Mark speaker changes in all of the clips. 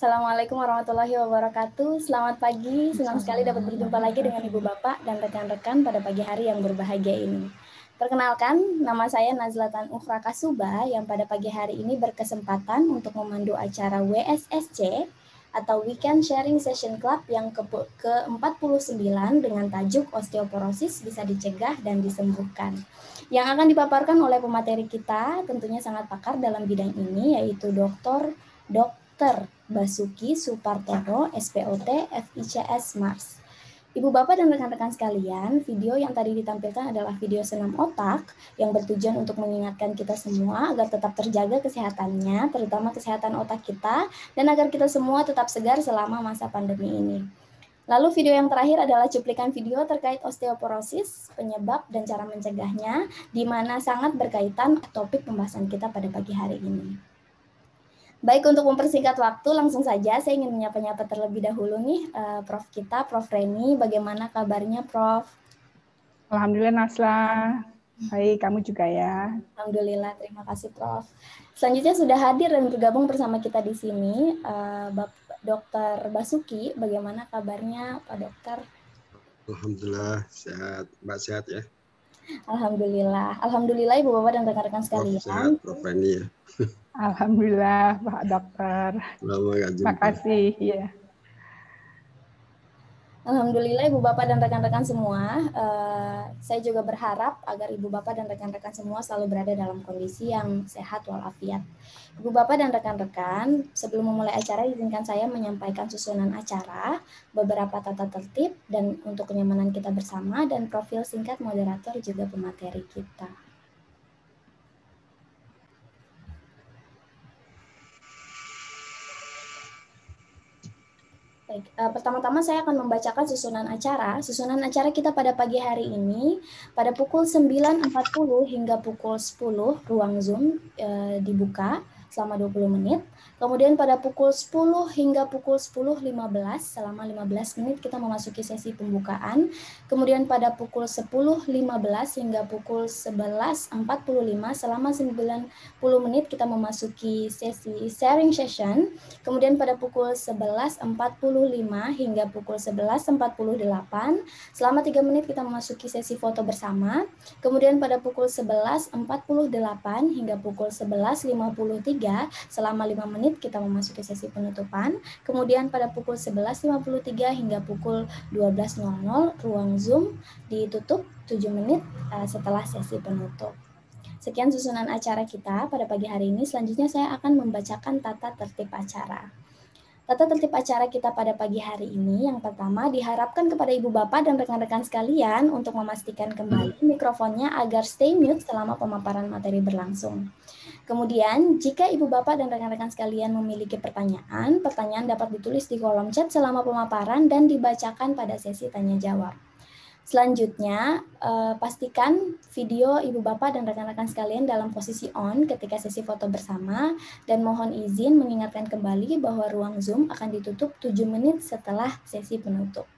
Speaker 1: Assalamualaikum warahmatullahi wabarakatuh. Selamat pagi. Senang sekali dapat berjumpa lagi dengan Ibu Bapak dan rekan-rekan pada pagi hari yang berbahagia ini. Perkenalkan, nama saya Nazlatan Ukhra Kasuba yang pada pagi hari ini berkesempatan untuk memandu acara WSSC atau Weekend Sharing Session Club yang ke ke-49 dengan tajuk osteoporosis bisa dicegah dan disembuhkan. Yang akan dipaparkan oleh pemateri kita tentunya sangat pakar dalam bidang ini yaitu Dr. Dr. Basuki Supartono, SPOT, FICS Mars. Ibu bapak dan rekan-rekan sekalian, video yang tadi ditampilkan adalah video senam otak yang bertujuan untuk mengingatkan kita semua agar tetap terjaga kesehatannya, terutama kesehatan otak kita, dan agar kita semua tetap segar selama masa pandemi ini. Lalu video yang terakhir adalah cuplikan video terkait osteoporosis, penyebab dan cara mencegahnya, di mana sangat berkaitan topik pembahasan kita pada pagi hari ini. Baik, untuk mempersingkat waktu, langsung saja saya ingin menyapa-nyapa terlebih dahulu nih uh, Prof kita, Prof Reni. Bagaimana kabarnya, Prof? Alhamdulillah, Nasla. Hai, kamu juga ya. Alhamdulillah, terima kasih, Prof. Selanjutnya sudah hadir dan bergabung bersama kita di sini, uh, eh, Bapak Dokter Basuki. Bagaimana kabarnya, Pak Dokter?
Speaker 2: Alhamdulillah, sehat. Mbak sehat ya?
Speaker 1: Alhamdulillah. Alhamdulillah, Ibu Bapak dan rekan-rekan sekalian. sehat,
Speaker 2: Prof Reni ya.
Speaker 1: Alhamdulillah Pak Dokter.
Speaker 2: Terima kasih.
Speaker 3: Ya. Iya.
Speaker 1: Alhamdulillah Ibu Bapak dan rekan-rekan semua, uh, saya juga berharap agar Ibu Bapak dan rekan-rekan semua selalu berada dalam kondisi yang sehat walafiat. Ibu Bapak dan rekan-rekan, sebelum memulai acara izinkan saya menyampaikan susunan acara, beberapa tata tertib, dan untuk kenyamanan kita bersama, dan profil singkat moderator juga pemateri kita. Baik, uh, pertama-tama saya akan membacakan susunan acara. Susunan acara kita pada pagi hari ini pada pukul 9.40 hingga pukul 10 ruang Zoom uh, dibuka selama 20 menit. Kemudian pada pukul 10 hingga pukul 10.15 selama 15 menit kita memasuki sesi pembukaan. Kemudian pada pukul 10.15 hingga pukul 11.45 selama 90 menit kita memasuki sesi sharing session. Kemudian pada pukul 11.45 hingga pukul 11.48 selama 3 menit kita memasuki sesi foto bersama. Kemudian pada pukul 11.48 hingga pukul 11.53 selama 5 menit menit kita memasuki sesi penutupan. Kemudian pada pukul 11.53 hingga pukul 12.00 ruang Zoom ditutup 7 menit eh, setelah sesi penutup. Sekian susunan acara kita pada pagi hari ini. Selanjutnya saya akan membacakan tata tertib acara. Tata tertib acara kita pada pagi hari ini yang pertama diharapkan kepada Ibu Bapak dan rekan-rekan sekalian untuk memastikan kembali mikrofonnya agar stay mute selama pemaparan materi berlangsung. Kemudian, jika Ibu Bapak dan rekan-rekan sekalian memiliki pertanyaan, pertanyaan dapat ditulis di kolom chat selama pemaparan dan dibacakan pada sesi tanya jawab. Selanjutnya, uh, pastikan video ibu bapak dan rekan-rekan sekalian dalam posisi on ketika sesi foto bersama dan mohon izin mengingatkan kembali bahwa ruang Zoom akan ditutup 7 menit setelah sesi penutup.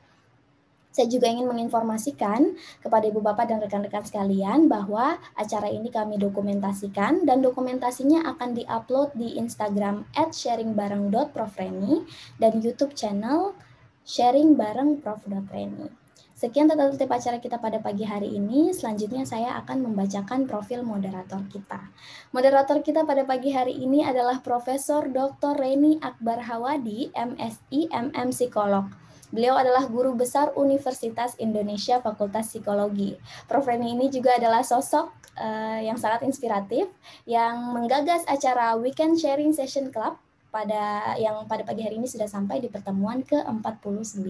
Speaker 1: Saya juga ingin menginformasikan kepada Ibu Bapak dan rekan-rekan sekalian bahwa acara ini kami dokumentasikan dan dokumentasinya akan diupload di Instagram at sharingbareng.profreni dan YouTube channel sharingbareng.prof.reni. Sekian tata tertib acara kita pada pagi hari ini. Selanjutnya saya akan membacakan profil moderator kita. Moderator kita pada pagi hari ini adalah Profesor Dr. Reni Akbar Hawadi, MSI, MM Psikolog. Beliau adalah guru besar Universitas Indonesia Fakultas Psikologi. Prof. Reni ini juga adalah sosok uh, yang sangat inspiratif yang menggagas acara Weekend Sharing Session Club pada yang pada pagi hari ini sudah sampai di pertemuan ke-49.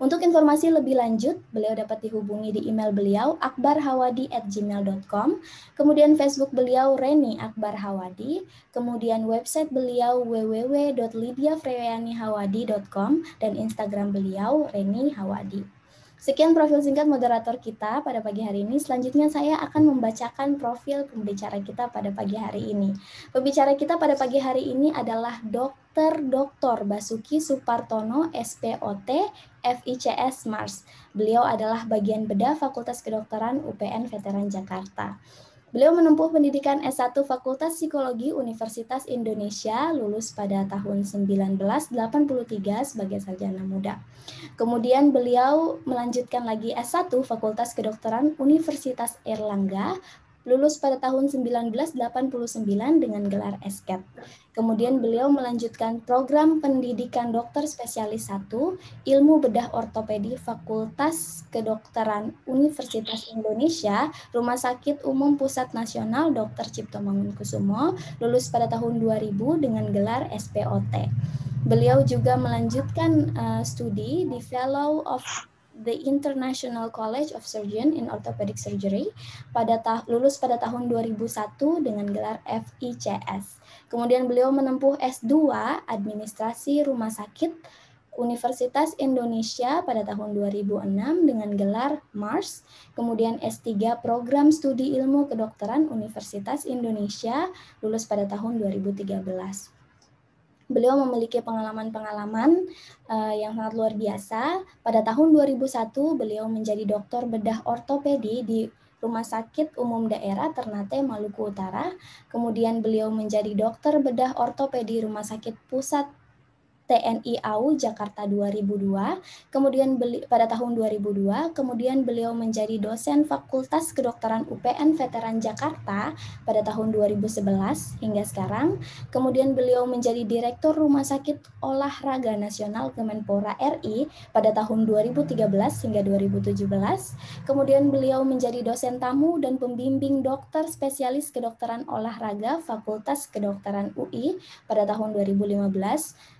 Speaker 1: Untuk informasi lebih lanjut, beliau dapat dihubungi di email beliau akbarhawadi@gmail.com, kemudian Facebook beliau Reni Akbar Hawadi, kemudian website beliau www.lidiafreyanihawadi.com dan Instagram beliau Reni Hawadi. Sekian profil singkat moderator kita pada pagi hari ini. Selanjutnya saya akan membacakan profil pembicara kita pada pagi hari ini. Pembicara kita pada pagi hari ini adalah Dr. Dr. Basuki Supartono, SPOT, FICS Mars. Beliau adalah bagian bedah Fakultas Kedokteran UPN Veteran Jakarta. Beliau menempuh pendidikan S1 Fakultas Psikologi Universitas Indonesia, lulus pada tahun 1983 sebagai sarjana muda. Kemudian beliau melanjutkan lagi S1 Fakultas Kedokteran Universitas Erlangga lulus pada tahun 1989 dengan gelar SKET. Kemudian beliau melanjutkan program pendidikan dokter spesialis 1 Ilmu Bedah Ortopedi Fakultas Kedokteran Universitas Indonesia, Rumah Sakit Umum Pusat Nasional Dr. Cipto Mangunkusumo, lulus pada tahun 2000 dengan gelar SPOT. Beliau juga melanjutkan uh, studi di Fellow of the International College of Surgeon in Orthopedic Surgery pada lulus pada tahun 2001 dengan gelar FICS. Kemudian beliau menempuh S2 Administrasi Rumah Sakit Universitas Indonesia pada tahun 2006 dengan gelar MARS, kemudian S3 Program Studi Ilmu Kedokteran Universitas Indonesia lulus pada tahun 2013 beliau memiliki pengalaman-pengalaman uh, yang sangat luar biasa. Pada tahun 2001, beliau menjadi dokter bedah ortopedi di Rumah Sakit Umum Daerah Ternate Maluku Utara. Kemudian beliau menjadi dokter bedah ortopedi Rumah Sakit Pusat TNI AU Jakarta 2002, kemudian beli, pada tahun 2002, kemudian beliau menjadi dosen Fakultas Kedokteran UPN Veteran Jakarta pada tahun 2011 hingga sekarang, kemudian beliau menjadi Direktur Rumah Sakit Olahraga Nasional Kemenpora RI pada tahun 2013 hingga 2017, kemudian beliau menjadi dosen tamu dan pembimbing dokter spesialis kedokteran olahraga Fakultas Kedokteran UI pada tahun 2015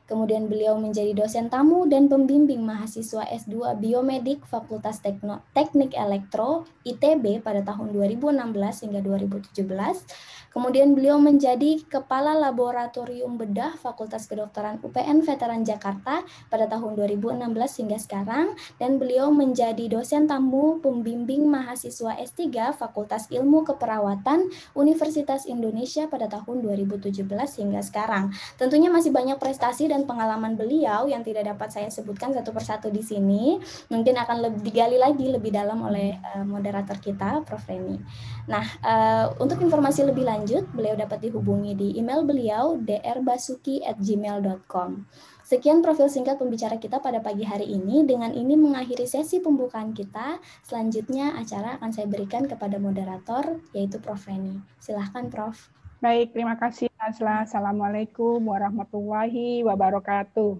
Speaker 1: Kemudian beliau menjadi dosen tamu dan pembimbing mahasiswa S2 Biomedik Fakultas Tekno Teknik Elektro ITB pada tahun 2016 hingga 2017. Kemudian beliau menjadi Kepala Laboratorium Bedah Fakultas Kedokteran UPN Veteran Jakarta pada tahun 2016 hingga sekarang dan beliau menjadi dosen tamu pembimbing mahasiswa S3 Fakultas Ilmu Keperawatan Universitas Indonesia pada tahun 2017 hingga sekarang. Tentunya masih banyak prestasi dan pengalaman beliau yang tidak dapat saya sebutkan satu persatu di sini mungkin akan lebih digali lagi lebih dalam oleh uh, moderator kita Prof Reni. Nah, uh, untuk informasi lebih lanjut beliau dapat dihubungi di email beliau drbasuki@gmail.com. Sekian profil singkat pembicara kita pada pagi hari ini. Dengan ini mengakhiri sesi pembukaan kita. Selanjutnya acara akan saya berikan kepada moderator yaitu Prof Reni. Silahkan Prof. Baik, terima kasih Assalamualaikum warahmatullahi wabarakatuh.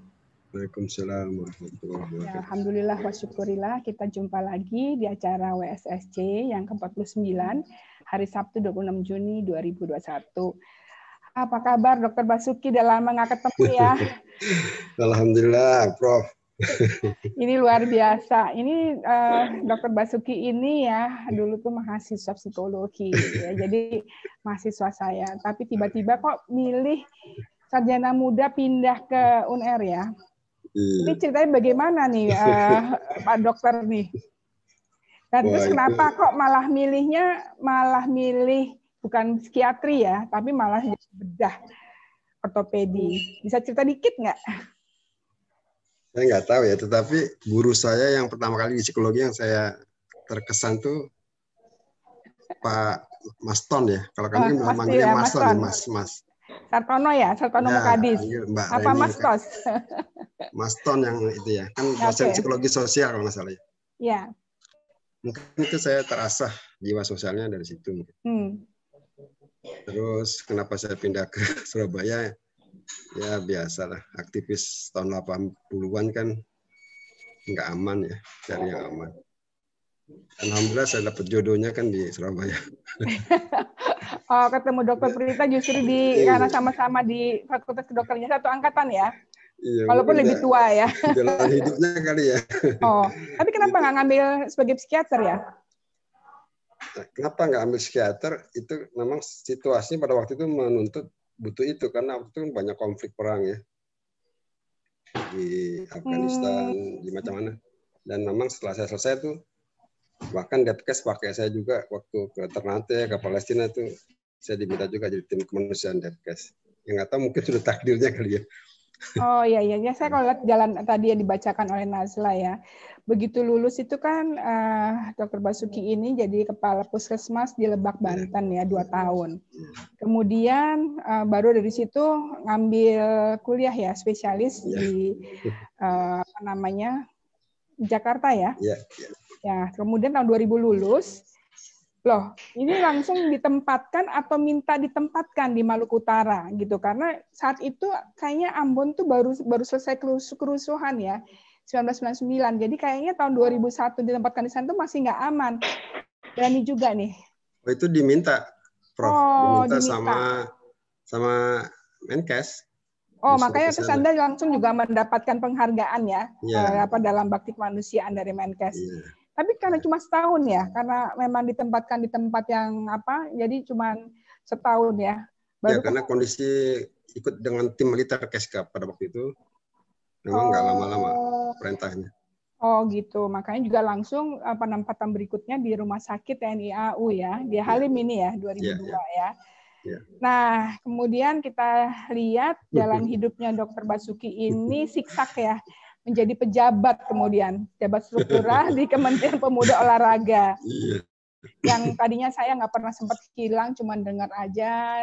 Speaker 4: Waalaikumsalam warahmatullahi ya, wabarakatuh. Ya,
Speaker 3: Alhamdulillah wa syukurillah kita jumpa lagi di acara WSSC yang ke-49 hari Sabtu 26 Juni 2021. Apa kabar Dokter Basuki? dalam lama nggak ketemu ya.
Speaker 2: Alhamdulillah, Prof
Speaker 3: ini luar biasa. Ini uh, Dokter Basuki ini ya dulu tuh mahasiswa psikologi, ya. jadi mahasiswa saya. Tapi tiba-tiba kok milih sarjana muda pindah ke UNER ya. Iya. Ini ceritanya bagaimana nih uh, Pak Dokter nih?
Speaker 5: Dan terus kenapa
Speaker 3: kok malah milihnya malah milih bukan psikiatri ya, tapi malah bedah ortopedi. Bisa cerita dikit nggak?
Speaker 2: saya nggak tahu ya tetapi guru saya yang pertama kali di psikologi yang saya terkesan tuh Pak Maston ya kalau kami oh, manggilnya ya, Maston ya, Mas Mas
Speaker 3: Sartono ya Sartono ya, Mukadis Mbak apa Reni, Mastos kan.
Speaker 2: Maston yang itu ya kan dosen okay. psikologi sosial kalau nggak salah ya ya mungkin itu saya terasa jiwa sosialnya dari situ hmm. terus kenapa saya pindah ke Surabaya ya biasa lah, aktivis tahun 80-an kan nggak aman ya cari yang aman. Alhamdulillah saya dapat jodohnya kan di Surabaya.
Speaker 3: oh, ketemu dokter Prita justru di iya. karena sama-sama di Fakultas Kedokterannya satu angkatan ya.
Speaker 2: Iya, Walaupun lebih tua
Speaker 3: ya. Jalan hidupnya kali ya. Oh, tapi kenapa nggak ngambil sebagai psikiater ya?
Speaker 2: Kenapa nggak ambil psikiater? Itu memang situasinya pada waktu itu menuntut butuh itu karena waktu itu kan banyak konflik perang ya di Afghanistan hmm. di macam mana dan memang setelah saya selesai itu bahkan Depkes pakai saya juga waktu ke Ternate ke Palestina itu saya diminta juga jadi tim kemanusiaan Depkes yang nggak tahu mungkin sudah takdirnya kali ya
Speaker 3: Oh iya iya, ya, saya kalau lihat jalan tadi yang dibacakan oleh Nazla ya begitu lulus itu kan uh, Dokter Basuki iya. ini jadi kepala puskesmas di Lebak iya. Banten ya dua iya. tahun. Kemudian uh, baru dari situ ngambil kuliah ya spesialis di uh, apa namanya Jakarta ya. Ya. Ya. Kemudian tahun 2000 lulus. Loh, ini langsung ditempatkan atau minta ditempatkan di Maluku Utara gitu karena saat itu kayaknya Ambon tuh baru baru selesai kerusuhan ya 1999. Jadi kayaknya tahun 2001 ditempatkan di sana itu masih nggak aman. Berani juga nih.
Speaker 2: Oh, itu diminta, Prof. Oh, diminta, diminta. sama sama Menkes. Oh, makanya ke Anda
Speaker 3: langsung juga mendapatkan penghargaan ya, yeah. Iya. apa dalam bakti kemanusiaan dari Menkes. Yeah. Tapi karena iya. cuma setahun ya, karena memang ditempatkan di tempat yang apa, jadi cuma setahun ya. Iya, Baru
Speaker 2: ya, karena kondisi ikut dengan tim militer Keska pada waktu itu memang nggak lama-lama oh. perintahnya.
Speaker 3: Oh gitu, makanya juga langsung penempatan berikutnya di rumah sakit TNI AU ya, di iya. Halim ini ya 2002 yeah, yeah. ya. Iya. Nah, kemudian kita lihat hmm. jalan hidupnya Dr. Basuki ini siksak ya, menjadi pejabat kemudian, pejabat struktural di Kementerian Pemuda Olahraga. Iya. Yang tadinya saya nggak pernah sempat hilang, cuma dengar aja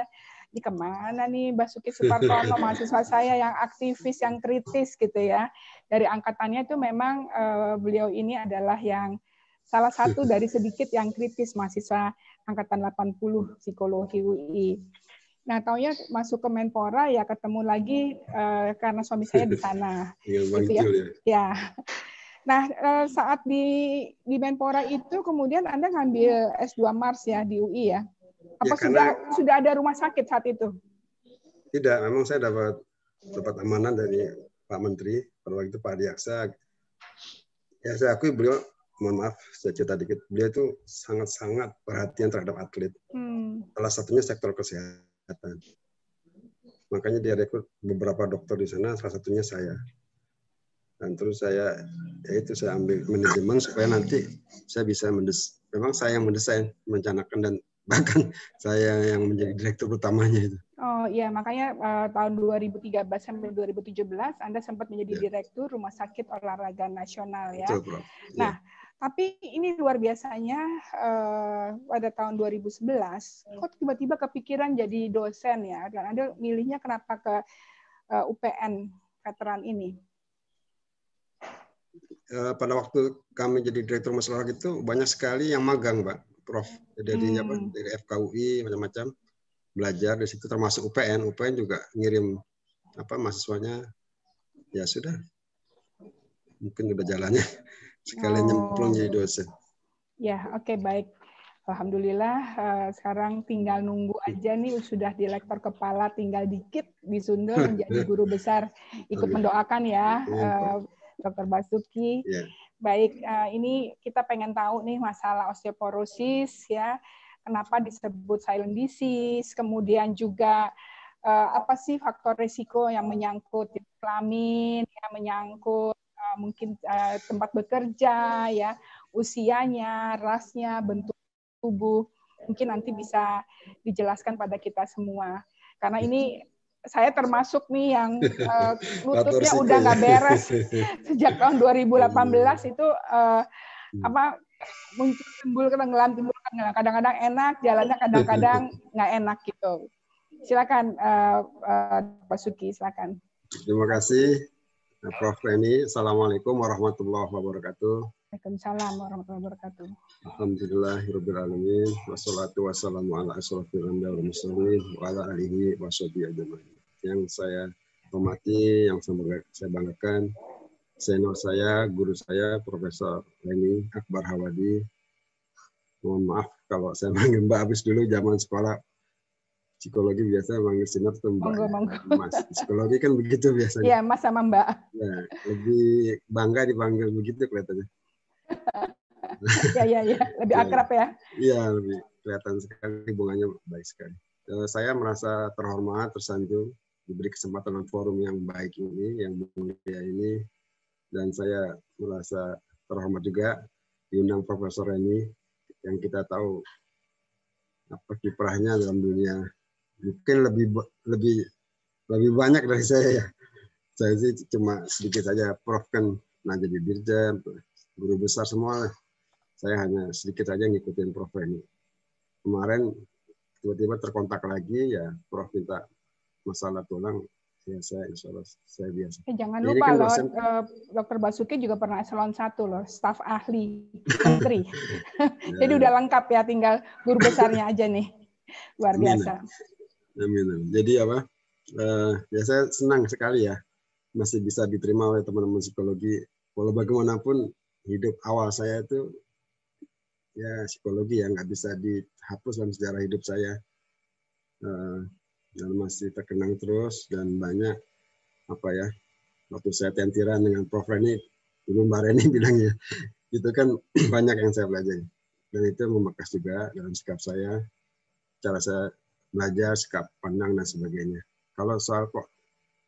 Speaker 3: ini kemana nih Basuki Supartono mahasiswa saya yang aktivis yang kritis gitu ya dari angkatannya itu memang uh, beliau ini adalah yang salah satu dari sedikit yang kritis mahasiswa angkatan 80 psikologi UI. Nah, taunya masuk ke Menpora ya ketemu lagi uh, karena suami saya di sana. Iya, gitu ya. ya. ya. Nah, uh, saat di di Menpora itu kemudian Anda ngambil S2 Mars ya di UI ya.
Speaker 2: Ya, apa ya, sudah karena,
Speaker 3: sudah ada rumah sakit saat itu?
Speaker 2: Tidak, memang saya dapat dapat amanah dari Pak Menteri pada waktu itu Pak Diaksa. Ya saya akui beliau, mohon maaf saya cerita dikit, beliau itu sangat-sangat perhatian terhadap atlet. Hmm. Salah satunya sektor kesehatan. Makanya dia rekrut beberapa dokter di sana, salah satunya saya dan terus saya ya itu saya ambil manajemen supaya nanti saya bisa mendesain. memang saya yang mendesain merencanakan dan bahkan saya yang menjadi direktur utamanya itu.
Speaker 3: Oh iya, makanya uh, tahun 2013 sampai 2017 Anda sempat menjadi ya. direktur Rumah Sakit Olahraga Nasional ya. Betul,
Speaker 2: ya. nah, ya.
Speaker 3: tapi ini luar biasanya uh, pada tahun 2011 kok tiba-tiba kepikiran jadi dosen ya dan Anda milihnya kenapa ke uh, eh, UPN veteran
Speaker 4: ini?
Speaker 2: pada waktu kami jadi direktur masalah itu banyak sekali yang magang, Pak prof hmm. dari hmm. dari FKUI macam-macam belajar di situ termasuk UPN UPN juga ngirim apa mahasiswanya ya sudah mungkin udah jalannya sekalian oh. nyemplung jadi dosen
Speaker 3: ya oke okay, baik Alhamdulillah eh, sekarang tinggal nunggu aja nih sudah di lektor kepala tinggal dikit disundul menjadi guru besar ikut mendoakan ya eh, Dokter Dr. Basuki. Ya. Baik, eh, ini kita pengen tahu nih masalah osteoporosis ya, kenapa disebut silent disease, kemudian juga eh, apa sih faktor risiko yang menyangkut kelamin, yang menyangkut eh, mungkin tempat bekerja ya, usianya, rasnya, bentuk tubuh, mungkin nanti bisa dijelaskan pada kita semua. Karena ini saya termasuk nih yang uh, lututnya udah nggak beres
Speaker 6: sejak tahun
Speaker 3: 2018 iya. itu uh, apa muncul timbul ketenggelam timbul ketenggelam kadang-kadang enak jalannya kadang-kadang nggak enak gitu silakan uh, uh, Pak Suki silakan
Speaker 2: terima kasih Prof Reni Assalamualaikum warahmatullahi wabarakatuh
Speaker 3: Waalaikumsalam warahmatullahi wabarakatuh.
Speaker 2: Alhamdulillahirrahmanirrahim. Wassalatu wassalamu ala asrafil anbiya wal mursalin wa ala alihi wa ajma'in. Yang saya hormati, yang saya banggakan, senior saya, guru saya, Profesor Leni Akbar Hawadi. Mohon maaf kalau saya manggil Mbak habis dulu zaman sekolah psikologi biasa manggil senior, atau Mbak. Monggo,
Speaker 3: monggo. Mas,
Speaker 2: psikologi kan begitu biasanya. Iya,
Speaker 3: Mas sama Mbak.
Speaker 2: Ya, lebih bangga dipanggil begitu kelihatannya.
Speaker 3: ya, ya, ya. Lebih ya, ya. akrab ya.
Speaker 2: Iya, lebih kelihatan sekali hubungannya baik sekali. Eh, saya merasa terhormat, tersanjung, diberi kesempatan forum yang baik ini, yang mulia ini, dan saya merasa terhormat juga diundang Profesor ini yang kita tahu apa kiprahnya dalam dunia mungkin lebih lebih lebih banyak dari saya ya. Saya sih cuma sedikit saja Prof kan nah jadi dirjen, guru besar semua. Saya hanya sedikit aja ngikutin Prof ini. Kemarin tiba-tiba terkontak lagi ya Prof minta masalah tulang ya saya insya Allah saya biasa.
Speaker 4: Eh, jangan lupa kan loh, eh,
Speaker 3: Dokter Basuki juga pernah eselon satu loh, staff ahli menteri. ya. Jadi udah lengkap ya, tinggal guru besarnya aja nih, luar biasa.
Speaker 2: Amin. amin. Jadi apa? Uh, ya saya senang sekali ya masih bisa diterima oleh teman-teman psikologi. Walau bagaimanapun hidup awal saya itu ya psikologi yang nggak bisa dihapus dalam sejarah hidup saya eh, dan masih terkenang terus dan banyak apa ya waktu saya tentiran dengan Prof Reni dulu Mbak Reni bilangnya itu kan banyak yang saya pelajari dan itu membekas juga dalam sikap saya cara saya belajar sikap pandang dan sebagainya kalau soal kok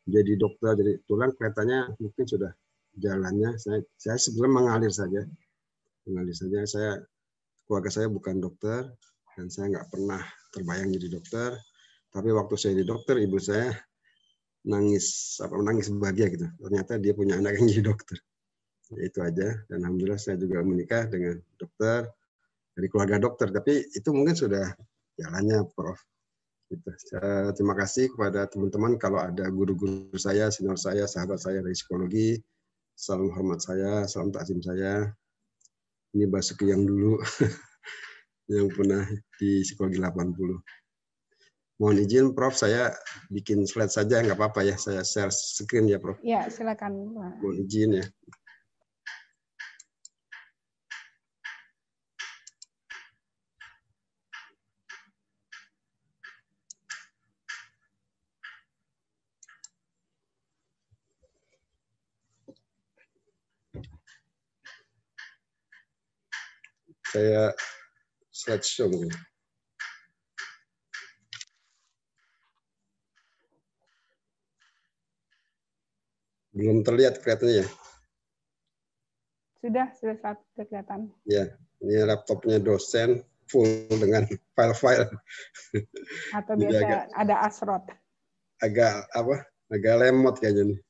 Speaker 2: jadi dokter jadi tulang kelihatannya mungkin sudah jalannya saya saya sebenarnya mengalir saja mengalir saja saya keluarga saya bukan dokter dan saya nggak pernah terbayang jadi dokter tapi waktu saya jadi dokter ibu saya nangis apa menangis bahagia gitu ternyata dia punya anak yang jadi dokter ya, itu aja dan alhamdulillah saya juga menikah dengan dokter dari keluarga dokter tapi itu mungkin sudah jalannya prof gitu. Eh, terima kasih kepada teman-teman kalau ada guru-guru saya, senior saya, sahabat saya dari psikologi, salam hormat saya, salam takzim saya. Ini Basuki yang dulu, yang pernah di psikologi 80. Mohon izin Prof, saya bikin slide saja, nggak apa-apa ya, saya share screen ya Prof.
Speaker 3: Ya, silakan. Mohon
Speaker 2: izin ya.
Speaker 4: saya slideshow mungkin. Gitu.
Speaker 2: Belum terlihat kelihatannya ya?
Speaker 3: Sudah, sudah, sudah kelihatan.
Speaker 2: Ya, ini laptopnya dosen full dengan file-file.
Speaker 3: Atau biasa agak, ada asrot.
Speaker 2: Agak apa? Agak lemot kayaknya nih.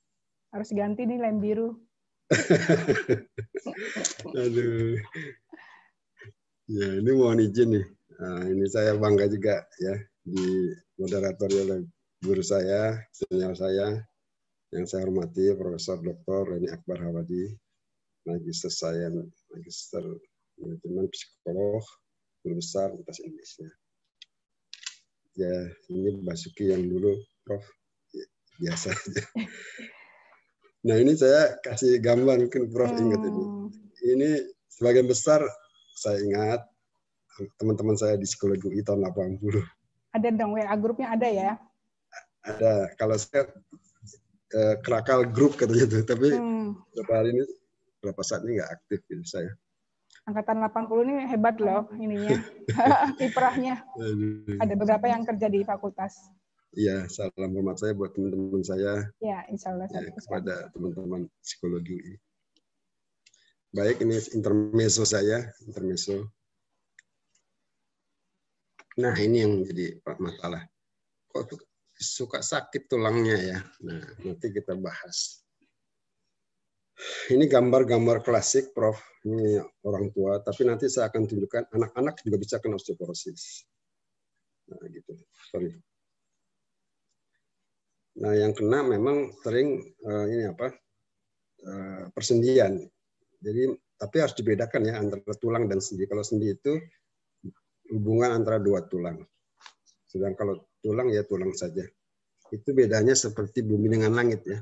Speaker 3: Harus ganti nih lem biru.
Speaker 2: Aduh. Ya, ini mohon izin nih. Nah, ini saya bangga juga ya di moderator oleh guru saya, senior saya, yang saya hormati Profesor Dr. Reni Akbar Hawadi, Magister Sains, Magister Manajemen Psikolog, Guru Besar Universitas Indonesia. Ya, ini Basuki yang dulu, Prof. Ya, biasa aja. Nah, ini saya kasih gambar mungkin Prof ingat ini. Hmm. Ini sebagian besar saya ingat teman-teman saya di psikologi UI tahun 80.
Speaker 3: Ada dong WA grupnya ada ya?
Speaker 2: Ada. Kalau saya eh, kerakal grup katanya tuh, tapi hmm. beberapa hari ini berapa saat ini nggak aktif gitu saya.
Speaker 3: Angkatan 80 ini hebat loh ininya, kiprahnya. ada beberapa yang kerja di fakultas.
Speaker 2: Iya, salam hormat saya buat teman-teman saya.
Speaker 3: Iya, Insyaallah. Allah. Ya,
Speaker 2: kepada teman-teman psikologi UI. Baik, ini intermezzo saya, intermezzo. Nah, ini yang menjadi masalah. Kok suka sakit tulangnya ya? Nah, nanti kita bahas. Ini gambar-gambar klasik, Prof. Ini orang tua, tapi nanti saya akan tunjukkan anak-anak juga bisa kena osteoporosis. Nah, gitu. Sorry. Nah, yang kena memang sering uh, ini apa? Uh, persendian jadi tapi harus dibedakan ya antara tulang dan sendi. Kalau sendi itu hubungan antara dua tulang. Sedang kalau tulang ya tulang saja. Itu bedanya seperti bumi dengan langit ya.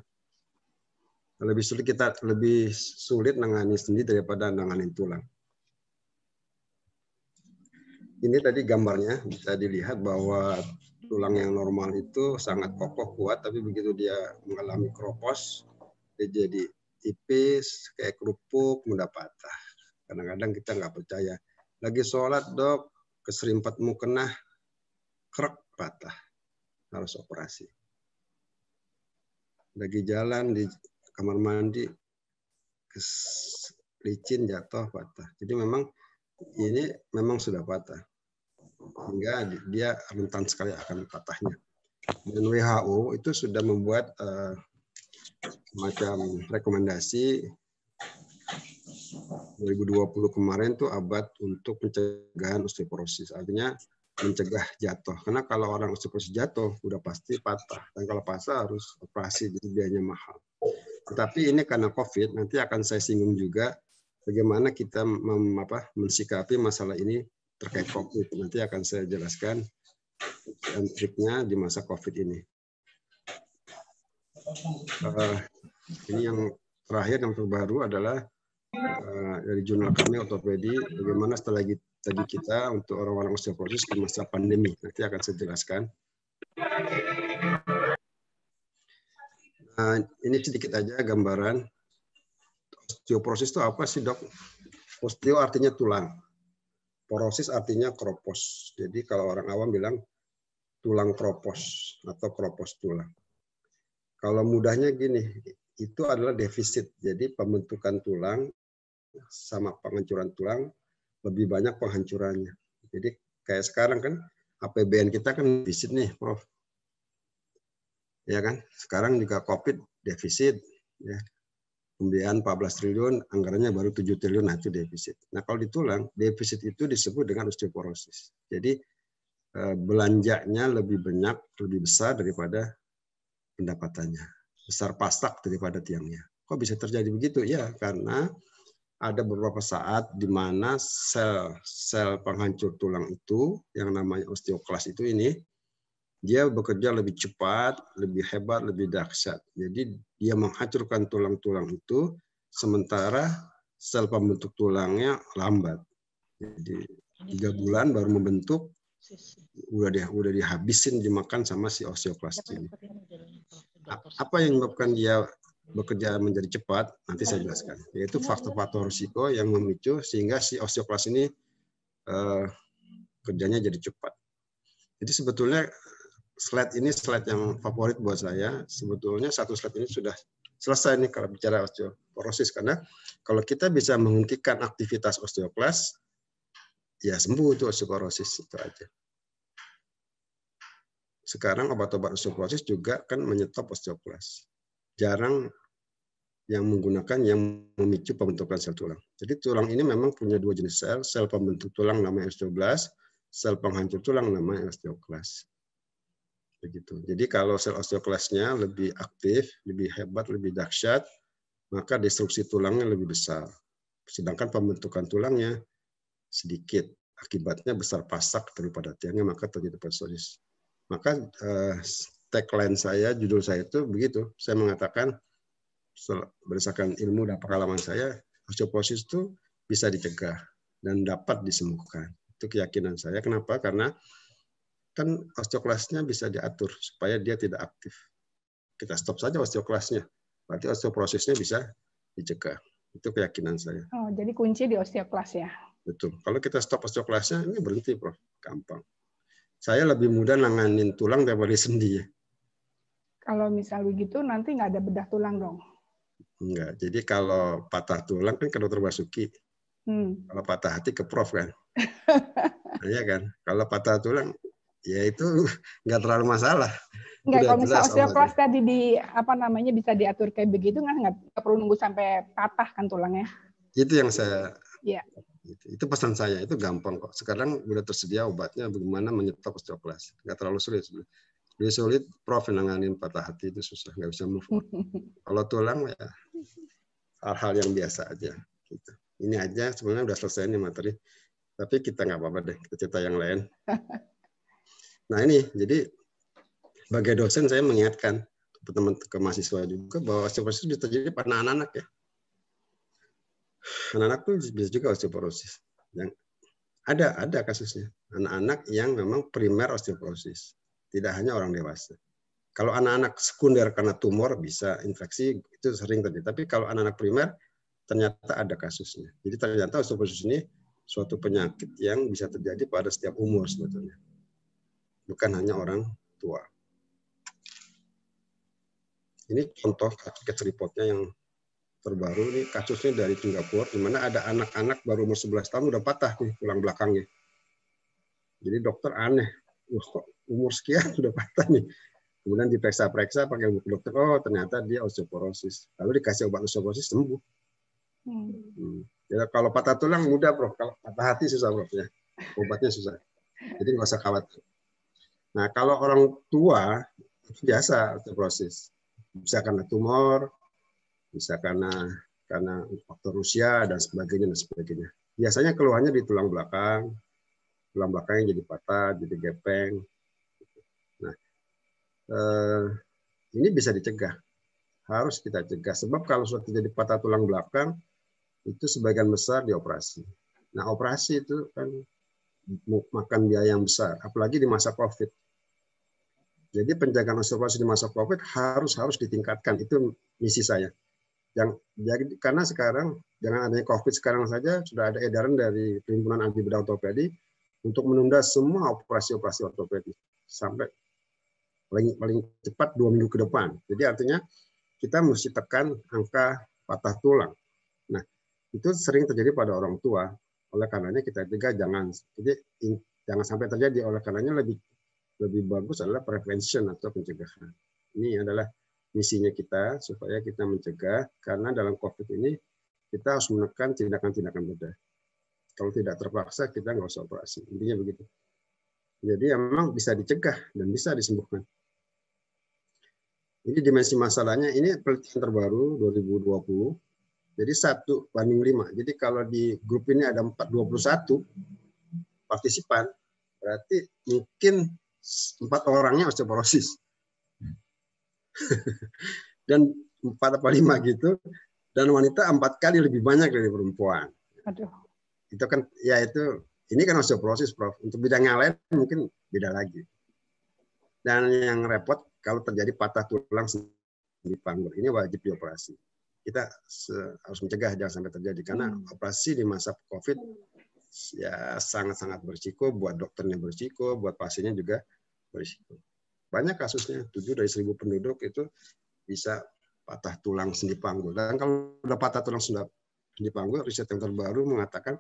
Speaker 2: Lebih sulit kita lebih sulit nangani sendi daripada nangani tulang. Ini tadi gambarnya bisa dilihat bahwa tulang yang normal itu sangat kokoh kuat tapi begitu dia mengalami kropos dia jadi tipis kayak kerupuk mudah patah. Kadang-kadang kita nggak percaya. Lagi sholat dok, keserimpetmu kena krek patah. Harus operasi. Lagi jalan di kamar mandi, kes, licin jatuh patah. Jadi memang ini memang sudah patah. Hingga dia rentan sekali akan patahnya. Dan WHO itu sudah membuat uh, macam rekomendasi 2020 kemarin tuh abad untuk pencegahan osteoporosis. Artinya mencegah jatuh. Karena kalau orang osteoporosis jatuh, udah pasti patah. Dan kalau patah harus operasi, jadi biayanya mahal. Tetapi ini karena COVID, nanti akan saya singgung juga bagaimana kita mem, apa, mensikapi masalah ini terkait COVID. Nanti akan saya jelaskan triknya di masa COVID ini. Uh, ini yang terakhir yang terbaru adalah uh, dari jurnal kami ortopedi bagaimana setelah tadi kita untuk orang-orang osteoporosis di masa pandemi. Nanti akan saya jelaskan. Nah, ini sedikit aja gambaran osteoporosis itu apa sih dok? Osteo artinya tulang, porosis artinya kropos. Jadi kalau orang awam bilang tulang kropos atau kropos tulang. Kalau mudahnya gini, itu adalah defisit. Jadi pembentukan tulang sama penghancuran tulang lebih banyak penghancurannya. Jadi kayak sekarang kan APBN kita kan defisit nih, Prof. Ya kan? Sekarang juga Covid defisit ya. Pembiayaan 14 triliun, anggarannya baru 7 triliun, nah itu defisit. Nah kalau di tulang, defisit itu disebut dengan osteoporosis. Jadi eh, belanjanya lebih banyak, lebih besar daripada pendapatannya besar pastak daripada tiangnya. Kok bisa terjadi begitu? Ya, karena ada beberapa saat di mana sel-sel penghancur tulang itu yang namanya osteoklas itu ini dia bekerja lebih cepat, lebih hebat, lebih dahsyat. Jadi dia menghancurkan tulang-tulang itu sementara sel pembentuk tulangnya lambat. Jadi tiga bulan baru membentuk, udah deh, udah dihabisin dimakan sama si osteoklastin. Ya, apa yang menyebabkan dia bekerja menjadi cepat? Nanti saya jelaskan. Yaitu iya, iya. faktor-faktor risiko yang memicu sehingga si osteoklas ini uh, kerjanya jadi cepat. Jadi sebetulnya slide ini slide yang favorit buat saya. Sebetulnya satu slide ini sudah selesai nih kalau bicara osteoporosis karena kalau kita bisa menghentikan aktivitas osteoklas ya sembuh itu osteoporosis itu aja. Sekarang obat-obat osteoporosis juga kan menyetop osteoklas. Jarang yang menggunakan yang memicu pembentukan sel tulang. Jadi tulang ini memang punya dua jenis sel, sel pembentuk tulang namanya osteoblas, sel penghancur tulang namanya osteoklas. Begitu. Jadi kalau sel osteoklasnya lebih aktif, lebih hebat, lebih dahsyat, maka destruksi tulangnya lebih besar. Sedangkan pembentukan tulangnya sedikit. Akibatnya besar pasak daripada tiangnya, maka terjadi psoriasis. Maka eh, tagline saya, judul saya itu begitu. Saya mengatakan, berdasarkan ilmu dan pengalaman saya, osteoporosis itu bisa dicegah dan dapat disembuhkan. Itu keyakinan saya. Kenapa? Karena kan osteoklasnya bisa diatur supaya dia tidak aktif. Kita stop saja osteoklasnya. Berarti osteoporosisnya bisa dicegah. Itu keyakinan saya.
Speaker 3: Oh, jadi kunci di osteoklas ya?
Speaker 2: betul. Kalau kita stop osteoklasnya, ini berhenti, Prof. Gampang. Saya lebih mudah nanganin tulang daripada sendi ya.
Speaker 3: Kalau misal begitu, nanti nggak ada bedah tulang dong?
Speaker 2: Enggak. Jadi kalau patah tulang kan ke dokter Basuki. Hmm. Kalau patah hati ke Prof kan. Iya kan. Kalau patah tulang, ya itu nggak terlalu masalah. Enggak, kalau misalnya osteoklas
Speaker 3: tadi di apa namanya bisa diatur kayak begitu kan nggak perlu nunggu sampai patah kan tulangnya.
Speaker 2: Itu yang saya ya. Gitu. Itu pesan saya, itu gampang kok. Sekarang sudah tersedia obatnya bagaimana menyetop osteoklas. Nggak terlalu sulit sebenarnya. Lebih sulit prof nanganin patah hati itu susah, nggak bisa move on. Kalau tulang ya hal-hal yang biasa aja. Gitu. Ini aja sebenarnya udah selesai nih materi. Tapi kita nggak apa-apa deh, kita cerita yang lain. Nah ini, jadi sebagai dosen saya mengingatkan ke teman ke mahasiswa juga bahwa osteoporosis bisa terjadi pada anak-anak ya. Anak-anak pun bisa juga osteoporosis. Yang ada ada kasusnya. Anak-anak yang memang primer osteoporosis. Tidak hanya orang dewasa. Kalau anak-anak sekunder karena tumor bisa infeksi itu sering terjadi. Tapi kalau anak-anak primer ternyata ada kasusnya. Jadi ternyata osteoporosis ini suatu penyakit yang bisa terjadi pada setiap umur sebetulnya. Bukan hanya orang tua. Ini contoh case reportnya yang terbaru ini kasusnya dari Singapura di mana ada anak-anak baru umur 11 tahun udah patah nih tulang belakangnya. Jadi dokter aneh, Wah, kok umur sekian udah patah nih. Kemudian diperiksa-periksa pakai buku dokter, oh ternyata dia osteoporosis. Lalu dikasih obat osteoporosis sembuh. Hmm. Hmm. Ya, kalau patah tulang mudah bro, kalau patah hati susah bro ya. Obatnya susah. Jadi nggak usah khawatir. Nah kalau orang tua biasa osteoporosis, bisa karena tumor, bisa karena karena faktor usia dan sebagainya dan sebagainya. Biasanya keluhannya di tulang belakang, tulang belakangnya jadi patah, jadi gepeng. Nah, eh, ini bisa dicegah, harus kita cegah. Sebab kalau sudah terjadi patah tulang belakang, itu sebagian besar dioperasi. Nah, operasi itu kan makan biaya yang besar, apalagi di masa COVID. Jadi penjagaan osteoporosis di masa COVID harus harus ditingkatkan. Itu misi saya yang jadi karena sekarang dengan adanya COVID sekarang saja sudah ada edaran dari perhimpunan anti bedah ortopedi untuk menunda semua operasi-operasi ortopedi sampai paling paling cepat dua minggu ke depan. Jadi artinya kita mesti tekan angka patah tulang. Nah itu sering terjadi pada orang tua. Oleh karenanya kita juga jangan jadi jangan sampai terjadi. Oleh karenanya lebih lebih bagus adalah prevention atau pencegahan. Ini adalah misinya kita supaya kita mencegah karena dalam COVID ini kita harus menekan tindakan-tindakan bedah. Kalau tidak terpaksa kita nggak usah operasi. Intinya begitu. Jadi memang bisa dicegah dan bisa disembuhkan. Ini dimensi masalahnya ini penelitian terbaru 2020. Jadi satu banding lima. Jadi kalau di grup ini ada 421 partisipan, berarti mungkin empat orangnya osteoporosis dan empat apa lima gitu dan wanita empat kali lebih banyak dari perempuan. Aduh. Itu kan ya itu ini kan osteoporosis prof. Untuk bidang yang lain mungkin beda lagi. Dan yang repot kalau terjadi patah tulang di panggul ini wajib dioperasi. Kita harus mencegah jangan sampai terjadi karena hmm. operasi di masa COVID ya sangat-sangat berisiko buat dokternya berisiko, buat pasiennya juga berisiko. Banyak kasusnya, tujuh dari seribu penduduk itu bisa patah tulang sendi panggul. Dan kalau udah patah tulang sendi panggul, riset yang terbaru mengatakan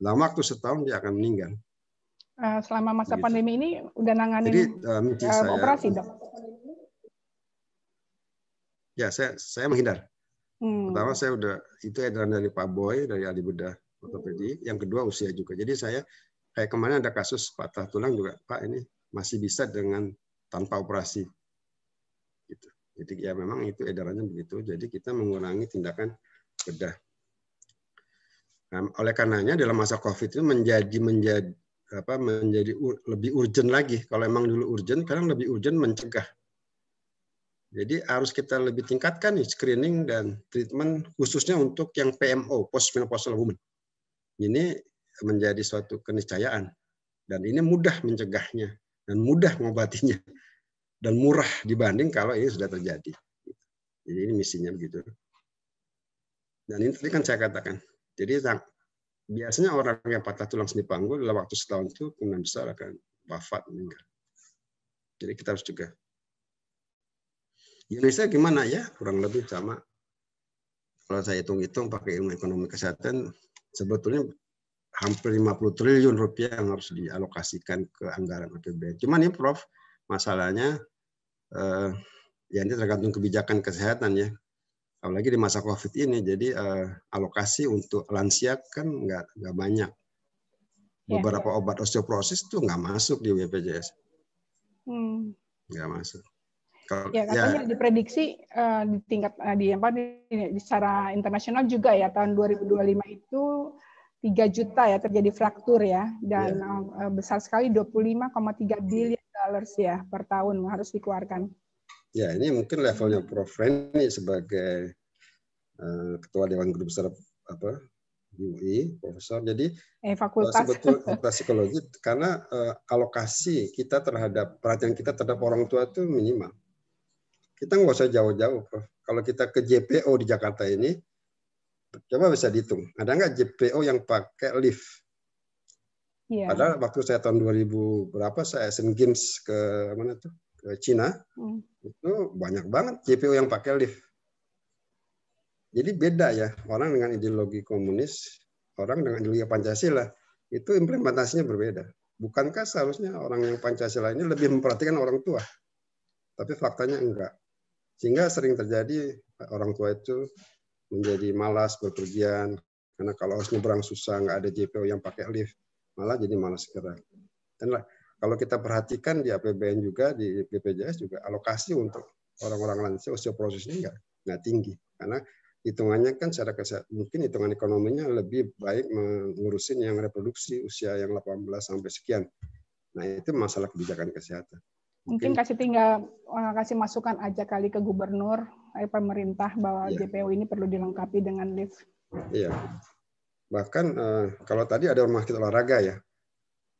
Speaker 2: lama waktu setahun dia akan meninggal.
Speaker 3: Eh, selama masa Begitu. pandemi ini udah nanganin Jadi,
Speaker 2: uh, saya, operasi dok? Ya, saya, saya menghindar. Hmm. Pertama saya udah itu edaran dari Pak Boy dari ali bedah ortopedi. Yang kedua usia juga. Jadi saya kayak kemarin ada kasus patah tulang juga, Pak ini masih bisa dengan tanpa operasi. Gitu. Jadi ya memang itu edarannya begitu. Jadi kita mengurangi tindakan bedah. Nah, oleh karenanya dalam masa COVID itu menjadi menjadi apa menjadi ur, lebih urgent lagi. Kalau emang dulu urgent, sekarang lebih urgent mencegah. Jadi harus kita lebih tingkatkan nih screening dan treatment khususnya untuk yang PMO, post woman. Ini menjadi suatu keniscayaan dan ini mudah mencegahnya dan mudah mengobatinya dan murah dibanding kalau ini sudah terjadi. Jadi ini misinya begitu. Dan ini tadi kan saya katakan. Jadi biasanya orang yang patah tulang sendi panggul dalam waktu setahun itu kemungkinan besar akan wafat meninggal. Jadi kita harus juga. Indonesia gimana ya? Kurang lebih sama. Kalau saya hitung-hitung pakai ilmu ekonomi kesehatan, sebetulnya hampir 50 triliun rupiah yang harus dialokasikan ke anggaran APBN. Cuman ya Prof, masalahnya uh, ya ini tergantung kebijakan kesehatan ya. Apalagi di masa COVID ini, jadi uh, alokasi untuk lansia kan nggak nggak banyak. Iya. Beberapa obat osteoporosis itu nggak masuk di BPJS. Hmm. Nggak masuk. Kalau, ya katanya ya.
Speaker 3: diprediksi uh, di tingkat uh, di apa di, di secara internasional juga ya tahun 2025 itu 3 juta ya terjadi fraktur ya dan yeah. Iya. besar sekali 25,3 miliar dollars ya per tahun harus dikeluarkan.
Speaker 2: Ya, ini mungkin levelnya Prof. Reni sebagai uh, ketua Dewan Guru Besar apa UI, profesor. Jadi
Speaker 3: eh, eh fakultas. Uh, sebetulnya
Speaker 2: fakultas psikologi karena uh, alokasi kita terhadap perhatian kita terhadap orang tua itu minimal. Kita nggak usah jauh-jauh, Kalau kita ke JPO di Jakarta ini, coba bisa dihitung. Ada nggak JPO yang pakai lift? Yeah. Padahal waktu saya tahun 2000 berapa saya Asian Games ke mana tuh ke Cina mm. itu banyak banget JPO yang pakai lift. Jadi beda ya orang dengan ideologi komunis, orang dengan ideologi Pancasila itu implementasinya berbeda. Bukankah seharusnya orang yang Pancasila ini lebih memperhatikan orang tua? Tapi faktanya enggak. Sehingga sering terjadi orang tua itu menjadi malas berpergian karena kalau harus nyebrang susah nggak ada JPO yang pakai lift malah jadi malas gerak. Dan kalau kita perhatikan di APBN juga di BPJS juga alokasi untuk orang-orang lansia osteoporosis ini enggak nggak tinggi karena hitungannya kan secara kesehatan mungkin hitungan ekonominya lebih baik mengurusin yang reproduksi usia yang 18 sampai sekian. Nah, itu masalah kebijakan kesehatan.
Speaker 3: Mungkin, mungkin kasih tinggal eh, kasih masukan aja kali ke gubernur, eh, pemerintah bahwa iya. JPO ini perlu dilengkapi dengan lift.
Speaker 2: Iya. Bahkan eh, kalau tadi ada rumah sakit olahraga ya,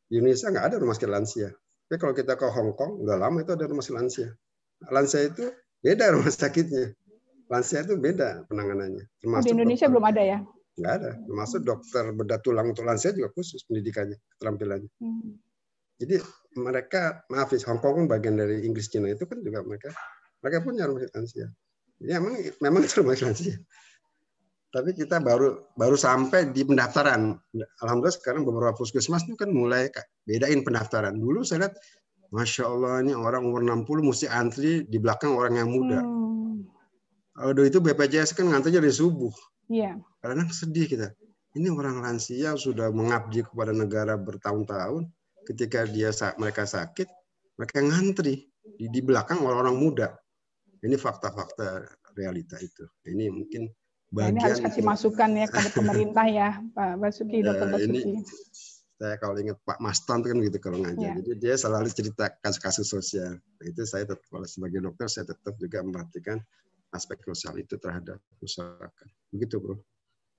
Speaker 2: di Indonesia nggak ada rumah sakit lansia. Tapi kalau kita ke Hong Kong, udah lama itu ada rumah sakit lansia. Lansia itu beda rumah sakitnya. Lansia itu beda penanganannya. Termasuk di Indonesia dokter. belum ada ya? Nggak ada. Termasuk dokter bedah tulang untuk lansia juga khusus pendidikannya, keterampilannya. Hmm. Jadi mereka, maaf ya, Hong Kong kan bagian dari Inggris Cina itu kan juga mereka mereka punya rumah sakit lansia. Ya, memang, memang itu rumah sakit lansia tapi kita baru baru sampai di pendaftaran. Alhamdulillah sekarang beberapa puskesmas itu kan mulai bedain pendaftaran. Dulu saya lihat, masya Allah ini orang umur 60 mesti antri di belakang orang yang muda. Hmm. Aduh itu BPJS kan ngantrinya dari subuh. Yeah. Karena sedih kita. Ini orang lansia sudah mengabdi kepada negara bertahun-tahun. Ketika dia mereka sakit, mereka ngantri di, di belakang orang-orang muda. Ini fakta-fakta realita itu. Ini mungkin Nah, ini harus kasih
Speaker 3: masukan ya kepada pemerintah ya Pak Basuki, ya, Dokter Basuki. Ini,
Speaker 2: saya kalau ingat Pak Tan kan gitu kalau ngajar, ya. jadi dia selalu cerita kasus-kasus sosial. Nah, itu saya tetap sebagai dokter saya tetap juga memperhatikan aspek sosial itu terhadap masyarakat. Begitu Bro.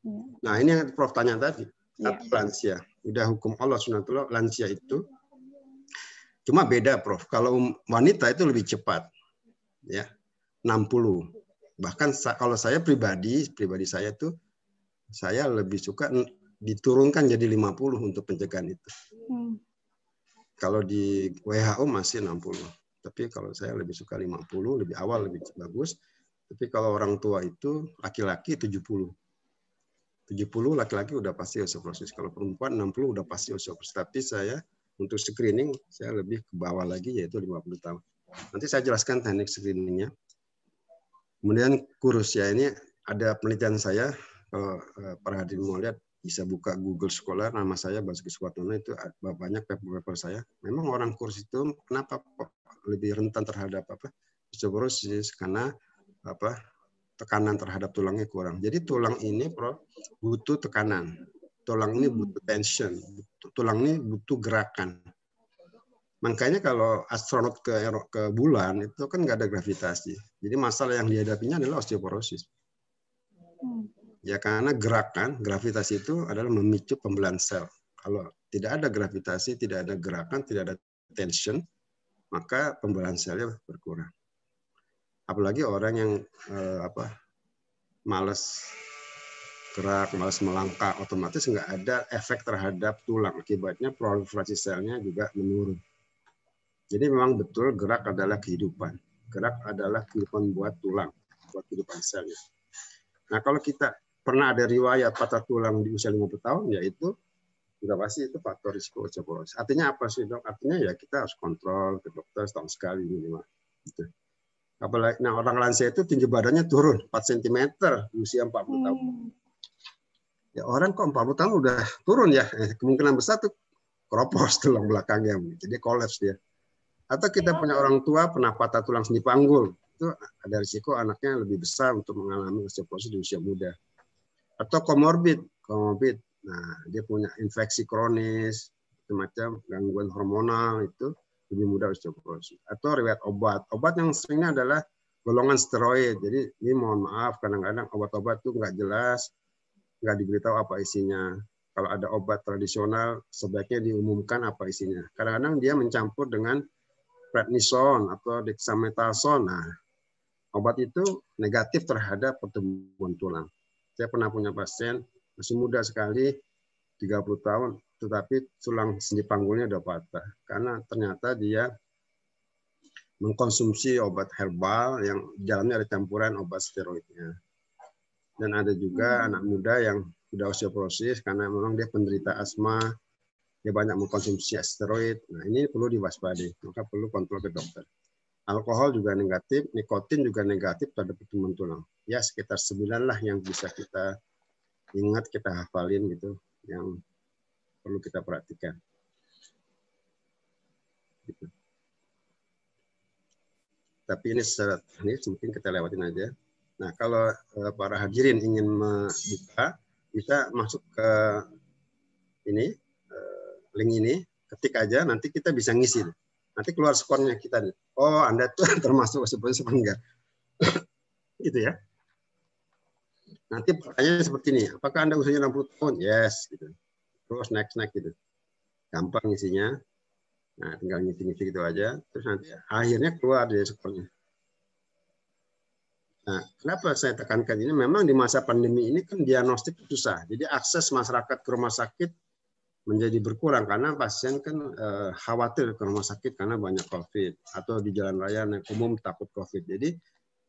Speaker 2: Ya. Nah ini yang Prof tanya tadi, ya. lansia? Udah hukum Allah sunatullah lansia itu cuma beda Prof. Kalau wanita itu lebih cepat, ya 60 bahkan kalau saya pribadi pribadi saya tuh saya lebih suka diturunkan jadi 50 untuk pencegahan itu. Hmm. Kalau di WHO masih 60. Tapi kalau saya lebih suka 50, lebih awal lebih bagus. Tapi kalau orang tua itu laki-laki 70. 70 laki-laki udah pasti osteoporosis. Kalau perempuan 60 udah pasti osteoporosis. Tapi saya untuk screening saya lebih ke bawah lagi yaitu 50 tahun. Nanti saya jelaskan teknik screeningnya. Kemudian kurus ya ini ada penelitian saya kalau eh, para hadirin mau lihat bisa buka Google Scholar nama saya Basuki Suwatono itu banyak paper-paper saya. Memang orang kurus itu kenapa lebih rentan terhadap apa osteoporosis karena apa tekanan terhadap tulangnya kurang. Jadi tulang ini bro, butuh tekanan. Tulang ini hmm. butuh tension. Tulang ini butuh gerakan. Makanya kalau astronot ke ke bulan itu kan nggak ada gravitasi. Jadi masalah yang dihadapinya adalah osteoporosis. Hmm. Ya karena gerakan gravitasi itu adalah memicu pembelahan sel. Kalau tidak ada gravitasi, tidak ada gerakan, tidak ada tension, maka pembelahan selnya berkurang. Apalagi orang yang eh, apa malas gerak, malas melangkah, otomatis nggak ada efek terhadap tulang. Akibatnya proliferasi selnya juga menurun. Jadi memang betul gerak adalah kehidupan. Gerak adalah kehidupan buat tulang, buat kehidupan sel. Ya. Nah kalau kita pernah ada riwayat patah tulang di usia 50 tahun, yaitu sudah pasti itu faktor risiko osteoporosis. Artinya apa sih dok? Artinya ya kita harus kontrol ke dokter setahun sekali minimal. Gitu. Apalagi, nah orang lansia itu tinggi badannya turun 4 cm di usia 40 hmm. tahun. Ya orang kok 40 tahun udah turun ya. Eh, kemungkinan besar tuh keropos tulang belakangnya. Jadi kolaps dia. Ya atau kita iya. punya orang tua pernah patah tulang sendi panggul, itu ada risiko anaknya lebih besar untuk mengalami osteoporosis di usia muda. Atau komorbid, komorbid, nah dia punya infeksi kronis, semacam gangguan hormonal itu lebih mudah osteoporosis. Atau riwayat obat, obat yang seringnya adalah golongan steroid. Jadi ini mohon maaf, kadang-kadang obat-obat itu nggak jelas, nggak diberitahu apa isinya kalau ada obat tradisional sebaiknya diumumkan apa isinya. Kadang-kadang dia mencampur dengan prednisone atau dexamethasone. Nah, obat itu negatif terhadap pertumbuhan tulang. Saya pernah punya pasien masih muda sekali 30 tahun tetapi tulang sendi panggulnya sudah patah karena ternyata dia mengkonsumsi obat herbal yang jalannya ada campuran obat steroidnya. Dan ada juga hmm. anak muda yang sudah osteoporosis karena memang dia penderita asma, dia banyak mengkonsumsi steroid. Nah, ini perlu diwaspadai, maka perlu kontrol ke dokter. Alkohol juga negatif, nikotin juga negatif pada pertumbuhan tulang. Ya, sekitar 9 lah yang bisa kita ingat, kita hafalin gitu, yang perlu kita perhatikan. Gitu. Tapi ini secara ini mungkin kita lewatin aja. Nah, kalau eh, para hadirin ingin membuka, bisa masuk ke ini link ini, ketik aja, nanti kita bisa ngisi. Nanti keluar skornya kita nih. Oh, Anda tuh termasuk sebenarnya enggak. gitu ya. Nanti pertanyaannya seperti ini, apakah Anda usianya 60 tahun? Yes. Gitu. Terus next-next gitu. Gampang isinya. Nah, tinggal ngisi-ngisi gitu aja. Terus nanti akhirnya keluar dia skornya. Nah, kenapa saya tekankan ini? Memang di masa pandemi ini kan diagnostik susah. Jadi akses masyarakat ke rumah sakit menjadi berkurang karena pasien kan eh, khawatir ke rumah sakit karena banyak COVID atau di jalan raya yang umum takut COVID. Jadi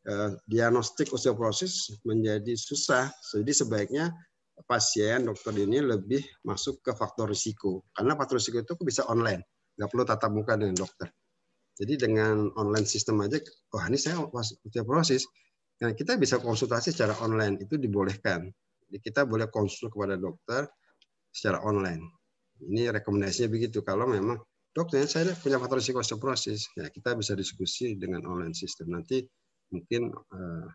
Speaker 2: eh, diagnostik osteoporosis menjadi susah. Jadi sebaiknya pasien dokter ini lebih masuk ke faktor risiko karena faktor risiko itu bisa online, nggak perlu tatap muka dengan dokter. Jadi dengan online sistem aja, wah oh, ini saya osteoporosis, nah, kita bisa konsultasi secara online itu dibolehkan. Jadi kita boleh konsul kepada dokter secara online. Ini rekomendasinya begitu. Kalau memang dokter saya punya faktor risiko ya kita bisa diskusi dengan online system nanti mungkin eh,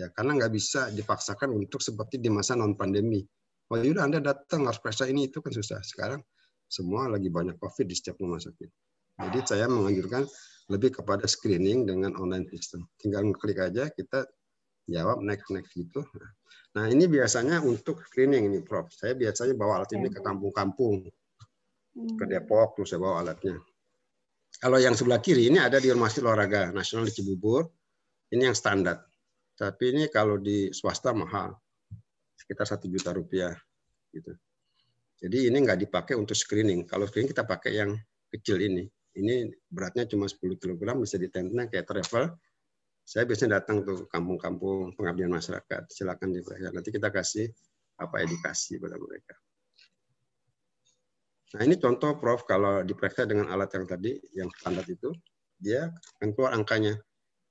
Speaker 2: ya karena nggak bisa dipaksakan untuk seperti di masa non pandemi. wah oh, yaudah Anda datang harus periksa ini itu kan susah. Sekarang semua lagi banyak COVID di setiap rumah sakit. Jadi saya menganjurkan lebih kepada screening dengan online system. Tinggal klik aja kita jawab next next gitu. Nah ini biasanya untuk screening ini Prof. Saya biasanya bawa alat ini ke iya, kampung-kampung Hmm. ke Depok terus saya bawa alatnya. Kalau yang sebelah kiri ini ada di rumah sakit Olahraga Nasional di Cibubur. Ini yang standar. Tapi ini kalau di swasta mahal. Sekitar satu juta rupiah gitu. Jadi ini nggak dipakai untuk screening. Kalau screening kita pakai yang kecil ini. Ini beratnya cuma 10 kg bisa di kayak travel. Saya biasanya datang ke kampung-kampung pengabdian masyarakat. Silakan diperiksa. Nanti kita kasih apa edukasi pada mereka. Nah ini contoh Prof kalau diperiksa dengan alat yang tadi yang standar itu dia akan keluar angkanya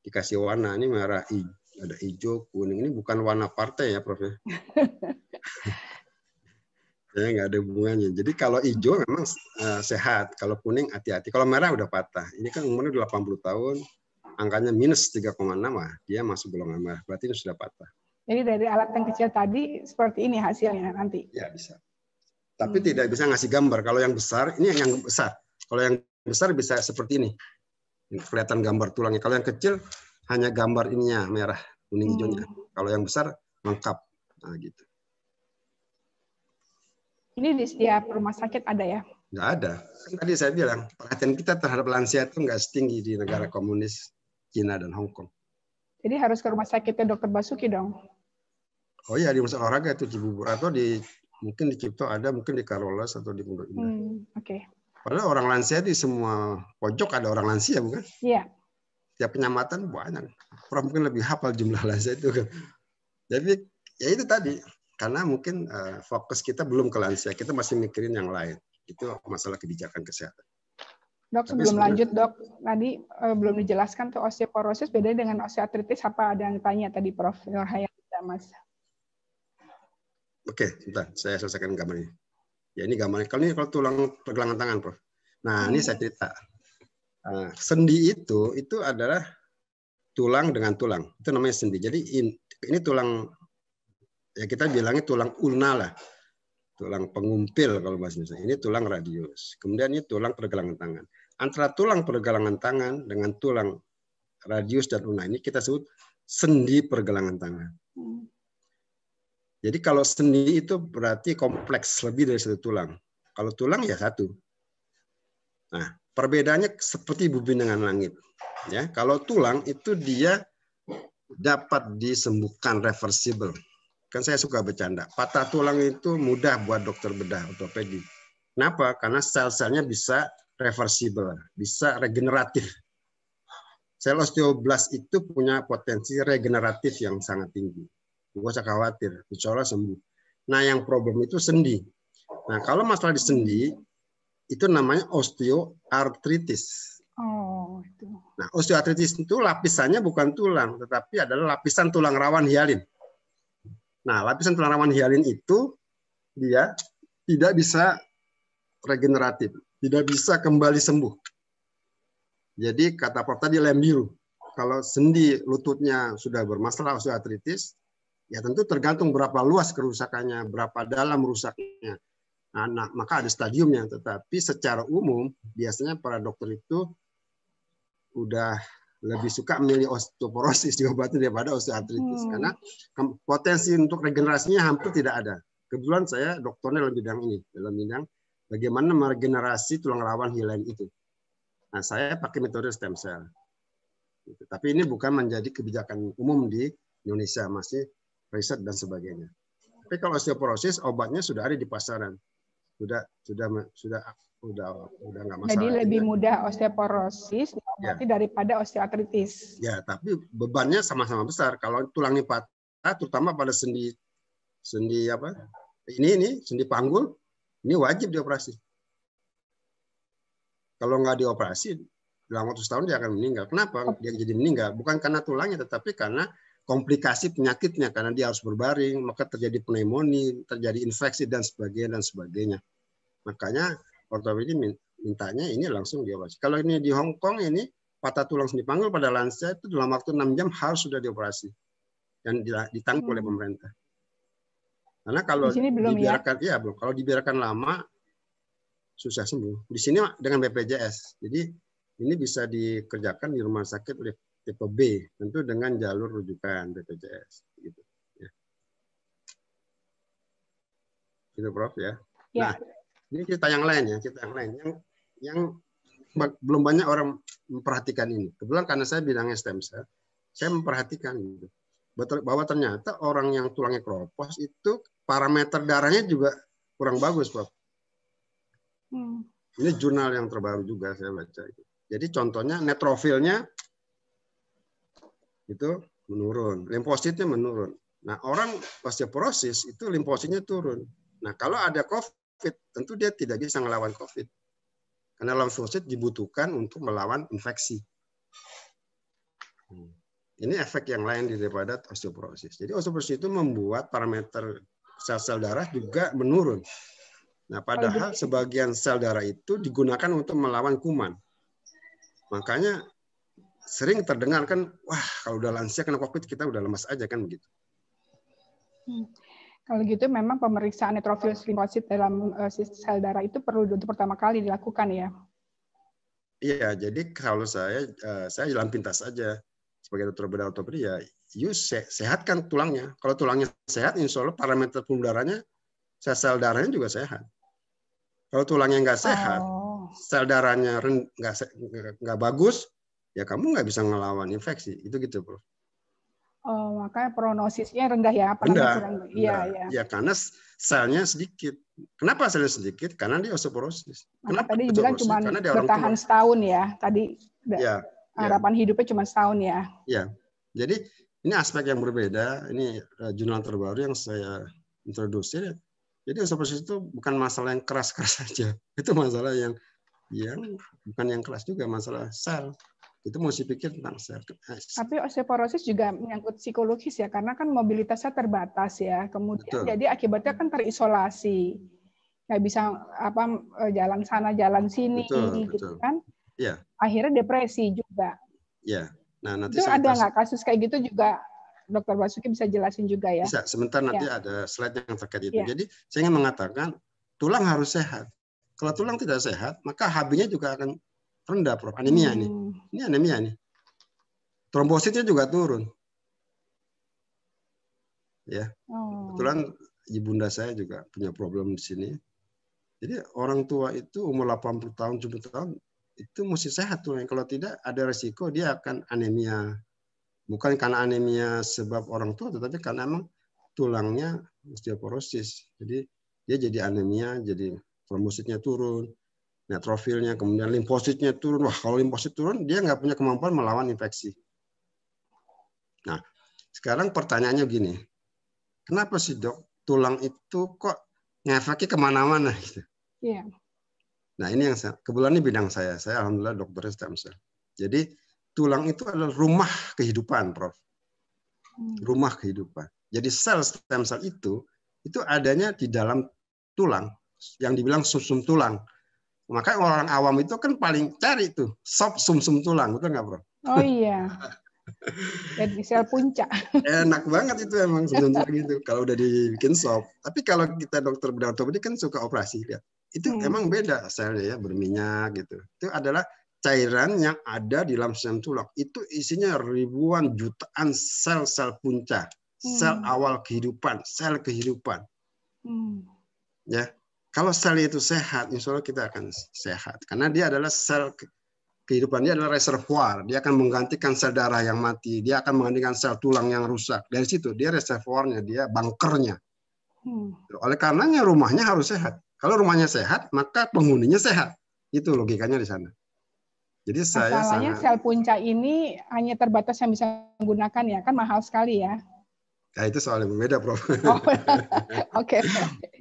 Speaker 2: dikasih warna ini merah ada hijau kuning ini bukan warna partai ya Prof ya. ya nggak ada hubungannya. Jadi kalau hijau memang eh, sehat, kalau kuning hati-hati, kalau merah udah patah. Ini kan umurnya udah 80 tahun, angkanya minus 3,6 lah, dia masuk golongan merah. Berarti ini sudah patah.
Speaker 3: Jadi dari alat yang kecil tadi seperti ini hasilnya nanti. Ya bisa
Speaker 2: tapi hmm. tidak bisa ngasih gambar. Kalau yang besar, ini yang besar. Kalau yang besar bisa seperti ini. Kelihatan gambar tulangnya. Kalau yang kecil hanya gambar ininya merah, kuning, hmm. hijaunya. Kalau yang besar lengkap. Nah, gitu.
Speaker 3: Ini di setiap rumah sakit ada ya?
Speaker 2: Nggak ada. Tadi saya bilang, perhatian kita terhadap lansia itu nggak setinggi di negara komunis Cina dan Hong Kong.
Speaker 3: Jadi harus ke rumah sakitnya dokter Basuki dong?
Speaker 2: Oh iya, di rumah olahraga itu Cibubur. Atau di mungkin di Cipto ada, mungkin di Karolas atau di Pondok Indah.
Speaker 3: Hmm, Oke. Okay.
Speaker 2: Padahal orang lansia di semua pojok ada orang lansia bukan? Iya. Yeah. Tiap penyamatan banyak. Orang mungkin lebih hafal jumlah lansia itu kan. Jadi ya itu tadi karena mungkin uh, fokus kita belum ke lansia, kita masih mikirin yang lain. Itu masalah kebijakan kesehatan.
Speaker 3: Dok, Tapi sebelum lanjut, Dok, tadi uh, belum dijelaskan tuh osteoporosis beda dengan osteoartritis apa ada yang tanya tadi Prof Nurhayat sama Mas
Speaker 2: Oke, sebentar. Saya selesaikan gambarnya. Ya ini gambarnya. Kalau ini kalau tulang pergelangan tangan, Prof. Nah, ini hmm. saya cerita. Nah, sendi itu itu adalah tulang dengan tulang. Itu namanya sendi. Jadi in, ini tulang ya kita bilangnya tulang ulna lah. Tulang pengumpil kalau bahasa Indonesia. Ini tulang radius. Kemudian ini tulang pergelangan tangan. Antara tulang pergelangan tangan dengan tulang radius dan ulna ini kita sebut sendi pergelangan tangan. Hmm. Jadi kalau seni itu berarti kompleks lebih dari satu tulang. Kalau tulang ya satu. Nah, perbedaannya seperti bumi dengan langit. Ya, kalau tulang itu dia dapat disembuhkan reversible. Kan saya suka bercanda. Patah tulang itu mudah buat dokter bedah ortopedi. Kenapa? Karena sel-selnya bisa reversible, bisa regeneratif. Sel osteoblast itu punya potensi regeneratif yang sangat tinggi gak usah khawatir, insya sembuh. Nah yang problem itu sendi. Nah kalau masalah di sendi, itu namanya osteoartritis.
Speaker 6: Oh, itu.
Speaker 2: Nah, osteoartritis itu lapisannya bukan tulang, tetapi adalah lapisan tulang rawan hialin. Nah, lapisan tulang rawan hialin itu dia tidak bisa regeneratif, tidak bisa kembali sembuh. Jadi kata Prof tadi lem biru. Kalau sendi lututnya sudah bermasalah osteoartritis, Ya tentu tergantung berapa luas kerusakannya, berapa dalam rusaknya. Nah, nah, maka ada stadiumnya. Tetapi secara umum biasanya para dokter itu udah lebih suka milih osteoporosis diobati daripada osteoartritis hmm. karena potensi untuk regenerasinya hampir tidak ada. Kebetulan saya dokternya dalam bidang ini, dalam bidang bagaimana meregenerasi tulang rawan hilang itu. Nah, saya pakai metode stem cell. Gitu. Tapi ini bukan menjadi kebijakan umum di Indonesia, masih riset dan sebagainya. Tapi kalau osteoporosis obatnya sudah ada di pasaran. Sudah sudah sudah sudah sudah nggak masalah. Jadi lebih ya.
Speaker 3: mudah osteoporosis ya. daripada osteoartritis.
Speaker 2: Ya, tapi bebannya sama-sama besar. Kalau tulangnya patah terutama pada sendi sendi apa? Ini ini sendi panggul ini wajib dioperasi. Kalau nggak dioperasi, dalam waktu setahun dia akan meninggal. Kenapa dia jadi meninggal? Bukan karena tulangnya, tetapi karena komplikasi penyakitnya karena dia harus berbaring, maka terjadi pneumonia, terjadi infeksi dan sebagainya dan sebagainya. Makanya ortopedi mintanya ini langsung dioperasi. Kalau ini di Hong Kong ini patah tulang sendi panggul pada lansia itu dalam waktu 6 jam harus sudah dioperasi dan ditanggung hmm. oleh pemerintah. Karena kalau di belum ya? dibiarkan ya? ya belum. Kalau dibiarkan lama susah sembuh. Di sini dengan BPJS. Jadi ini bisa dikerjakan di rumah sakit oleh tipe B tentu dengan jalur rujukan BPJS gitu ya. Gitu Prof ya. ya. Nah, ini kita yang lain ya, kita yang lain yang yang belum banyak orang memperhatikan ini. Kebetulan karena saya bidangnya stem cell, saya memperhatikan gitu. Bahwa ternyata orang yang tulangnya kropos itu parameter darahnya juga kurang bagus, Prof. Hmm. Ini jurnal yang terbaru juga saya baca itu. Jadi contohnya netrofilnya itu menurun, limfositnya menurun. Nah, orang osteoporosis itu limfositnya turun. Nah, kalau ada COVID, tentu dia tidak bisa melawan COVID. Karena limfosit dibutuhkan untuk melawan infeksi. Hmm. Ini efek yang lain daripada osteoporosis. Jadi osteoporosis itu membuat parameter sel-sel darah juga menurun. Nah, padahal gitu. sebagian sel darah itu digunakan untuk melawan kuman. Makanya sering terdengar kan, wah kalau udah lansia kena COVID kita udah lemas aja kan begitu.
Speaker 4: Hmm.
Speaker 3: Kalau gitu memang pemeriksaan neutrofil limfosit dalam eh, sel darah itu perlu untuk pertama kali dilakukan ya?
Speaker 2: Iya, jadi kalau saya eh, saya jalan pintas aja sebagai dokter bedah ortopedi ya, you se sehatkan tulangnya. Kalau tulangnya sehat, insya Allah parameter pembuluh darahnya, sel sel darahnya juga sehat. Kalau tulangnya nggak sehat, oh. sel darahnya nggak nggak bagus, ya kamu nggak bisa ngelawan infeksi itu gitu bro.
Speaker 3: Oh makanya pronosisnya rendah ya? Rendah. Iya, rendah. Iya iya.
Speaker 2: Ya karena selnya sedikit. Kenapa selnya sedikit? Karena dia osteoporosis. Kenapa tadi juga cuma bertahan
Speaker 3: setahun ya tadi. Ya,
Speaker 2: ya, harapan
Speaker 3: ya. hidupnya cuma setahun ya.
Speaker 2: Iya. Jadi ini aspek yang berbeda. Ini eh, jurnal terbaru yang saya introduksi. Jadi osteoporosis itu bukan masalah yang keras-keras saja. Itu masalah yang yang bukan yang keras juga masalah sel itu mesti pikir tentang self
Speaker 3: Tapi osteoporosis juga menyangkut psikologis ya, karena kan mobilitasnya terbatas ya. Kemudian Betul. jadi akibatnya kan terisolasi, nggak bisa apa eh, jalan sana jalan sini betul, gitu betul. kan. Ya. Akhirnya depresi juga.
Speaker 2: Ya. Nah nanti itu ada nggak
Speaker 3: kasus kayak gitu juga Dokter Basuki bisa jelasin juga ya. Bisa.
Speaker 2: Sebentar nanti iya. ada slide yang terkait itu. Ya. Jadi saya ingin mengatakan tulang harus sehat. Kalau tulang tidak sehat, maka hb juga akan rendah Prof, anemia hmm. nih. Ini anemia nih. Trombositnya juga turun. Ya.
Speaker 4: Oh. Kebetulan
Speaker 2: ibunda saya juga punya problem di sini. Jadi orang tua itu umur 80 tahun, 70 tahun itu mesti sehat tuh. Kalau tidak ada resiko dia akan anemia. Bukan karena anemia sebab orang tua, tetapi karena emang tulangnya osteoporosis. Jadi dia jadi anemia, jadi trombositnya turun, Netrofilnya nah, kemudian limfositnya turun. Wah, kalau limfosit turun, dia nggak punya kemampuan melawan infeksi. Nah, sekarang pertanyaannya gini, kenapa sih dok tulang itu kok ngefeknya kemana-mana gitu? Yeah. Nah ini yang saya, kebetulan ini bidang saya, saya alhamdulillah dokter stem cell. Jadi tulang itu adalah rumah kehidupan, Prof. Hmm. Rumah kehidupan. Jadi sel stem cell itu itu adanya di dalam tulang yang dibilang susun tulang. Maka orang awam itu kan paling cari tuh sop sumsum -sum tulang, betul nggak bro?
Speaker 3: Oh iya. Jadi sel puncak.
Speaker 2: Enak banget itu emang sebenarnya gitu kalau udah dibikin sop. Tapi kalau kita dokter bedah ortopedi kan suka operasi ya. Itu hmm. emang beda selnya ya berminyak gitu. Itu adalah cairan yang ada di dalam sel tulang itu isinya ribuan jutaan sel-sel punca,
Speaker 7: hmm. sel
Speaker 2: awal kehidupan, sel kehidupan. Hmm. Ya, kalau sel itu sehat, insya Allah kita akan sehat. Karena dia adalah sel kehidupan dia adalah reservoir. Dia akan menggantikan sel darah yang mati. Dia akan menggantikan sel tulang yang rusak. Dari situ dia reservoirnya, dia bunkernya. Hmm. Oleh karenanya rumahnya harus sehat. Kalau rumahnya sehat, maka penghuninya sehat. Itu logikanya di sana. Jadi saya Masalahnya sangat... sel
Speaker 3: punca ini hanya terbatas yang bisa menggunakan ya, kan mahal sekali ya.
Speaker 2: Nah, itu soal yang berbeda, Prof. Oh, oke. okay.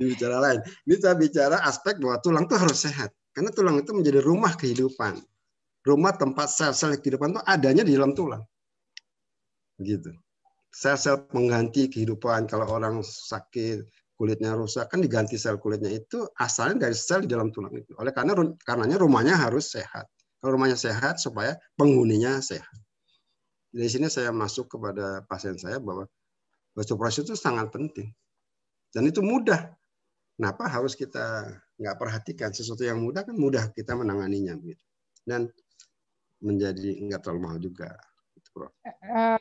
Speaker 2: Ini bicara lain. Ini saya bicara aspek bahwa tulang itu harus sehat. Karena tulang itu menjadi rumah kehidupan. Rumah tempat sel-sel kehidupan itu adanya di dalam tulang. Begitu. Sel-sel pengganti kehidupan. Kalau orang sakit, kulitnya rusak, kan diganti sel kulitnya itu asalnya dari sel di dalam tulang itu. Oleh karena karenanya rumahnya harus sehat. Kalau rumahnya sehat supaya penghuninya sehat. Di sini saya masuk kepada pasien saya bahwa Reciprocity proses itu sangat penting. Dan itu mudah. Kenapa harus kita nggak perhatikan sesuatu yang mudah kan mudah kita menanganinya gitu. Dan menjadi nggak terlalu mahal juga. Gitu, Prof.
Speaker 3: Uh,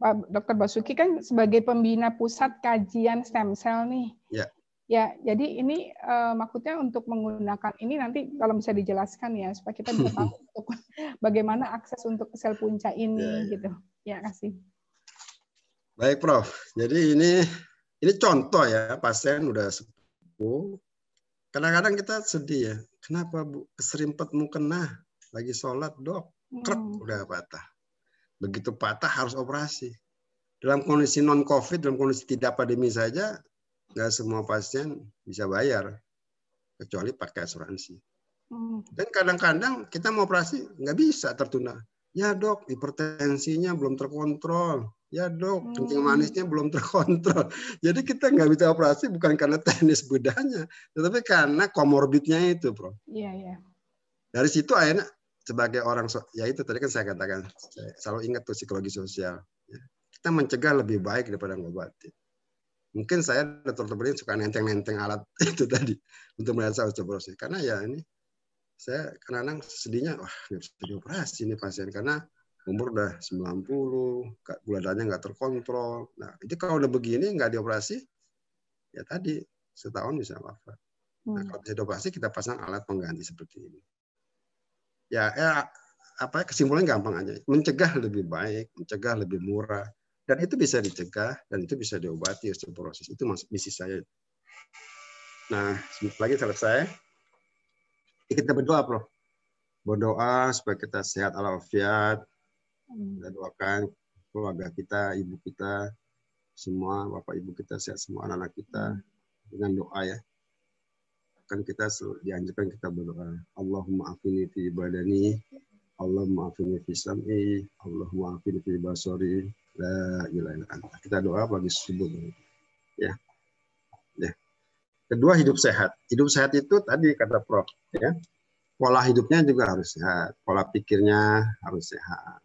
Speaker 3: Pak Dr. Basuki kan sebagai pembina pusat kajian stem cell nih. Ya. Ya, jadi ini uh, maksudnya untuk menggunakan ini nanti kalau bisa dijelaskan ya supaya kita bisa tahu untuk bagaimana akses untuk sel punca ini ya, ya. gitu.
Speaker 4: Ya, kasih.
Speaker 2: Baik Prof, jadi ini ini contoh ya pasien udah sepuh. Kadang-kadang kita sedih ya, kenapa bu keserimpetmu kena lagi sholat dok, krek hmm. udah patah. Begitu patah harus operasi. Dalam kondisi non covid, dalam kondisi tidak pandemi saja, nggak semua pasien bisa bayar kecuali pakai asuransi. Hmm. Dan kadang-kadang kita mau operasi nggak bisa tertunda. Ya dok, hipertensinya belum terkontrol, Ya dok, hmm. kencing manisnya belum terkontrol. Jadi kita nggak bisa operasi bukan karena teknis bedanya, tetapi karena komorbidnya itu, Bro. Iya, iya. Dari situ akhirnya sebagai orang, ya itu tadi kan saya katakan, saya selalu ingat tuh psikologi sosial. Ya. Kita mencegah lebih baik daripada mengobati. Mungkin saya dokter ini suka nenteng-nenteng alat itu tadi untuk melihat saya osteoporosis. Karena ya ini saya kadang-kadang sedihnya, wah nggak bisa dioperasi ini pasien. Karena umur udah 90, gula darahnya nggak terkontrol. Nah, itu kalau udah begini nggak dioperasi, ya tadi setahun bisa wafat. Nah, hmm. kalau bisa dioperasi kita pasang alat pengganti seperti ini. Ya, ya apa ya, kesimpulannya gampang aja. Mencegah lebih baik, mencegah lebih murah. Dan itu bisa dicegah dan itu bisa diobati osteoporosis. Itu misi saya. Nah, lagi selesai. Kita berdoa, Prof berdoa supaya kita sehat alafiat, kita hmm. doakan keluarga kita, ibu kita, semua bapak ibu kita sehat semua anak-anak kita hmm. dengan doa ya. Kan kita dianjurkan kita berdoa. Allahumma afini fi badani, Allahumma afini fi sam'i, Allahumma afini fi basori, la ilaha illa Kita doa bagi subuh. Ya. Ya. Kedua hidup sehat. Hidup sehat itu tadi kata Prof ya. Pola hidupnya juga harus sehat, pola pikirnya harus sehat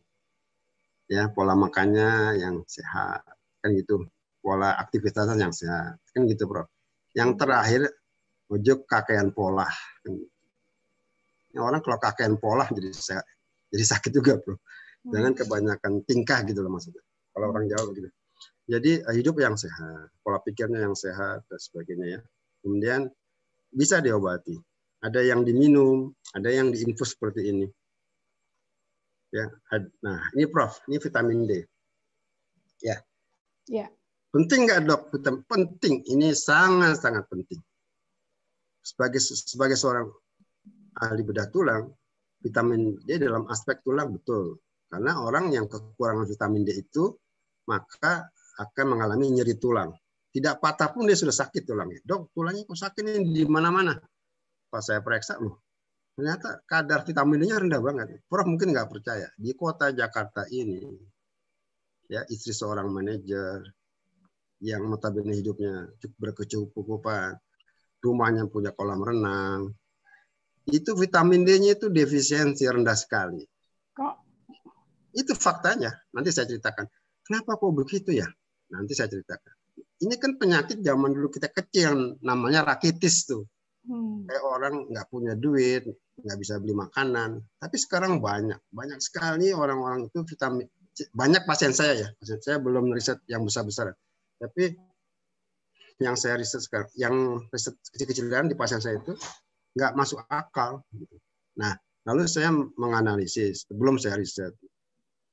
Speaker 2: ya pola makannya yang sehat kan gitu pola aktivitasnya yang sehat kan gitu bro yang terakhir ujuk kakean pola kan. orang kalau kakean pola jadi sehat, jadi sakit juga bro hmm. jangan kebanyakan tingkah gitu loh maksudnya kalau orang Jawa gitu jadi eh, hidup yang sehat pola pikirnya yang sehat dan sebagainya ya kemudian bisa diobati ada yang diminum ada yang diinfus seperti ini Ya, nah ini Prof, ini vitamin D. Ya. Ya. Penting nggak dok? penting. Ini sangat sangat penting. Sebagai sebagai seorang ahli bedah tulang, vitamin D dalam aspek tulang betul. Karena orang yang kekurangan vitamin D itu maka akan mengalami nyeri tulang. Tidak patah pun dia sudah sakit tulangnya. Dok, tulangnya kok sakit ini di mana-mana. Pas saya periksa, loh, ternyata kadar vitaminnya rendah banget. Prof mungkin nggak percaya di kota Jakarta ini, ya istri seorang manajer yang notabene hidupnya cukup berkecukupan, rumahnya punya kolam renang, itu vitamin D-nya itu defisiensi rendah sekali. Kok? Itu faktanya. Nanti saya ceritakan. Kenapa kok begitu ya? Nanti saya ceritakan. Ini kan penyakit zaman dulu kita kecil namanya rakitis tuh. Hmm. Kayak orang nggak punya duit, nggak bisa beli makanan. Tapi sekarang banyak, banyak sekali orang-orang itu vitamin Banyak pasien saya ya, pasien saya belum riset yang besar-besar. Tapi yang saya riset sekarang, yang riset kecil-kecilan di pasien saya itu nggak masuk akal. Gitu. Nah, lalu saya menganalisis, sebelum saya riset.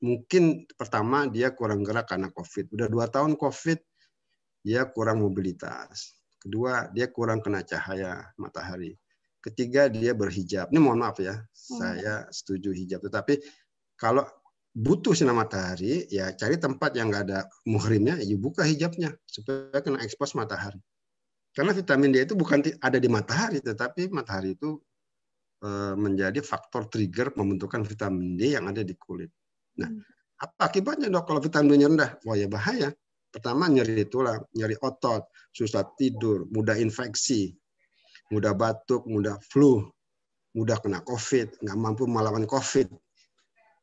Speaker 2: Mungkin pertama dia kurang gerak karena COVID. Udah dua tahun COVID, dia kurang mobilitas. Kedua, dia kurang kena cahaya matahari Ketiga dia berhijab. Ini mohon maaf ya, hmm. saya setuju hijab. Tetapi kalau butuh sinar matahari, ya cari tempat yang nggak ada muhrimnya, ya buka hijabnya supaya kena ekspos matahari. Karena vitamin D itu bukan ada di matahari, tetapi matahari itu eh, menjadi faktor trigger pembentukan vitamin D yang ada di kulit. Nah, hmm. apa akibatnya dok kalau vitamin D rendah? Wah ya bahaya. Pertama nyeri tulang, nyeri otot, susah tidur, mudah infeksi, mudah batuk, mudah flu, mudah kena COVID, nggak mampu melawan COVID.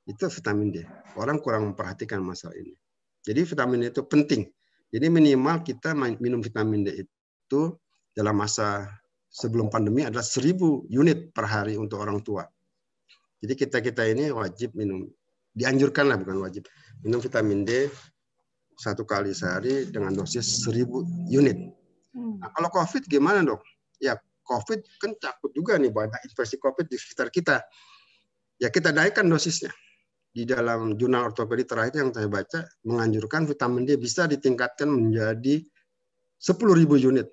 Speaker 2: Itu vitamin D. Orang kurang memperhatikan masalah ini. Jadi vitamin D itu penting. Jadi minimal kita minum vitamin D itu dalam masa sebelum pandemi adalah 1000 unit per hari untuk orang tua. Jadi kita-kita ini wajib minum. Dianjurkan lah bukan wajib. Minum vitamin D satu kali sehari dengan dosis 1000 unit. Hmm. Nah, kalau COVID gimana dok? Ya COVID kan takut juga nih banyak infeksi COVID di sekitar kita. Ya kita naikkan dosisnya. Di dalam jurnal ortopedi terakhir yang saya baca menganjurkan vitamin D bisa ditingkatkan menjadi 10.000 unit.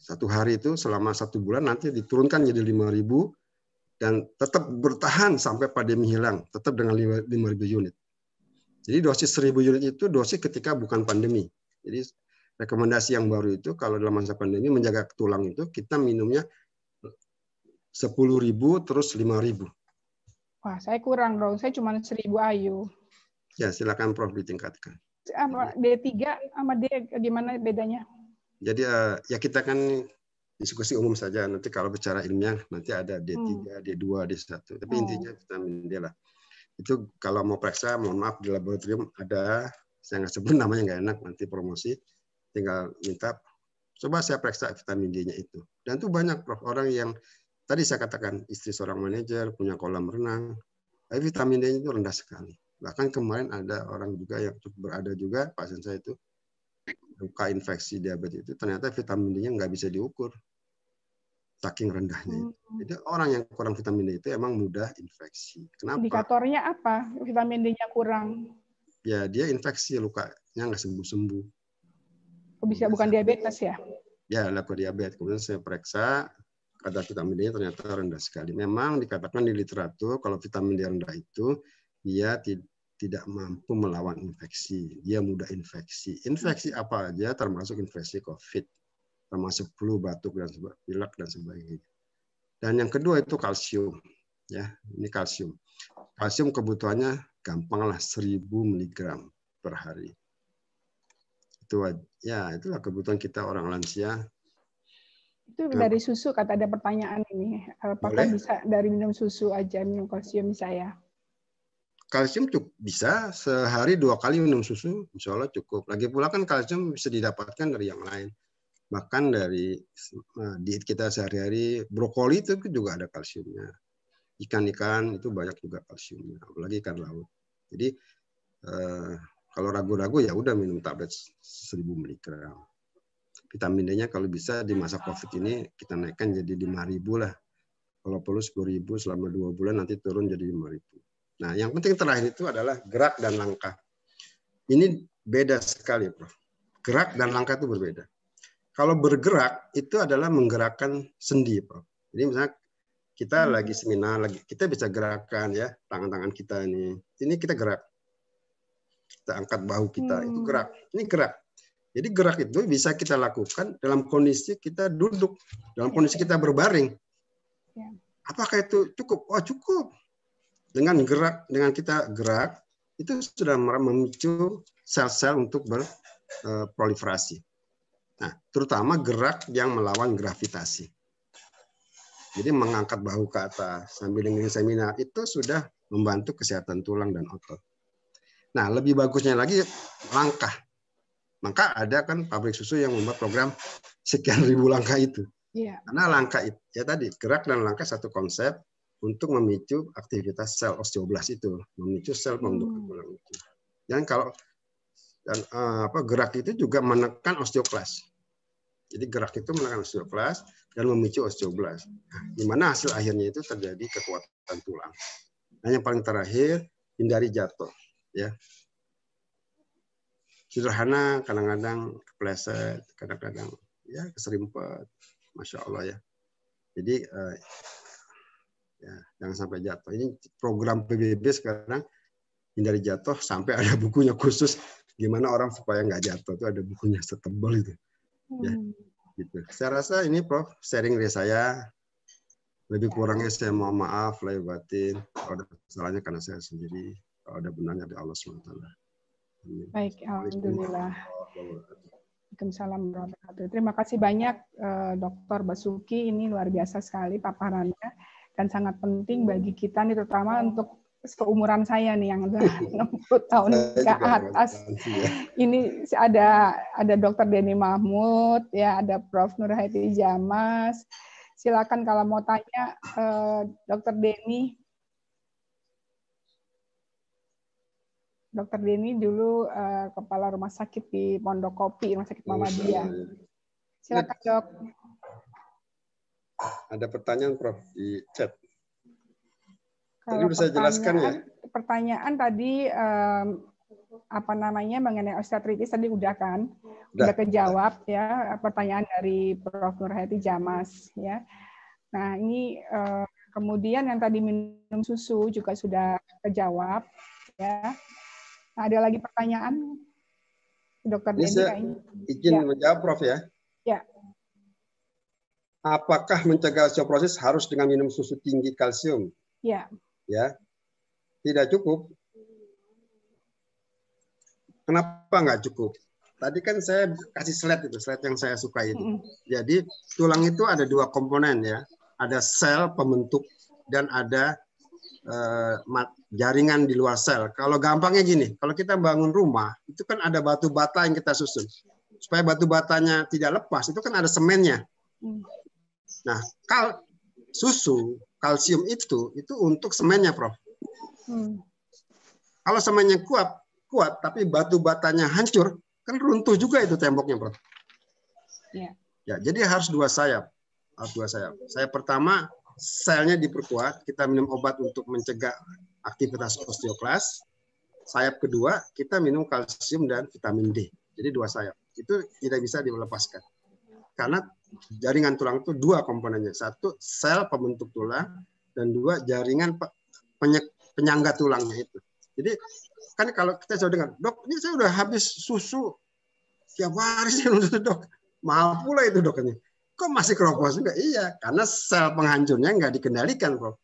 Speaker 2: Satu hari itu selama satu bulan nanti diturunkan jadi 5.000 dan tetap bertahan sampai pandemi hilang, tetap dengan 5.000 unit. Jadi dosis 1.000 unit itu dosis ketika bukan pandemi. Jadi rekomendasi yang baru itu kalau dalam masa pandemi menjaga tulang itu kita minumnya 10.000 terus 5.000.
Speaker 3: Wah, saya kurang dong. Saya cuma 1.000 ayu.
Speaker 2: Ya, silakan Prof ditingkatkan.
Speaker 3: Ah, D3 sama D gimana bedanya?
Speaker 2: Jadi eh, ya kita kan diskusi umum saja. Nanti kalau bicara ilmiah nanti ada D3, hmm. D2, D1. Tapi hmm. intinya kita D lah. Itu kalau mau periksa, mohon maaf di laboratorium ada saya nggak sebut namanya nggak enak nanti promosi tinggal minta coba saya periksa vitamin D-nya itu. Dan itu banyak prof orang yang tadi saya katakan istri seorang manajer punya kolam renang, tapi vitamin D-nya itu rendah sekali. Bahkan kemarin ada orang juga yang berada juga pasien saya itu luka infeksi diabetes itu ternyata vitamin D-nya nggak bisa diukur saking rendahnya. Hmm. Jadi orang yang kurang vitamin D itu emang mudah infeksi. Kenapa? Indikatornya
Speaker 3: apa? Vitamin D-nya kurang.
Speaker 2: Ya dia infeksi lukanya nggak sembuh-sembuh
Speaker 3: Oh, bisa bukan diabetes ya?
Speaker 2: Ya, lab diabetes. Kemudian saya periksa kadar vitamin D-nya ternyata rendah sekali. Memang dikatakan di literatur kalau vitamin D rendah itu dia tidak mampu melawan infeksi. Dia mudah infeksi. Infeksi apa aja termasuk infeksi COVID, termasuk flu, batuk dan pilek dan sebagainya. Dan yang kedua itu kalsium. Ya, ini kalsium. Kalsium kebutuhannya gampanglah 1000 mg per hari itu ya itulah kebutuhan kita orang lansia
Speaker 3: itu dari susu kata ada pertanyaan ini apakah Boleh? bisa dari minum susu aja minum kalsium saya?
Speaker 2: kalsium cukup bisa sehari dua kali minum susu insya Allah cukup lagi pula kan kalsium bisa didapatkan dari yang lain bahkan dari eh, diet kita sehari-hari brokoli itu juga ada kalsiumnya ikan-ikan itu banyak juga kalsiumnya apalagi ikan laut jadi eh, kalau ragu-ragu ya udah minum tablet 1000 miligram. Vitamin D-nya kalau bisa di masa COVID ini kita naikkan jadi 5000 lah. Kalau perlu 10000 selama 2 bulan nanti turun jadi 5000. Nah, yang penting terakhir itu adalah gerak dan langkah. Ini beda sekali, Prof. Gerak dan langkah itu berbeda. Kalau bergerak itu adalah menggerakkan sendi, Prof. Jadi misalnya kita lagi seminar, lagi kita bisa gerakan ya tangan-tangan kita ini. Ini kita gerak. Kita angkat bahu kita, hmm. itu gerak. Ini gerak. Jadi gerak itu bisa kita lakukan dalam kondisi kita duduk, dalam ya. kondisi kita berbaring. Ya. Apakah itu cukup? Oh cukup. Dengan gerak, dengan kita gerak, itu sudah memicu sel-sel untuk berproliferasi. Eh, nah, terutama gerak yang melawan gravitasi. Jadi mengangkat bahu ke atas sambil dengerin seminar itu sudah membantu kesehatan tulang dan otot. Nah, lebih bagusnya lagi langkah. Maka ada kan pabrik susu yang membuat program sekian ribu langkah itu. Yeah. Karena langkah itu ya tadi gerak dan langkah satu konsep untuk memicu aktivitas sel osteoblas itu, memicu sel hmm. pembentuk tulang itu. Dan kalau dan eh, apa gerak itu juga menekan osteoklas. Jadi gerak itu menekan osteoklas dan memicu osteoblas. Nah, di mana hasil akhirnya itu terjadi kekuatan tulang. Dan nah, yang paling terakhir hindari jatuh ya sederhana kadang-kadang kepleset kadang-kadang ya keserimpet masya allah ya jadi eh, ya jangan sampai jatuh ini program PBB sekarang hindari jatuh sampai ada bukunya khusus gimana orang supaya nggak jatuh itu ada bukunya setebal itu ya gitu saya rasa ini prof sharing dari saya lebih kurangnya saya mohon maaf lahir batin kalau ada salahnya karena saya sendiri ada benarnya di Allah SWT.
Speaker 4: Baik,
Speaker 3: Alhamdulillah.
Speaker 4: Waalaikumsalam
Speaker 3: warahmatullahi Terima kasih banyak eh, Dokter Dr. Basuki, ini luar biasa sekali paparannya dan sangat penting bagi kita nih terutama untuk seumuran saya nih yang sudah 60 tahun ke atas. Ya. Ini ada ada Dr. Denny Mahmud, ya ada Prof. Nur Jamas. Silakan kalau mau tanya eh, Dokter Dr. Denny Dokter Denny dulu uh, kepala rumah sakit di Pondok Kopi, Rumah Sakit Muhammadiyah. Silakan dok.
Speaker 2: Ada pertanyaan Prof di chat. Kalau tadi bisa saya jelaskan ya.
Speaker 3: Pertanyaan tadi um, apa namanya mengenai osteoartritis tadi udah kan udah, udah kejawab ya pertanyaan dari Prof Nurhayati Jamas ya. Nah ini uh, kemudian yang tadi minum susu juga sudah kejawab ya. Nah, ada lagi pertanyaan, Dokter Dendi? Ini
Speaker 2: izin ya. menjawab, Prof ya. Ya. Apakah mencegah osteoporosis harus dengan minum susu tinggi kalsium? Ya. Ya. Tidak cukup. Kenapa nggak cukup? Tadi kan saya kasih slide itu, slide yang saya suka itu. Mm -hmm. Jadi tulang itu ada dua komponen ya, ada sel pembentuk dan ada Eh, jaringan di luar sel. Kalau gampangnya gini, kalau kita bangun rumah, itu kan ada batu bata yang kita susun. Supaya batu batanya tidak lepas, itu kan ada semennya. Nah, kal susu, kalsium itu itu untuk semennya, Prof. Hmm. Kalau semennya kuat, kuat, tapi batu batanya hancur, kan runtuh juga itu temboknya, Prof. Yeah. Ya, jadi harus dua sayap. Harus dua sayap. Saya pertama selnya diperkuat, kita minum obat untuk mencegah aktivitas osteoklas. Sayap kedua, kita minum kalsium dan vitamin D. Jadi dua sayap. Itu tidak bisa dilepaskan. Karena jaringan tulang itu dua komponennya. Satu, sel pembentuk tulang, dan dua, jaringan penyangga tulangnya itu. Jadi kan kalau kita sudah dengar, dok ini saya sudah habis susu tiap hari saya dok. Mahal pula itu doknya kok masih keropos juga? Iya, karena sel penghancurnya nggak dikendalikan, Prof.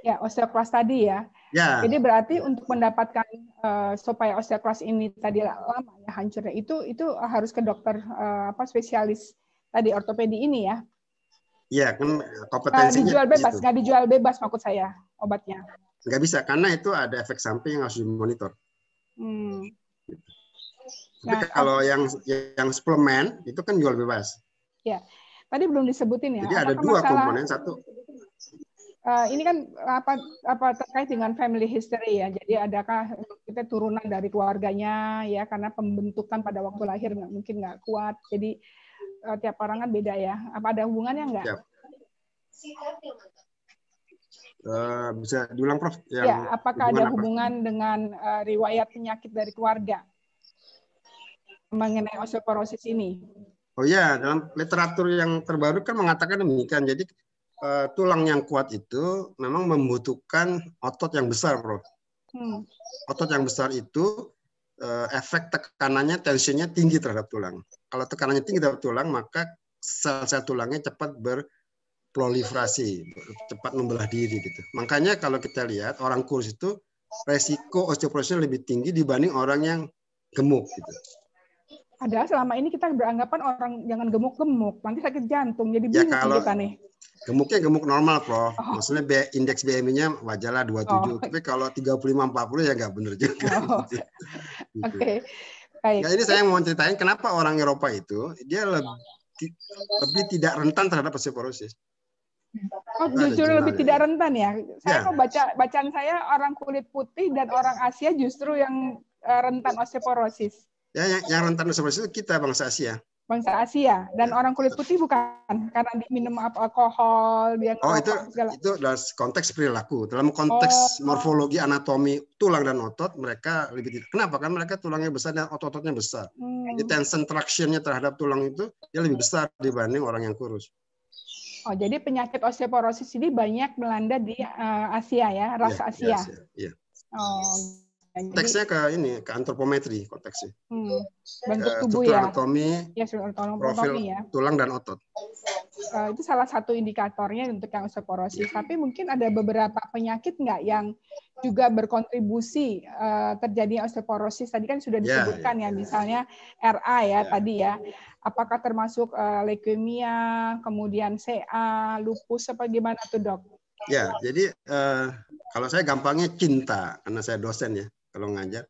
Speaker 3: Ya, osteoklas tadi ya. Ya. Jadi berarti untuk mendapatkan uh, supaya osteoklas ini tadi lama ya hancurnya itu itu harus ke dokter uh, apa spesialis tadi ortopedi ini ya.
Speaker 2: Iya, kan kompetensinya. Nggak dijual bebas, nggak
Speaker 3: dijual bebas maksud saya obatnya.
Speaker 2: Nggak bisa, karena itu ada efek samping yang harus dimonitor. Hmm. Tapi nah, kalau yang yang suplemen itu kan jual bebas.
Speaker 3: Ya, tadi belum disebutin ya. Jadi Apakah ada dua masalah, komponen satu. Uh, ini kan apa apa terkait dengan family history ya. Jadi adakah kita turunan dari keluarganya ya karena pembentukan pada waktu lahir nggak mungkin nggak kuat. Jadi uh, tiap orang kan beda ya. Apa ada hubungannya nggak? Ya.
Speaker 2: Uh, bisa diulang Prof. Yang ya, apakah hubungan ada
Speaker 3: hubungan apa? dengan uh, riwayat penyakit dari keluarga mengenai osteoporosis ini?
Speaker 2: Oh ya, dalam literatur yang terbaru kan mengatakan demikian. Jadi uh, tulang yang kuat itu memang membutuhkan otot yang besar, Bro. Hmm. Otot yang besar itu uh, efek tekanannya, tensinya tinggi terhadap tulang. Kalau tekanannya tinggi terhadap tulang, maka sel-sel tulangnya cepat berproliferasi, cepat membelah diri gitu. Makanya kalau kita lihat orang kurus itu resiko osteoporosisnya lebih tinggi dibanding orang yang gemuk gitu.
Speaker 3: Padahal selama ini kita beranggapan orang jangan gemuk-gemuk, nanti sakit jantung. Jadi ya, bingung ya, kalau kita nih.
Speaker 2: Gemuknya gemuk normal, Prof. Oh. Maksudnya B, indeks BMI-nya wajarlah 27. Oh. Tapi kalau 35 40 ya nggak benar juga. Oh. gitu. Oke. Okay. Baik. Ya, ini saya mau ceritain kenapa orang Eropa itu dia lebih, lebih tidak rentan terhadap osteoporosis. Oh, jujur lebih tidak
Speaker 3: rentan ya. Saya ya. mau baca bacaan saya orang kulit putih dan orang Asia justru yang eh, rentan osteoporosis.
Speaker 2: Ya, ya, yang, yang rentan tuberkulosis itu kita bangsa Asia.
Speaker 3: Bangsa Asia dan ya. orang kulit putih bukan karena diminum alkohol, dia Oh, itu
Speaker 2: segala. itu dalam konteks perilaku. Dalam konteks oh. morfologi anatomi tulang dan otot mereka lebih tidak. Kenapa? Kan mereka tulangnya besar dan otot-ototnya besar.
Speaker 4: Hmm.
Speaker 3: Jadi tension
Speaker 2: traction terhadap tulang itu dia lebih besar dibanding orang yang kurus.
Speaker 3: Oh, jadi penyakit osteoporosis ini banyak melanda di uh, Asia ya, ras ya, Asia. Iya. Ya. Oh, Nah, konteksnya
Speaker 2: ke ini ke antropometri konteksnya
Speaker 3: hmm. Iya. bentuk eh, tubuh uh, ya anatomi ya, anatomi, profil ya.
Speaker 2: tulang dan otot
Speaker 3: uh, itu salah satu indikatornya untuk yang osteoporosis yeah. tapi mungkin ada beberapa penyakit nggak yang juga berkontribusi uh, terjadinya osteoporosis tadi kan sudah iya, disebutkan yeah, yeah, ya iya. misalnya RA ya tadi ya apakah termasuk uh, leukemia kemudian CA lupus apa gimana tuh dok Ya,
Speaker 2: jadi uh, kalau saya gampangnya cinta karena saya dosen ya kalau ngajar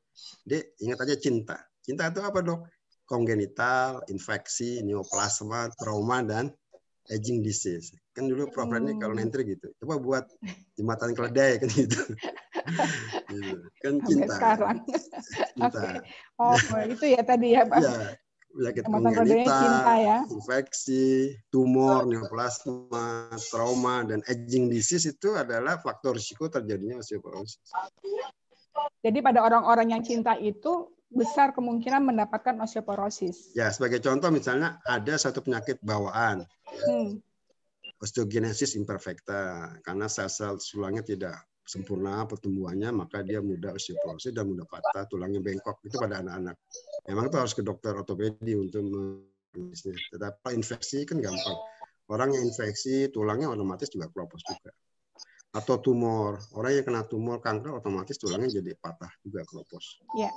Speaker 2: dia ingat aja cinta cinta itu apa dok kongenital infeksi neoplasma trauma dan aging disease kan dulu problemnya hmm. kalau nentri gitu coba buat jembatan keledai ya, kan gitu, gitu. kan cinta sekarang cinta
Speaker 3: okay. oh itu ya tadi ya pak ya
Speaker 2: penyakit iya, kongenital, ya. infeksi, tumor, neoplasma, trauma, dan aging disease itu adalah faktor risiko terjadinya osteoporosis.
Speaker 3: Jadi pada orang-orang yang cinta itu besar kemungkinan mendapatkan osteoporosis.
Speaker 2: Ya, sebagai contoh misalnya ada satu penyakit bawaan. Hmm. Osteogenesis imperfecta karena sel-sel tulangnya tidak sempurna pertumbuhannya maka dia mudah osteoporosis dan mudah patah tulangnya bengkok itu pada anak-anak. Memang itu harus ke dokter ortopedi untuk mengisinya. Tetapi infeksi kan gampang. Orang yang infeksi tulangnya otomatis juga kropos juga atau tumor. Orang yang kena tumor kanker otomatis tulangnya jadi patah juga kropos. Iya.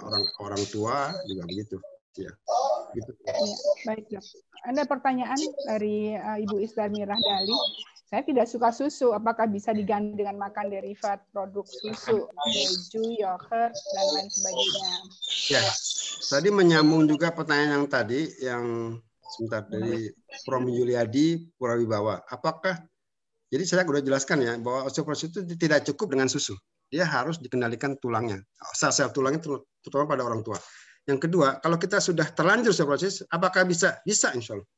Speaker 2: Orang orang tua juga begitu. Ya. Gitu. Ya,
Speaker 3: baik dok. Ada pertanyaan dari uh, Ibu Isdar Mirah Dali. Saya tidak suka susu. Apakah bisa diganti dengan makan derivat produk susu, keju, yogurt dan
Speaker 6: lain sebagainya?
Speaker 2: Ya. Tadi menyambung juga pertanyaan yang tadi yang sebentar dari prof Yuliadi Purawibawa. Apakah jadi saya sudah jelaskan ya bahwa osteoporosis itu tidak cukup dengan susu. Dia harus dikendalikan tulangnya. Sel-sel tulangnya terutama pada orang tua. Yang kedua, kalau kita sudah terlanjur osteoporosis, apakah bisa? Bisa insya Allah.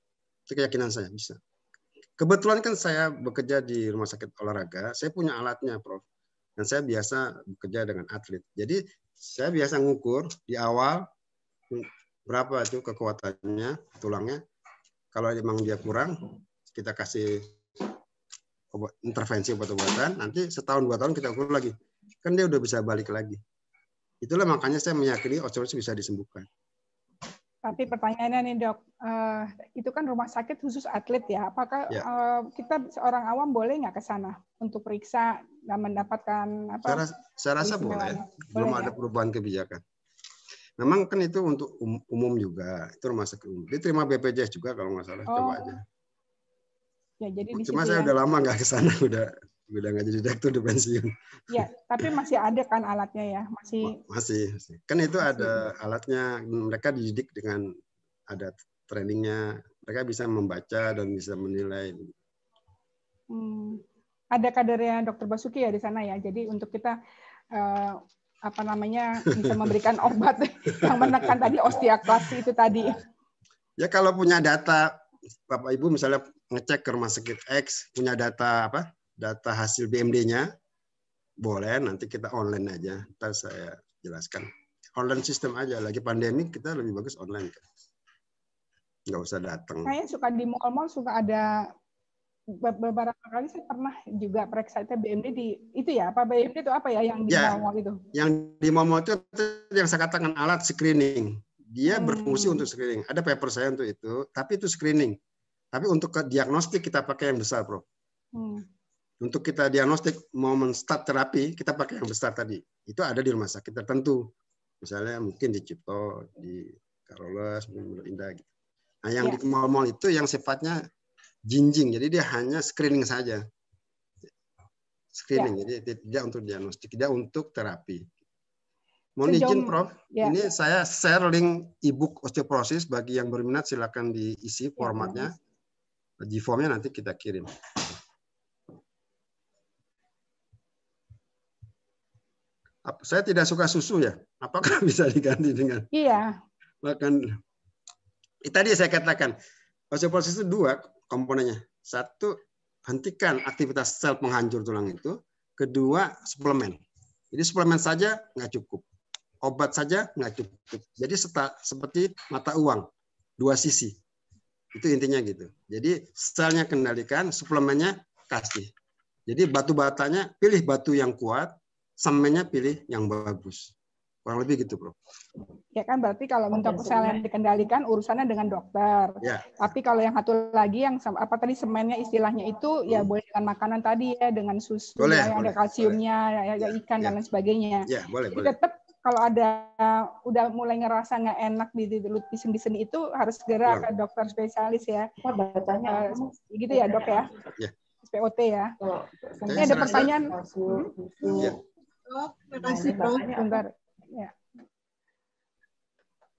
Speaker 2: Itu keyakinan saya, bisa. Kebetulan kan saya bekerja di rumah sakit olahraga, saya punya alatnya, Prof. Dan saya biasa bekerja dengan atlet. Jadi saya biasa ngukur di awal berapa itu kekuatannya tulangnya. Kalau memang dia kurang, kita kasih intervensi obat-obatan, nanti setahun dua tahun kita ukur lagi. Kan dia udah bisa balik lagi. Itulah makanya saya meyakini osteoporosis bisa disembuhkan.
Speaker 3: Tapi pertanyaannya nih dok, eh, itu kan rumah sakit khusus atlet ya. Apakah ya. Eh, kita seorang awam boleh nggak ke sana untuk periksa dan mendapatkan apa? Saya, saya rasa boleh. boleh. Belum ya? ada
Speaker 2: perubahan kebijakan. Memang kan itu untuk um, umum juga, itu rumah sakit umum. Diterima BPJS juga kalau nggak salah, oh. coba
Speaker 4: aja. Ya, jadi
Speaker 3: di Cuma saya ya. udah
Speaker 2: lama nggak ke sana, udah udah nggak jadi direktur di pensiun.
Speaker 3: Ya, tapi masih ada kan alatnya ya, masih.
Speaker 2: Masih, masih. kan itu masih. ada alatnya. Mereka dididik dengan ada trainingnya. Mereka bisa membaca dan bisa menilai.
Speaker 6: Hmm.
Speaker 3: Ada kadernya Dokter Basuki ya di sana ya. Jadi untuk kita uh, apa namanya bisa memberikan
Speaker 2: obat yang menekan tadi osteoklasi itu tadi. Ya kalau punya data Bapak Ibu misalnya ngecek ke rumah sakit X punya data apa? Data hasil BMD-nya. Boleh nanti kita online aja. Ntar saya jelaskan. Online sistem aja. Lagi pandemi kita lebih bagus online kan. Nggak usah datang. Saya
Speaker 3: suka di mall-mall suka ada beberapa kali saya pernah juga periksa itu BMD di itu ya apa BMD itu apa ya yang di ya, mall itu?
Speaker 2: Yang di mall itu yang saya katakan alat screening dia hmm. berfungsi untuk screening. Ada paper saya untuk itu, tapi itu screening. Tapi untuk ke diagnostik kita pakai yang besar, Prof. Hmm. Untuk kita diagnostik momen start terapi, kita pakai yang besar tadi. Itu ada di rumah sakit tertentu. Misalnya mungkin di Cipto, di Karoles, di Indah gitu. Nah, yang ya. di mall-mall itu yang sifatnya jinjing. Jadi dia hanya screening saja ya. screening, ya. jadi tidak untuk diagnostik, tidak untuk terapi.
Speaker 4: Mohon Sejong, izin Prof,
Speaker 2: ya. ini saya share link e-book osteoporosis bagi yang berminat silakan diisi ya, formatnya. di formnya nanti kita kirim. Saya tidak suka susu ya. Apakah bisa diganti dengan? Iya. Bahkan eh, tadi saya katakan osteoporosis itu dua komponennya. Satu hentikan aktivitas sel penghancur tulang itu. Kedua suplemen. Jadi suplemen saja nggak cukup obat saja nggak cukup. Jadi seta, seperti mata uang, dua sisi. Itu intinya gitu. Jadi selnya kendalikan, suplemennya kasih. Jadi batu batanya pilih batu yang kuat, semennya pilih yang bagus. Kurang lebih gitu, Bro.
Speaker 3: Ya kan berarti kalau untuk sel yang dikendalikan urusannya dengan dokter. Ya. Tapi kalau yang satu lagi yang apa tadi semennya istilahnya itu ya hmm. ya boleh dengan makanan tadi ya, dengan susu boleh, ya, boleh, ada kalsiumnya, boleh. ya, ya ikan ya. dan lain sebagainya. Ya, boleh, Jadi boleh. tetap kalau ada udah mulai ngerasa nggak enak di lutut di sendi-sendi itu harus segera iya. ke dokter spesialis ya. Oh, bacanya uh, gitu ya dok ya. Iya. SPOT ya. Oh, ini ada pertanyaan.
Speaker 6: Hmm?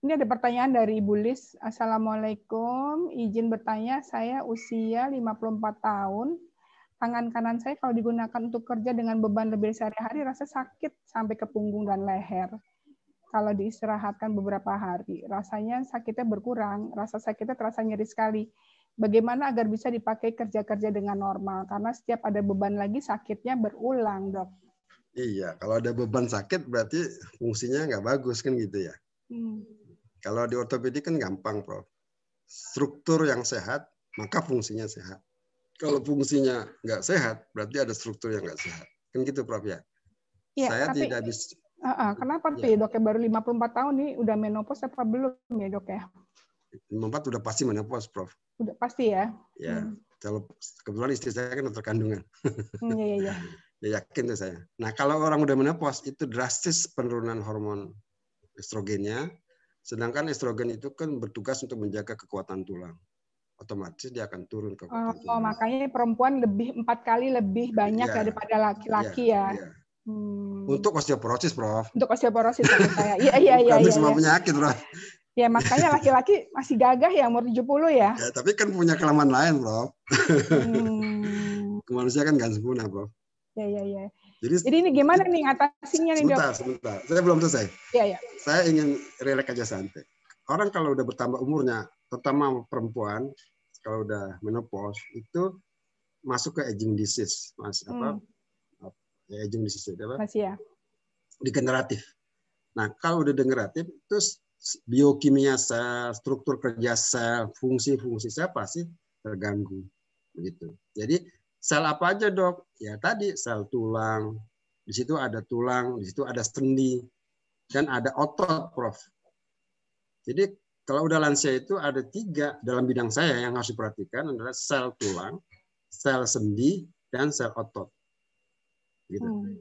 Speaker 3: Ini ada pertanyaan dari Ibu Lis. Assalamualaikum. Izin bertanya, saya usia 54 tahun, tangan kanan saya kalau digunakan untuk kerja dengan beban lebih sehari-hari rasa sakit sampai ke punggung dan leher. Kalau diistirahatkan beberapa hari, rasanya sakitnya berkurang, rasa sakitnya terasa nyeri sekali. Bagaimana agar bisa dipakai kerja-kerja dengan normal? Karena setiap ada beban lagi sakitnya berulang, dok.
Speaker 2: Iya, kalau ada beban sakit berarti fungsinya nggak bagus kan gitu ya. Hmm. Kalau di ortopedi kan gampang, Prof. Struktur yang sehat, maka fungsinya sehat kalau fungsinya nggak sehat, berarti ada struktur yang nggak sehat. Kan gitu, Prof ya? ya Saya tapi, tidak bisa.
Speaker 3: Uh, uh, kenapa ya. ya. dok ya baru 54 tahun nih udah menopause apa belum ya dok ya?
Speaker 2: 54 udah pasti menopause, Prof.
Speaker 3: Udah pasti ya?
Speaker 2: Ya. Hmm. Kalau kebetulan istri saya kan dokter kandungan. Hmm,
Speaker 3: iya, iya, iya.
Speaker 2: Ya, yakin tuh saya. Nah, kalau orang udah menopause, itu drastis penurunan hormon estrogennya. Sedangkan estrogen itu kan bertugas untuk menjaga kekuatan tulang otomatis dia akan turun ke oh,
Speaker 3: Oh, makanya perempuan lebih empat kali lebih iya, banyak yeah. daripada laki-laki yeah. ya. Yeah. Hmm.
Speaker 2: Untuk osteoporosis, Prof.
Speaker 3: Untuk osteoporosis saya. Iya, iya, iya. ya, semua ya. penyakit, Prof. Ya, makanya laki-laki masih gagah ya umur 70 ya. ya
Speaker 2: tapi kan punya kelemahan lain, Prof. Hmm. Manusia kan gak sempurna, Prof. Ya, ya, ya. Jadi, Jadi ini
Speaker 3: gimana nih ngatasinnya nih, Dok? Sebentar,
Speaker 2: sebentar. Saya belum selesai. Iya, iya. Saya ingin relax aja santai. Orang kalau udah bertambah umurnya, terutama perempuan, kalau udah menopause itu masuk ke aging disease, mas apa? Hmm. Ya, Aging disease itu apa? Masih ya. Degeneratif. Nah, kalau udah degeneratif terus biokimia sel, struktur kerja sel, fungsi-fungsi sel pasti terganggu. Begitu. Jadi sel apa aja, Dok? Ya tadi sel tulang, di situ ada tulang, di situ ada sendi, dan ada otot, Prof. Jadi kalau udah lansia itu ada tiga dalam bidang saya yang harus diperhatikan adalah sel tulang, sel sendi, dan sel otot. Gitu. Hmm.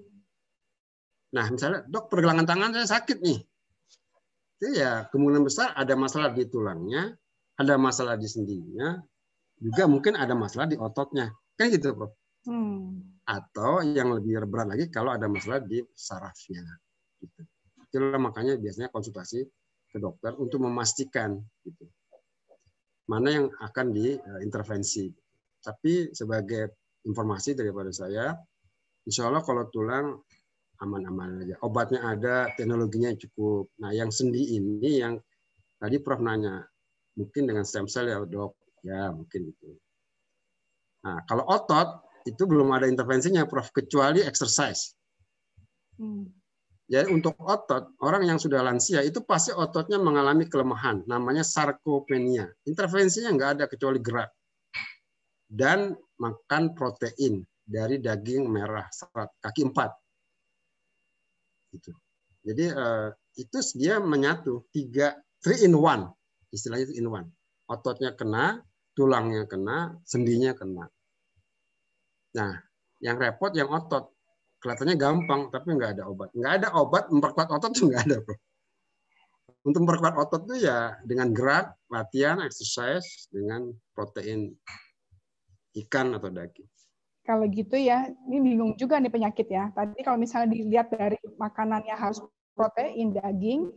Speaker 2: Nah, misalnya dok pergelangan tangan saya sakit nih, itu ya kemungkinan besar ada masalah di tulangnya, ada masalah di sendinya, juga mungkin ada masalah di ototnya, kan gitu, Prof. Hmm. Atau yang lebih berat lagi kalau ada masalah di sarafnya. Gitu. Itulah makanya biasanya konsultasi ke dokter untuk memastikan gitu, mana yang akan diintervensi. Tapi sebagai informasi daripada saya, insya Allah kalau tulang aman-aman aja. Obatnya ada, teknologinya cukup. Nah yang sendi ini yang tadi Prof nanya, mungkin dengan stem cell ya dok, ya mungkin itu. Nah kalau otot itu belum ada intervensinya Prof, kecuali exercise. Hmm ya untuk otot orang yang sudah lansia itu pasti ototnya mengalami kelemahan namanya sarkopenia intervensinya nggak ada kecuali gerak dan makan protein dari daging merah serat kaki empat itu jadi eh, itu dia menyatu tiga three in one istilahnya itu in one ototnya kena tulangnya kena sendinya kena nah yang repot yang otot kelihatannya gampang tapi nggak ada obat nggak ada obat memperkuat otot tuh nggak ada bro untuk memperkuat otot tuh ya dengan gerak latihan exercise dengan protein ikan atau daging
Speaker 3: kalau gitu ya ini bingung juga nih penyakit ya tadi kalau misalnya dilihat dari makanannya harus protein daging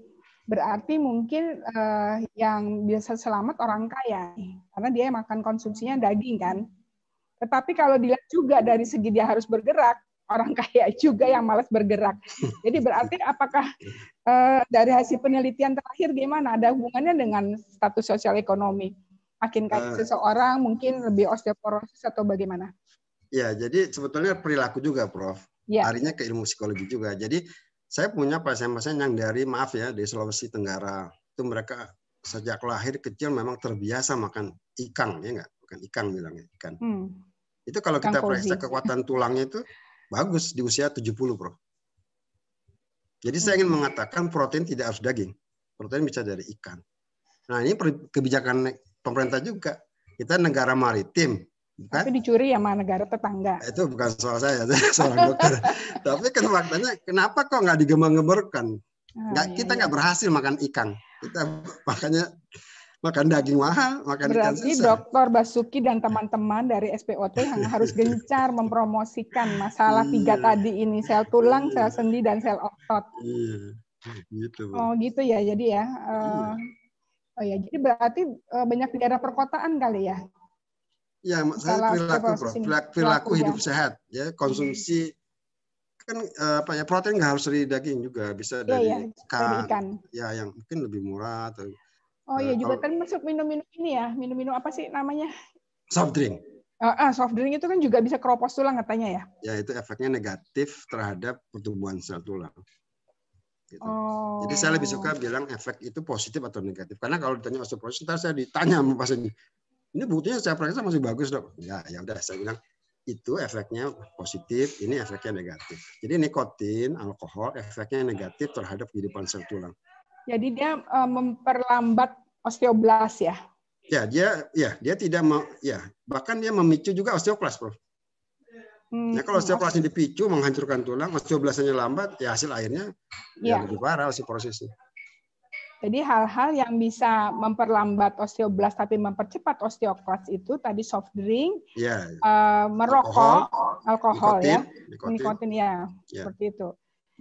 Speaker 3: berarti mungkin eh, yang biasa selamat orang kaya karena dia makan konsumsinya daging kan. Tetapi kalau dilihat juga dari segi dia harus bergerak, orang kaya juga yang malas bergerak. Jadi berarti apakah eh, dari hasil penelitian terakhir gimana ada hubungannya dengan status sosial ekonomi? Makin kaya uh, seseorang mungkin lebih osteoporosis atau bagaimana?
Speaker 2: Ya, jadi sebetulnya perilaku juga, Prof. Ya. Harinya ke ilmu psikologi juga. Jadi saya punya pasien-pasien yang dari maaf ya di Sulawesi Tenggara itu mereka sejak lahir kecil memang terbiasa makan ikan ya enggak bukan ikan bilangnya ikan hmm. itu kalau kita periksa kekuatan tulangnya itu Bagus di usia 70, bro. Jadi saya ingin hmm. mengatakan protein tidak harus daging. Protein bisa dari ikan. Nah, ini kebijakan pemerintah juga. Kita negara maritim, bukan? Tapi dicuri ya sama negara tetangga. Nah, itu bukan soal saya, soal dokter. Tapi kan faktanya kenapa kok nggak digembar-gemborkan?
Speaker 4: Ah,
Speaker 3: nggak,
Speaker 2: iya, kita iya. nggak berhasil makan ikan. Kita makanya makan daging mahal, makan Berarti ikan susah.
Speaker 3: Dokter Basuki dan teman-teman dari SPOT yang harus gencar mempromosikan masalah hmm. tiga iya. tadi ini sel tulang, hmm. sel sendi dan sel otot.
Speaker 4: Iya. Gitu.
Speaker 2: Oh
Speaker 3: gitu ya, jadi ya. Iya. Eh, oh ya, jadi berarti uh, banyak di daerah perkotaan kali ya.
Speaker 2: Ya, saya perilaku, bro. perilaku, perilaku ya? hidup ya. sehat, ya konsumsi hmm kan eh, apa ya protein nggak harus dari daging juga bisa iya, dari, ya, ikan, dari ikan ya yang mungkin lebih murah atau
Speaker 3: Oh iya nah, juga kan masuk minum-minum ini ya, minum-minum apa sih namanya? Soft drink. Uh, uh, soft drink itu kan juga bisa keropos tulang katanya ya?
Speaker 2: Ya itu efeknya negatif terhadap pertumbuhan sel tulang. Gitu.
Speaker 4: Oh.
Speaker 3: Jadi
Speaker 2: saya lebih suka bilang efek itu positif atau negatif. Karena kalau ditanya osteoporosis, ntar saya ditanya sama pasien, ini buktinya saya periksa masih bagus dok. Ya, ya udah saya bilang itu efeknya positif, ini efeknya negatif. Jadi nikotin, alkohol, efeknya negatif terhadap kehidupan sel tulang
Speaker 3: jadi dia eh, memperlambat osteoblas ya.
Speaker 2: Ya, dia ya, dia tidak mau ya, bahkan dia memicu juga osteoklas, Prof. Hmm. Ya, kalau iya. osteoklasnya dipicu menghancurkan tulang, osteoblasnya lambat, ya hasil akhirnya ya, ya lebih parah prosesnya.
Speaker 3: Jadi hal-hal yang bisa memperlambat osteoblas tapi mempercepat osteoklas itu tadi soft drink, ya, Uh, merokok, alkohol, alkohol ya, nikotin, ya, nikotin, nikotin ya, ya, seperti itu.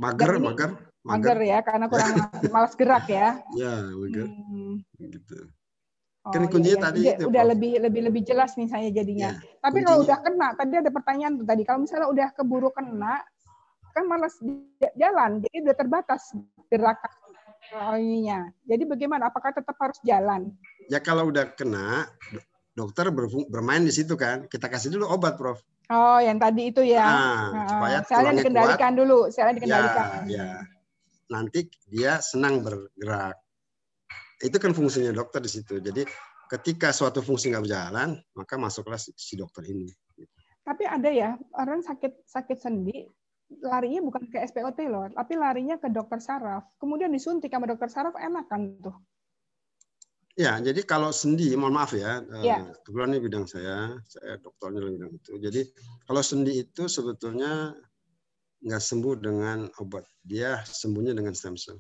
Speaker 2: Mager, mager mager ya
Speaker 3: karena kurang malas gerak ya.
Speaker 2: Ya, mager. Hmm. Gitu.
Speaker 3: Oh, kan iya, kuncinya iya, tadi udah, udah lebih lebih lebih jelas nih saya jadinya. Ya, Tapi kuncinya. kalau udah kena, tadi ada pertanyaan tuh tadi kalau misalnya udah keburu kena kan malas jalan, jadi udah terbatas gerak ininya. Jadi bagaimana? Apakah tetap harus jalan?
Speaker 2: Ya kalau udah kena, dokter bermain di situ kan. Kita kasih dulu obat, Prof.
Speaker 3: Oh, yang tadi itu ya. Nah, supaya ah, ah. saya dikendalikan kuat. dulu, saya dikendalikan. Ya, ya
Speaker 2: nanti dia senang bergerak. Itu kan fungsinya dokter di situ. Jadi ketika suatu fungsi nggak berjalan, maka masuklah si dokter ini.
Speaker 3: Tapi ada ya orang sakit sakit sendi larinya bukan ke SPOT loh, tapi larinya ke dokter saraf. Kemudian disuntik sama dokter saraf enak kan tuh?
Speaker 2: Ya, jadi kalau sendi, mohon maaf ya, eh, ya. kebetulan ini bidang saya, saya dokternya bidang itu. Jadi kalau sendi itu sebetulnya nggak sembuh dengan obat. Dia sembuhnya dengan stem cell.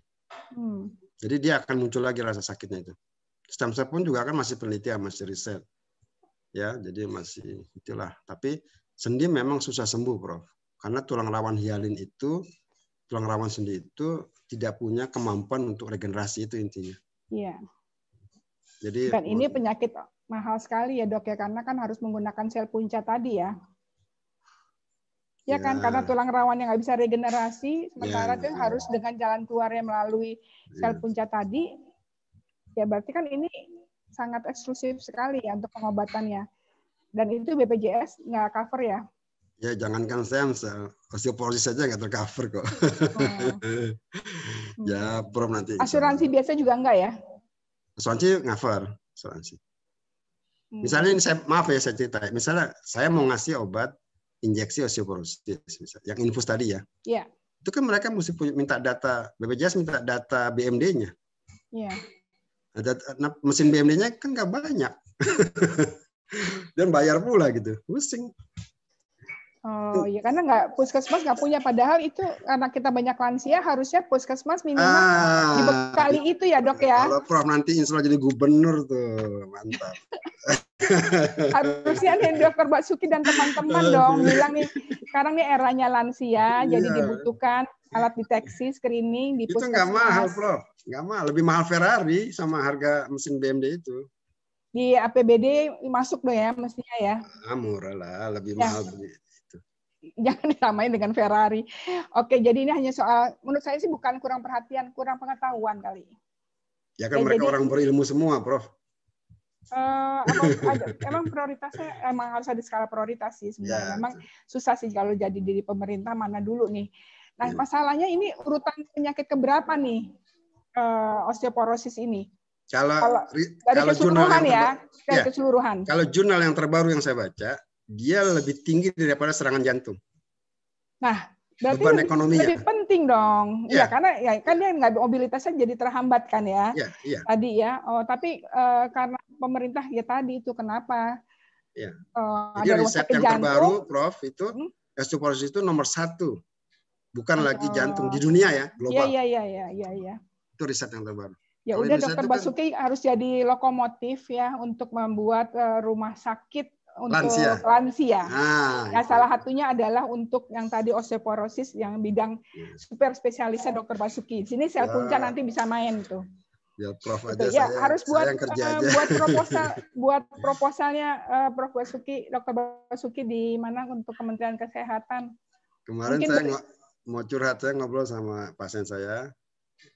Speaker 2: Hmm. Jadi dia akan muncul lagi rasa sakitnya itu. Stem cell pun juga kan masih penelitian, ya, masih riset. Ya, jadi masih itulah. Tapi sendi memang susah sembuh, Prof. Karena tulang rawan hialin itu, tulang rawan sendi itu tidak punya kemampuan untuk regenerasi itu intinya. Iya. Jadi Dan ini
Speaker 3: penyakit mahal sekali ya, Dok ya, karena kan harus menggunakan sel punca tadi ya.
Speaker 2: Ya, ya kan? Karena tulang
Speaker 3: rawan yang nggak bisa regenerasi, sementara yeah. itu harus dengan jalan keluarnya melalui sel iya. punca tadi, ya berarti kan ini sangat eksklusif sekali ya untuk pengobatannya. Dan itu BPJS nggak cover ya?
Speaker 2: Ya jangankan stem cell, osteoporosis saja nggak tercover kok. Hmm. ya prom hmm. nanti. Asuransi
Speaker 3: biasa juga nggak ya?
Speaker 2: Asuransi nggak cover, asuransi. Hmm. Misalnya ini saya maaf ya saya cerita, misalnya saya mau ngasih obat injeksi osteoporosis misalnya, yang infus tadi ya. Iya. Yeah. Itu kan mereka mesti punya, minta data BPJS minta data BMD-nya. Iya. Yeah. Nah, mesin BMD-nya kan nggak banyak. Dan bayar pula gitu. Pusing.
Speaker 3: Oh ya karena nggak puskesmas nggak punya padahal itu anak kita banyak lansia harusnya puskesmas minimal ah, dibekali gitu. itu ya dok ya. Kalau
Speaker 2: Prof nanti insya jadi gubernur tuh mantap. Harusnya
Speaker 3: nih dokter Basuki dan teman-teman oh, dong iya. bilang nih sekarang nih eranya lansia, iya. jadi dibutuhkan alat deteksi screening di Itu nggak mahal,
Speaker 2: Prof. Nggak mahal, lebih mahal Ferrari sama harga mesin BMD itu.
Speaker 3: Di APBD masuk dong ya mestinya ya.
Speaker 2: Ah, murah lah, lebih ya. mahal
Speaker 3: Jangan disamain dengan Ferrari. Oke, jadi ini hanya soal menurut saya sih bukan kurang perhatian, kurang pengetahuan kali.
Speaker 2: Ya kan ya, mereka jadi, orang berilmu semua, Prof. Uh,
Speaker 3: emang, prioritasnya emang harus ada skala prioritas sih sebenarnya. Yeah. Emang susah sih kalau jadi diri pemerintah mana dulu nih. Nah ya. masalahnya ini urutan penyakit keberapa nih uh, osteoporosis ini?
Speaker 2: Kalau, dari kalau keseluruhan ya,
Speaker 3: dari ya. keseluruhan. Kalau
Speaker 2: jurnal yang terbaru yang saya baca, dia lebih tinggi daripada serangan jantung.
Speaker 3: Nah, Berarti beban ekonominya. Lebih penting dong. Iya, ya, karena ya kan dia nggak mobilitasnya jadi terhambat kan ya. Iya, iya. Tadi ya. Oh, tapi uh, karena pemerintah ya tadi itu kenapa? Iya. Uh, jadi riset yang jantung. terbaru,
Speaker 2: Prof, itu hmm? osteoporosis itu nomor satu. Bukan oh. lagi eh. jantung di dunia ya, iya, global. Iya,
Speaker 3: iya, iya, iya, iya.
Speaker 2: Itu riset yang terbaru. Ya udah Dokter kan Basuki
Speaker 3: kan... harus jadi lokomotif ya untuk membuat rumah sakit untuk lansia. lansia.
Speaker 2: Ah, nah,
Speaker 3: salah satunya adalah untuk yang tadi osteoporosis yang bidang hmm. super spesialisnya dokter Basuki. sini sel ya. punca nanti bisa main tuh.
Speaker 4: Ya, Prof gitu. saya. ya, saya, harus buat yang kerja uh, aja. buat proposal
Speaker 3: buat proposalnya uh, Prof Basuki, dokter Basuki di mana untuk Kementerian Kesehatan.
Speaker 2: Kemarin Mungkin saya mau curhat saya ngobrol sama pasien saya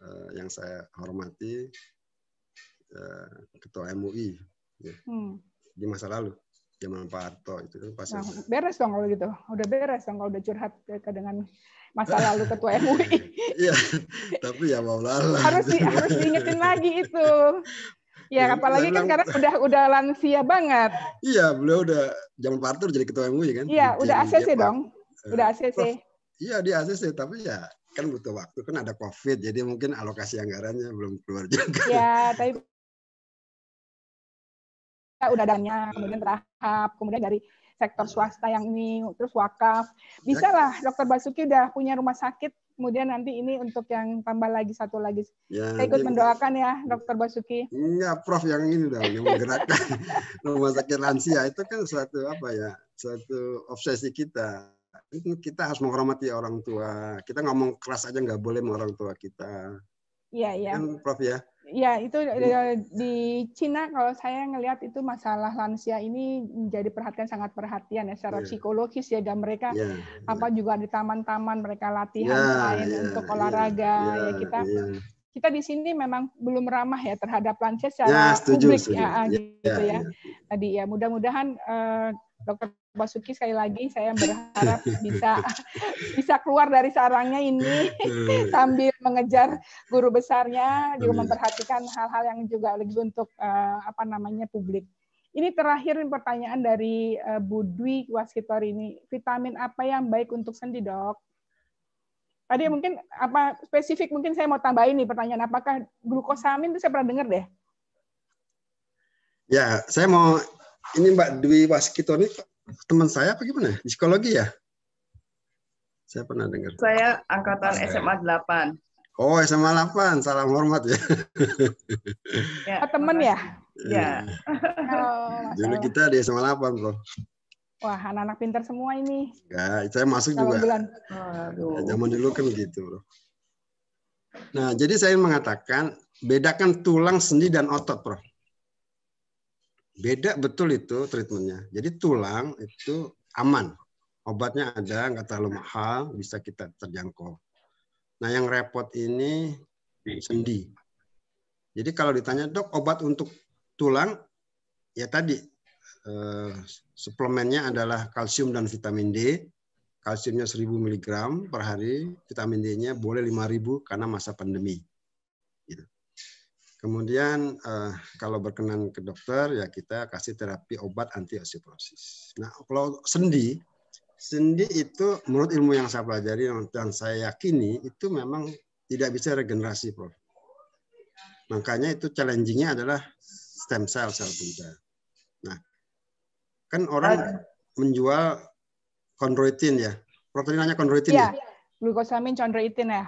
Speaker 2: uh, yang saya hormati uh, Ketua MUI ya, hmm. di masa lalu zaman Pak Harto itu kan pas nah,
Speaker 3: beres dong kalau gitu udah beres dong kalau udah curhat ke dengan masa lalu ketua MUI
Speaker 2: iya tapi ya mau lalu harus
Speaker 3: di, harus diingetin lagi itu ya iya, apalagi kan karena udah udah lansia banget
Speaker 2: iya beliau udah zaman Pak Harto jadi ketua MUI kan iya udah ACC dong udah eh, ACC iya di ACC tapi ya kan butuh waktu kan ada covid jadi mungkin alokasi anggarannya belum keluar juga
Speaker 3: ya tapi udah adanya, kemudian terahap, kemudian dari sektor swasta yang ini, terus wakaf. Bisa ya. lah, Dokter Basuki udah punya rumah sakit, kemudian nanti ini untuk yang tambah lagi satu lagi. Ya, Saya ikut ya, mendoakan ya, Dokter Basuki.
Speaker 2: Ya, Prof yang ini dah yang menggerakkan rumah sakit lansia itu kan suatu apa ya, suatu obsesi kita. Kita harus menghormati orang tua. Kita ngomong keras aja nggak boleh sama orang tua kita.
Speaker 6: Iya,
Speaker 3: iya. Kan, Prof ya. Ya, itu eh, di Cina kalau saya ngelihat itu masalah lansia ini menjadi perhatian sangat perhatian ya secara yeah. psikologis ya dan mereka yeah. Iya. apa yeah. juga di taman-taman mereka latihan yeah. lain yeah. untuk iya, olahraga yeah. ya kita yeah. kita di sini memang belum ramah ya terhadap lansia ya, secara yeah, setuju, publik setuju. ya yeah. Iya, gitu yeah. ya. Tadi ya mudah-mudahan uh, dokter Basuki sekali lagi saya
Speaker 6: berharap bisa
Speaker 3: bisa keluar dari sarangnya ini sambil mengejar guru besarnya juga memperhatikan hal-hal yang juga untuk uh, apa namanya publik. Ini terakhir pertanyaan dari uh, Budwi Waskitor ini. Vitamin apa yang baik untuk sendi, Dok? Tadi mungkin apa spesifik mungkin saya mau tambahin nih pertanyaan apakah glukosamin itu saya pernah dengar deh.
Speaker 2: Ya, saya mau ini Mbak Dwi Waskitor ini teman saya apa gimana? Psikologi ya? Saya pernah dengar. Saya angkatan SMA 8. Oh, SMA 8. Salam hormat ya.
Speaker 5: ya oh, teman ya? Ya. Oh,
Speaker 3: Dulu kita
Speaker 2: di SMA 8, Bro.
Speaker 3: Wah, anak-anak pintar semua ini.
Speaker 2: Ya, saya masuk Salam juga. Bulan. Oh, ya, zaman dulu kan gitu, Bro. Nah, jadi saya mengatakan bedakan tulang, sendi, dan otot, Prof. Beda betul itu treatmentnya. Jadi tulang itu aman. Obatnya ada, nggak terlalu mahal, bisa kita terjangkau. Nah yang repot ini sendi. Jadi kalau ditanya dok obat untuk tulang, ya tadi eh, suplemennya adalah kalsium dan vitamin D kalsiumnya 1000 mg per hari, vitamin D-nya boleh 5000 karena masa pandemi. Kemudian uh, kalau berkenan ke dokter ya kita kasih terapi obat anti osteoporosis. Nah kalau sendi, sendi itu menurut ilmu yang saya pelajari dan saya yakini itu memang tidak bisa regenerasi, Prof. Makanya itu challengingnya adalah stem cell sel punca. Nah, kan orang menjual chondroitin ya. Prof tadi chondroitin ya? ya?
Speaker 3: Glukosamin, chondroitin ya.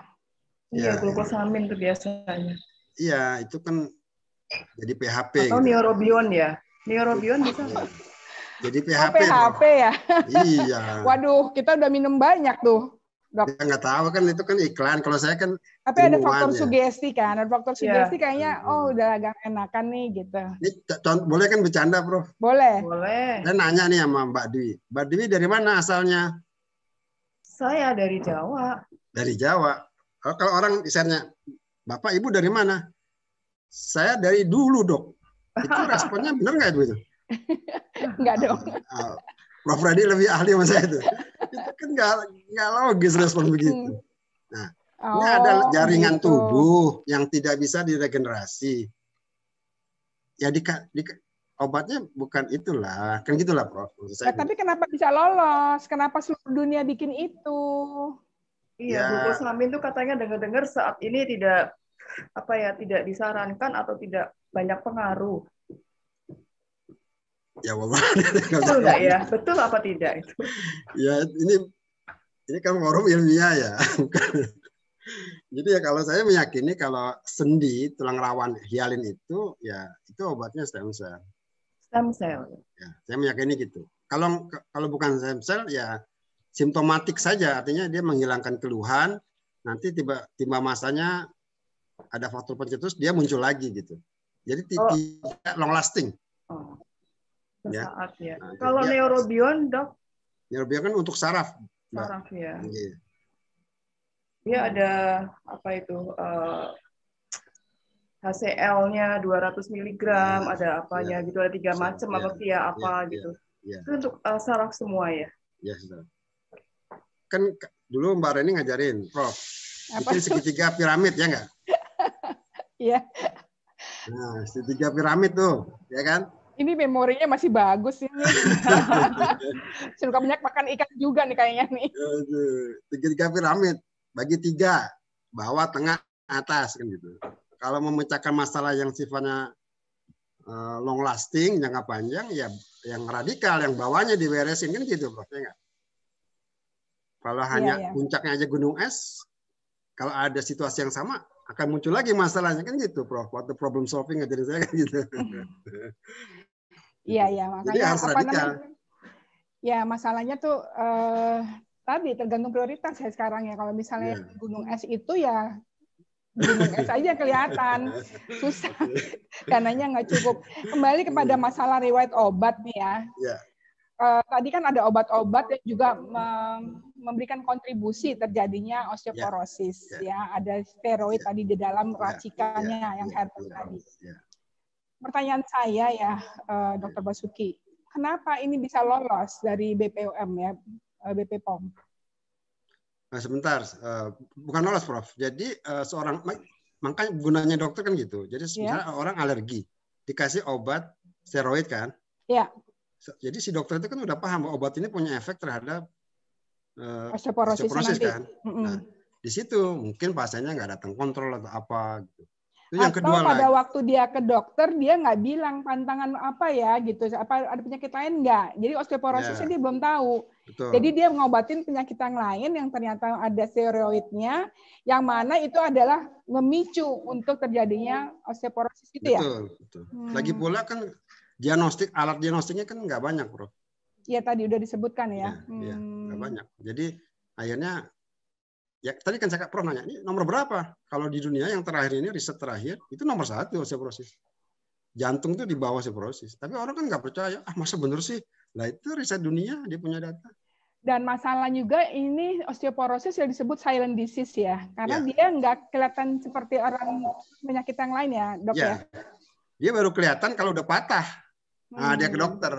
Speaker 3: Iya, ya, glukosamin itu biasanya.
Speaker 2: Iya, itu kan jadi PHP. Atau gitu.
Speaker 3: neurobion ya.
Speaker 5: Neurobion
Speaker 2: iya. bisa. Jadi oh, PHP. PHP
Speaker 3: ya. Iya. Waduh, kita udah minum banyak
Speaker 2: tuh. Dok. Ya, nggak tahu kan itu kan iklan. Kalau saya kan. Tapi ada faktor ya.
Speaker 3: sugesti kan. Ada faktor iya. sugesti kayaknya hmm. oh udah agak enakan nih gitu. Ini
Speaker 2: boleh kan bercanda, Bro? Boleh.
Speaker 5: Boleh.
Speaker 3: Dan nanya nih
Speaker 2: sama Mbak Dwi. Mbak Dwi dari mana asalnya?
Speaker 5: Saya dari Jawa.
Speaker 2: Dari Jawa. Oh, kalau orang misalnya Bapak Ibu dari mana? Saya dari dulu dok. Itu responnya benar nggak itu? Nggak dong. Ah, ah, prof. Freddy lebih ahli sama saya itu. Itu kan nggak
Speaker 4: nggak logis respon hmm. begitu. Nah, oh, ini ada jaringan gitu. tubuh
Speaker 2: yang tidak bisa diregenerasi. Ya di, di obatnya bukan itulah kan gitulah prof. saya Ya, tapi
Speaker 3: kenapa bisa lolos? Kenapa seluruh dunia bikin itu?
Speaker 2: Iya, ya. glukosamin
Speaker 5: itu katanya dengar-dengar saat ini tidak apa ya tidak disarankan atau tidak banyak pengaruh.
Speaker 2: Ya, wabah. betul nggak ya?
Speaker 5: Betul apa tidak itu?
Speaker 2: ya ini ini kan forum ilmiah ya. Jadi ya kalau saya meyakini kalau sendi tulang rawan hialin itu ya itu obatnya stem cell. Stem cell. Ya, saya meyakini gitu. Kalau kalau bukan stem cell ya simptomatik saja, artinya dia menghilangkan keluhan, nanti tiba tiba masanya ada faktor pencetus dia muncul lagi gitu. Jadi oh. tidak long lasting. Oh. Ya. Sesaat,
Speaker 5: ya. ya. Nah, Kalau ya, neurobion dok?
Speaker 2: Neurobion kan untuk saraf.
Speaker 5: Saraf ya. Iya Dia ada apa itu uh, eh, HCl-nya 200 mg, miligram iya, ada apanya ya. gitu ada tiga macam apa ya
Speaker 2: apa ya, gitu. Ya, ya.
Speaker 5: Itu untuk uh, saraf semua ya.
Speaker 2: Ya, sudah kan dulu Mbak Reni ngajarin, Prof. Apa itu? segitiga piramid ya nggak? Iya. nah, segitiga piramid tuh,
Speaker 3: ya kan? Ini memorinya masih bagus ini. Suka banyak makan ikan juga nih kayaknya nih.
Speaker 2: Segitiga piramid bagi tiga, bawah, tengah, atas kan gitu. Kalau memecahkan masalah yang sifatnya eh, long lasting, jangka panjang, ya yang radikal, yang bawahnya diberesin kan gitu, Prof. Ya nggak? Kalau iya, hanya iya. puncaknya aja gunung es, kalau ada situasi yang sama akan muncul lagi masalahnya kan gitu, Prof. Waktu problem solving ngajarin saya kan gitu.
Speaker 3: Iya, iya, makanya Jadi harus apa radikal. Namanya, ya, masalahnya tuh eh, tadi tergantung prioritas ya sekarang ya. Kalau misalnya yeah. gunung es itu ya gunung es aja kelihatan susah dananya nggak cukup kembali kepada iya. masalah riwayat obat nih ya, ya uh, tadi kan ada obat-obat yang juga memberikan kontribusi terjadinya osteoporosis yeah. Ya. ya ada steroid yeah. tadi di dalam ya, racikannya yeah. yang ya, herbal tadi. Yeah. Pertanyaan saya ya uh, Dokter Basuki, kenapa ini bisa lolos dari BPOM ya eh, BPOM?
Speaker 2: Nah, sebentar, uh, bukan lolos Prof. Jadi uh, seorang makanya gunanya dokter kan gitu. Jadi yeah. orang alergi dikasih obat steroid kan? Iya. Yeah jadi si dokter itu kan udah paham obat ini punya efek terhadap uh, osteoporosis, osteoporosis nanti. kan. Mm-hmm. Nah, di situ mungkin pasiennya nggak datang kontrol atau apa gitu. Itu atau kedua pada lagi.
Speaker 3: waktu dia ke dokter dia nggak bilang pantangan apa ya gitu apa ada penyakit lain nggak jadi osteoporosisnya yeah. dia belum tahu Betul. jadi dia mengobatin penyakit yang lain yang ternyata ada steroidnya yang mana itu adalah memicu untuk terjadinya osteoporosis itu ya betul.
Speaker 2: lagi hmm. pula kan diagnostik alat diagnostiknya kan nggak banyak, Bro.
Speaker 3: Iya tadi udah disebutkan ya.
Speaker 2: Iya, iya hmm. ya, nggak banyak. Jadi akhirnya ya tadi kan saya pernah nanya ini nomor berapa kalau di dunia yang terakhir ini riset terakhir itu nomor satu osteoporosis jantung itu di bawah osteoporosis tapi orang kan nggak percaya ah masa bener sih lah itu riset dunia dia punya data
Speaker 3: dan masalah juga ini osteoporosis yang disebut silent disease ya karena ya. dia nggak kelihatan seperti orang penyakit yang lain ya dok ya,
Speaker 2: ya? dia baru kelihatan kalau udah patah
Speaker 3: Nah, dia ke hmm. dokter.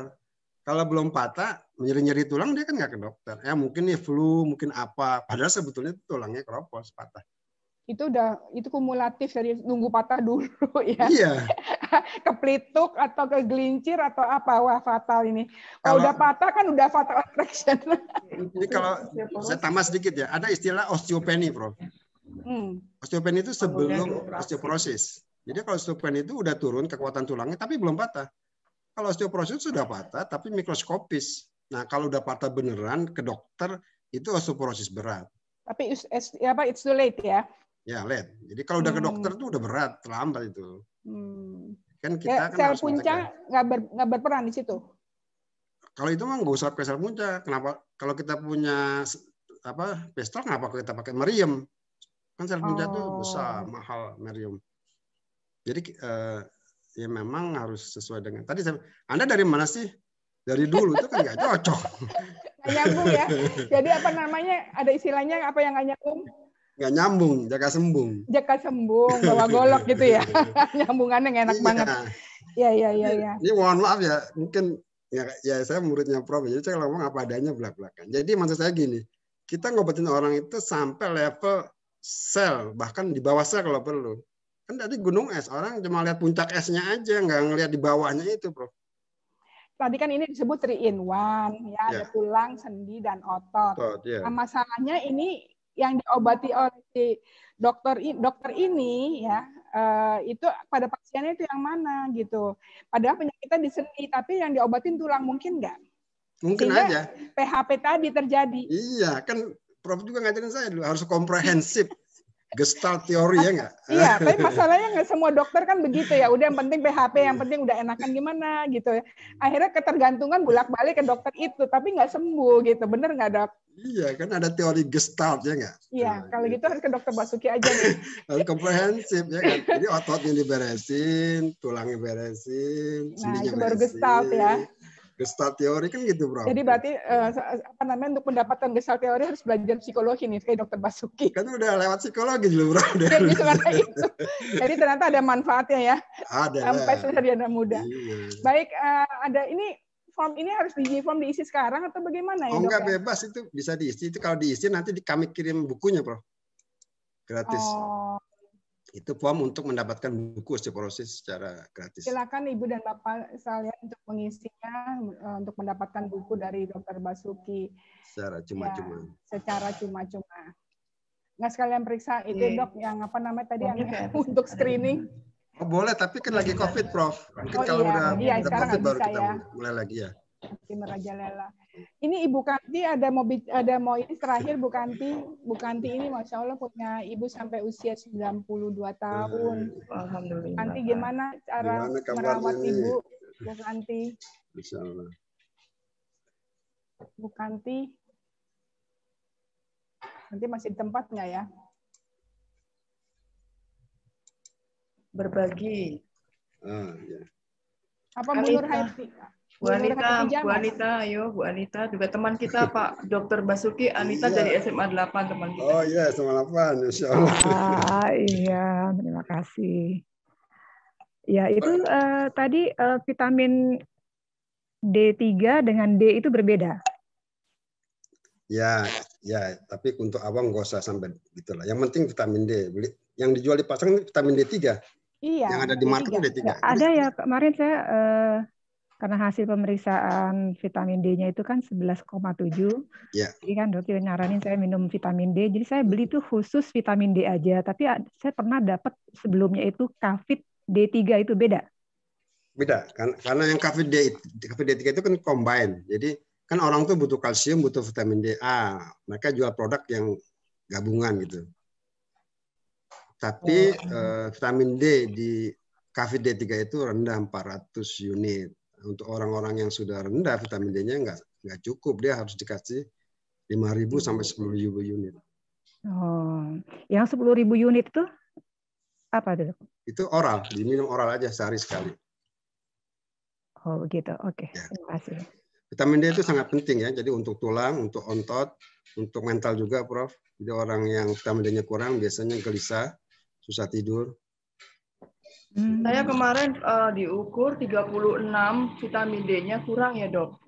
Speaker 2: Kalau belum patah, nyeri-nyeri tulang dia kan nggak ke dokter. Ya mungkin ya flu, mungkin apa. Padahal sebetulnya tulangnya keropos patah.
Speaker 3: Itu udah itu kumulatif dari nunggu patah dulu ya. Iya. keplituk atau kegelincir atau apa wah fatal ini. Kalau, kalau udah patah kan udah fatal attraction.
Speaker 2: Ini kalau saya tambah sedikit ya, ada istilah osteopeni bro Hmm. Osteopeni itu sebelum osteoporosis. Jadi kalau osteopeni itu udah turun kekuatan tulangnya tapi belum patah. Kalau osteoporosis sudah patah tapi mikroskopis. Nah, kalau udah patah beneran ke dokter itu osteoporosis berat.
Speaker 3: Tapi ya apa it's too late ya?
Speaker 2: Ya, late. Jadi kalau udah ke hmm. dokter itu tuh udah berat, terlambat itu.
Speaker 3: Hmm.
Speaker 2: Kan kita ya, kan sel puncak ya.
Speaker 3: nggak ber, berperan di situ.
Speaker 2: Kalau itu mah nggak usah pakai sel puncak. Kenapa? Kalau kita punya apa pestol? kenapa kita pakai meriam? Kan sel puncak oh. besar, mahal meriam. Jadi eh, ya memang harus sesuai dengan tadi saya, Anda dari mana sih? Dari dulu itu kan nggak cocok.
Speaker 3: Nggak nyambung ya. Jadi apa namanya? Ada istilahnya apa yang nggak nyambung?
Speaker 2: Nggak nyambung, jaka sembung.
Speaker 3: Jaka sembung, bawa golok gitu ya. Nyambungannya nggak enak iya. banget. Iya, iya, iya. Ya.
Speaker 2: Ini mohon maaf ya, mungkin ya, ya saya muridnya Prof. Jadi ya, saya ngomong apa adanya belak-belakan. Jadi maksud saya gini, kita ngobatin orang itu sampai level sel, bahkan di bawah sel kalau perlu Kan tadi gunung es, orang cuma lihat puncak esnya aja, nggak ngelihat di bawahnya itu, Prof. Tadi
Speaker 3: kan ini disebut three in one, ya, yeah. ada ya. tulang, sendi, dan otot. otot yeah. nah, masalahnya ini yang diobati oleh si dokter dokter ini ya eh, itu pada pasiennya itu yang mana gitu. Padahal penyakitnya di sendi, tapi yang diobatin tulang mungkin nggak?
Speaker 2: Mungkin Sehingga aja. PHP tadi terjadi. Iya, kan Prof juga ngajarin saya dulu harus komprehensif gestalt teori ya nggak? Iya, tapi masalahnya
Speaker 3: nggak semua dokter kan begitu ya. Udah yang penting PHP, yang penting udah enakan gimana gitu ya. Akhirnya ketergantungan bolak-balik ke dokter itu, tapi nggak sembuh gitu. Bener nggak dok?
Speaker 2: Iya, kan ada teori gestalt ya nggak?
Speaker 3: Iya, nah, kalau gitu. gitu harus ke dokter Basuki aja nih.
Speaker 2: komprehensif ya kan. Jadi ototnya diberesin, tulangnya beresin, nah, itu beresin. gestalt ya. Gestalt teori kan gitu, Bro. Jadi
Speaker 3: berarti eh, apa namanya untuk mendapatkan Gestalt teori harus belajar psikologi nih kayak Dokter Basuki. Kan udah lewat psikologi dulu, Bro. Jadi, gitu,
Speaker 2: itu. Jadi ternyata
Speaker 3: ada manfaatnya ya.
Speaker 2: Ada. Sampai sudah anak
Speaker 3: muda. Iya. Baik, eh, ada ini form ini harus diisi form diisi sekarang atau bagaimana ya? Oh, enggak
Speaker 2: bebas itu bisa diisi. Itu kalau diisi nanti kami kirim bukunya, Bro. Gratis. Oh, itu form untuk mendapatkan buku osteoporosis secara gratis.
Speaker 3: Silakan Ibu dan Bapak sekalian untuk mengisinya e, untuk mendapatkan buku dari Dr. Basuki.
Speaker 2: Secara cuma-cuma. Ya,
Speaker 3: secara cuma-cuma. Nggak sekalian periksa itu dok yang apa namanya tadi yang untuk screening.
Speaker 2: Oh boleh, tapi kan lagi COVID, Prof. Mungkin oh, kalau iya. udah, iya, udah COVID baru bisa, kita ya. mulai lagi ya.
Speaker 3: Kanti merajalela. Ini Ibu Kanti ada mau ada mau ini terakhir Bu Kanti. Bu Kanti ini masya Allah punya ibu sampai usia 92 tahun. Eh,
Speaker 4: alhamdulillah. Kanti gimana cara merawat ini? ibu
Speaker 3: Bu Kanti? Insya Allah. Bu Kanti. Nanti masih di tempat nggak ya?
Speaker 5: Berbagi. Ah, ya. Apa Bu Nur Iya, Bu Anita, Bu Anita, ayo Bu Anita juga teman kita Pak Dokter Basuki Anita iya. dari SMA
Speaker 2: 8 teman kita. Oh iya, SMA 8, Insya Allah.
Speaker 7: Ah, iya, terima kasih. Ya, itu uh, tadi uh, vitamin D3 dengan D itu berbeda.
Speaker 2: Ya, ya, tapi untuk awam gak usah sampai gitulah. Yang penting vitamin D. Yang dijual di pasar itu kan vitamin D3.
Speaker 7: Iya. Yang ada di market D3. Kan D3. Ada ya, kemarin saya uh, karena hasil pemeriksaan vitamin D-nya itu kan 11,7. Yeah. Jadi kan dokter nyaranin saya minum vitamin D. Jadi saya beli itu khusus vitamin D aja. Tapi saya pernah dapat sebelumnya itu kafit D3 itu beda.
Speaker 2: Beda. Kan, karena yang kafit D kafit D3 itu kan combine. Jadi kan orang tuh butuh kalsium, butuh vitamin D. A. mereka jual produk yang gabungan gitu. Tapi oh. Eh, vitamin D di kafit D3 itu rendah 400 unit untuk orang-orang yang sudah rendah vitamin D-nya nggak nggak cukup dia harus dikasih 5.000 sampai 10.000 unit.
Speaker 7: Oh, yang 10.000 unit itu apa dulu?
Speaker 2: Itu oral, diminum oral aja sehari sekali.
Speaker 7: Oh, begitu. Oke, okay. ya. terima kasih.
Speaker 2: Vitamin D itu sangat penting ya. Jadi untuk tulang, untuk ontot, untuk mental juga, Prof. Jadi orang yang vitamin D-nya kurang biasanya gelisah, susah tidur,
Speaker 5: Hmm. Saya kemarin uh, diukur 36 vitamin D-nya kurang
Speaker 2: ya dok.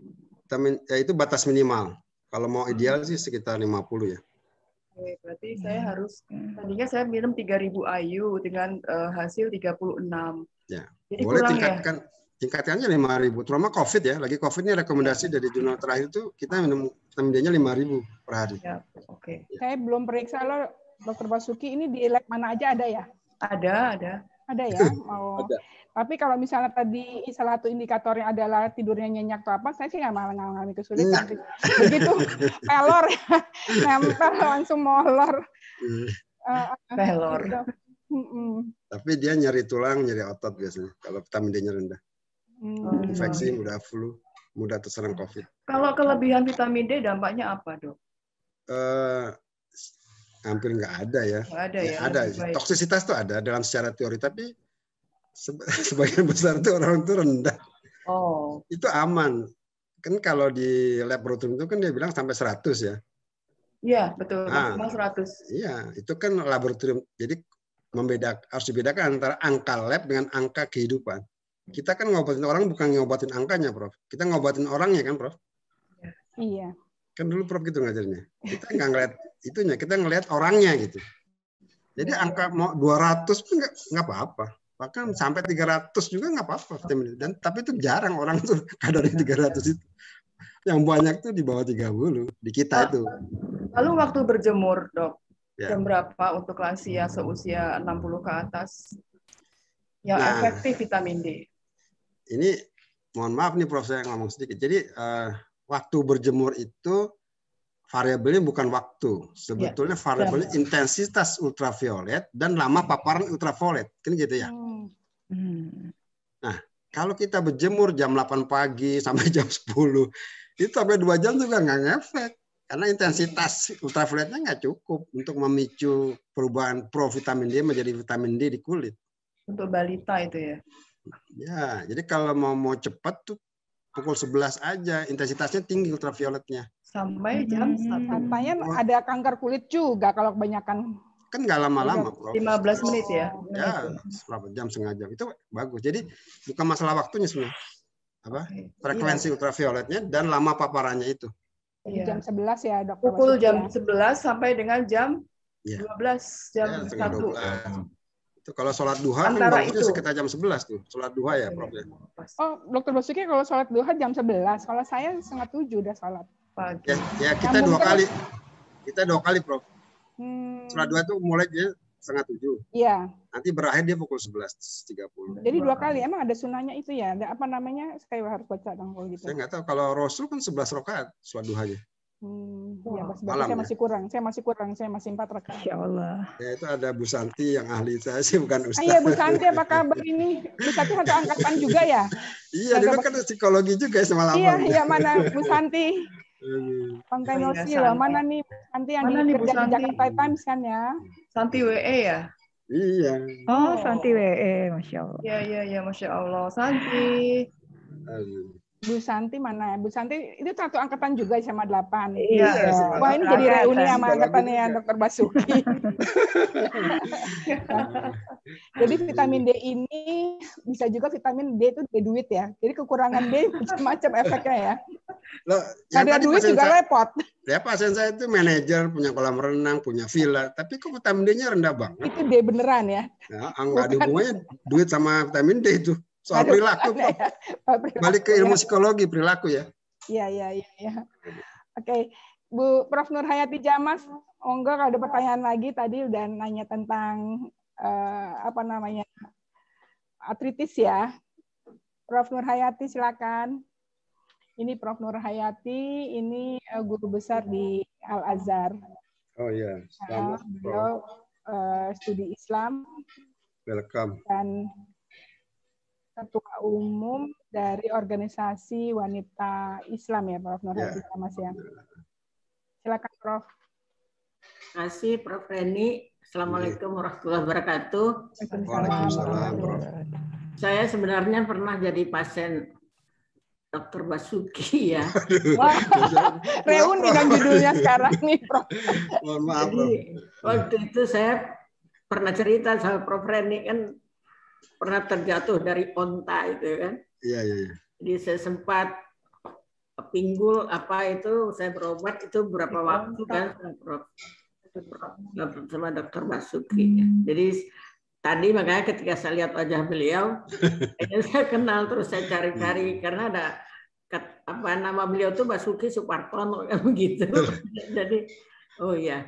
Speaker 2: Vitamin ya itu batas minimal. Kalau mau ideal sih sekitar 50 ya.
Speaker 5: Oke, berarti hmm. saya harus tadinya saya minum 3000 IU dengan uh, hasil 36.
Speaker 2: Ya. Jadi Boleh kurang ya? tingkatkan ya? tingkatkannya 5000. Terutama COVID ya, lagi COVID ini rekomendasi dari jurnal terakhir itu kita minum vitamin D-nya 5000 per hari. Ya,
Speaker 5: oke. Okay.
Speaker 3: Ya. Saya belum periksa loh Dokter Basuki ini di lab mana aja ada ya? Ada, ada. Ada ya. mau. Ada. Oh. Tapi kalau misalnya tadi salah satu indikatornya adalah tidurnya nyenyak atau apa, saya sih nggak malah ngalami kesulitan. Nah. Begitu pelor, nempel langsung molor. Uh, pelor. Gitu.
Speaker 2: Tapi dia nyari tulang, nyari otot biasanya. Kalau vitamin D-nya rendah. Hmm. Infeksi, mudah flu, mudah terserang COVID.
Speaker 5: Kalau kelebihan vitamin D dampaknya apa, dok?
Speaker 2: Uh, hampir nggak ada ya. ada ya. ya ada. Toksisitas tuh ada dalam secara teori, tapi sebagian besar itu orang itu rendah. Oh. Itu aman. Kan kalau di lab rutin itu kan dia bilang sampai 100 ya.
Speaker 4: Iya, betul. Nah,
Speaker 2: 100. Iya, itu kan laboratorium. Jadi membedak harus dibedakan antara angka lab dengan angka kehidupan. Kita kan ngobatin orang bukan ngobatin angkanya, Prof. Kita ngobatin orangnya kan, Prof?
Speaker 7: Iya. iya.
Speaker 2: Kan dulu Prof gitu ngajarnya. Kita nggak ngeliat itunya kita ngelihat orangnya gitu jadi iya. angka mau 200 pun nggak nggak apa-apa bahkan iya. sampai 300 juga nggak apa-apa dan tapi itu jarang orang tuh iya. tiga 300 itu yang banyak tuh di bawah 30 di kita ah. itu lalu waktu
Speaker 5: berjemur dok ya. jam berapa untuk lansia seusia 60 ke atas
Speaker 2: yang nah, efektif
Speaker 5: vitamin D
Speaker 2: ini mohon maaf nih prof saya ngomong sedikit jadi uh, waktu berjemur itu variabelnya bukan waktu. Sebetulnya ya. variabelnya ya. intensitas ultraviolet dan lama paparan ultraviolet. Kan gitu ya. Hmm. Nah, kalau kita berjemur jam 8 pagi sampai jam 10, itu sampai dua jam juga nggak ngefek. Karena intensitas ultravioletnya nggak cukup untuk memicu perubahan provitamin D menjadi vitamin D di kulit.
Speaker 5: Untuk balita itu ya?
Speaker 2: Ya, jadi kalau mau mau cepat tuh pukul 11 aja intensitasnya tinggi ultravioletnya
Speaker 5: sampai hmm, jam hmm. 1. Katanya ada kanker
Speaker 3: kulit juga kalau kebanyakan kan
Speaker 2: nggak lama-lama. 15
Speaker 3: menit ya. Ya,
Speaker 2: berapa jam setengah jam itu bagus. Jadi bukan masalah waktunya sebenarnya. Apa? Frekuensi iya. ultravioletnya dan lama paparannya itu.
Speaker 3: Iya. iya. Jam 11 ya, Dok. Pukul jam 11 sampai dengan jam ya. 12 jam ya, 1.
Speaker 2: 12. Itu kalau sholat duha kan Antara itu sekitar jam 11 tuh. Sholat duha ya, Prof. Ya?
Speaker 3: Oh, Dokter Basuki kalau sholat duha jam 11. Kalau saya setengah 7 udah sholat
Speaker 2: pagi. Ya, ya kita nah, dua mungkin... kali. Kita dua kali, Prof.
Speaker 3: Hmm. Setelah dua itu
Speaker 2: mulai dia setengah tujuh. Iya. Nanti berakhir dia pukul sebelas tiga puluh. Jadi dua kali.
Speaker 3: Emang ada sunahnya itu ya? Ada apa namanya? Saya harus baca dong kalau gitu. Saya nggak
Speaker 2: tahu. Kalau Rasul kan sebelas rakaat sholat duhanya.
Speaker 3: Hmm, Iya, ya, mas, Malam, saya ya? masih kurang, saya masih kurang, saya masih empat rakaat. Ya Allah.
Speaker 2: Ya, itu ada Bu Santi yang ahli saya sih bukan ah, Ustaz. Iya Bu Santi apa
Speaker 3: kabar ini? Bu Santi ada angkatan juga ya?
Speaker 2: iya, dia kan, kan psikologi juga ya semalam. Iya, iya mana Bu
Speaker 3: Santi?
Speaker 2: Makanya iya. Nasi lah, mana
Speaker 3: nih nanti yang mana di, nih, di Jakarta Times kan ya? Santi WE ya?
Speaker 7: Iya. Oh, oh. Santi WE, Masya Allah.
Speaker 3: Iya, iya, iya, Masya Allah. Santi. Aduh. Bu Santi mana? Bu Santi itu satu angkatan juga sama delapan. Iya. Ya. Wah ini jadi reuni sama angkatan ya. Dokter
Speaker 4: Basuki.
Speaker 3: jadi vitamin D ini bisa juga vitamin D itu D duit ya. Jadi kekurangan D macam-macam efeknya ya.
Speaker 2: Loh, ada duit juga repot. Ya pasien saya itu manajer, punya kolam renang, punya villa, tapi kok vitamin D-nya rendah banget.
Speaker 3: Itu D beneran ya?
Speaker 2: Ya, angka hubungannya duit sama vitamin D itu soal Aduh, perilaku
Speaker 3: ya. Soal
Speaker 2: balik ke ya. ilmu ya. psikologi perilaku ya
Speaker 3: iya iya iya ya. oke Bu Prof Nur Hayati Jamas monggo kalau ada pertanyaan lagi tadi udah nanya tentang uh, apa namanya artritis ya Prof Nur Hayati silakan ini Prof Nur Hayati ini eh, guru besar di Al Azhar
Speaker 4: oh iya nah, selamat uh, beliau
Speaker 3: uh, studi Islam welcome dan ketua umum dari organisasi wanita Islam ya Prof Nur ya. Mas ya. Silakan Prof.
Speaker 8: Terima kasih Prof Reni. Assalamualaikum warahmatullahi wabarakatuh. Waalaikumsalam. Saya sebenarnya pernah jadi pasien Dokter Basuki ya. Wah, reuni kan judulnya sekarang nih, Prof.
Speaker 2: Mohon maaf, Prof. Jadi,
Speaker 8: waktu itu saya pernah cerita sama Prof Reni kan pernah terjatuh dari onta itu kan. Iya, iya, iya, Jadi saya sempat pinggul apa itu saya berobat itu berapa waktu kan sama dokter Basuki. Jadi tadi makanya ketika saya lihat wajah beliau, saya kenal terus saya cari-cari hmm. karena ada apa nama beliau tuh Basuki Supartono kan begitu. Jadi oh ya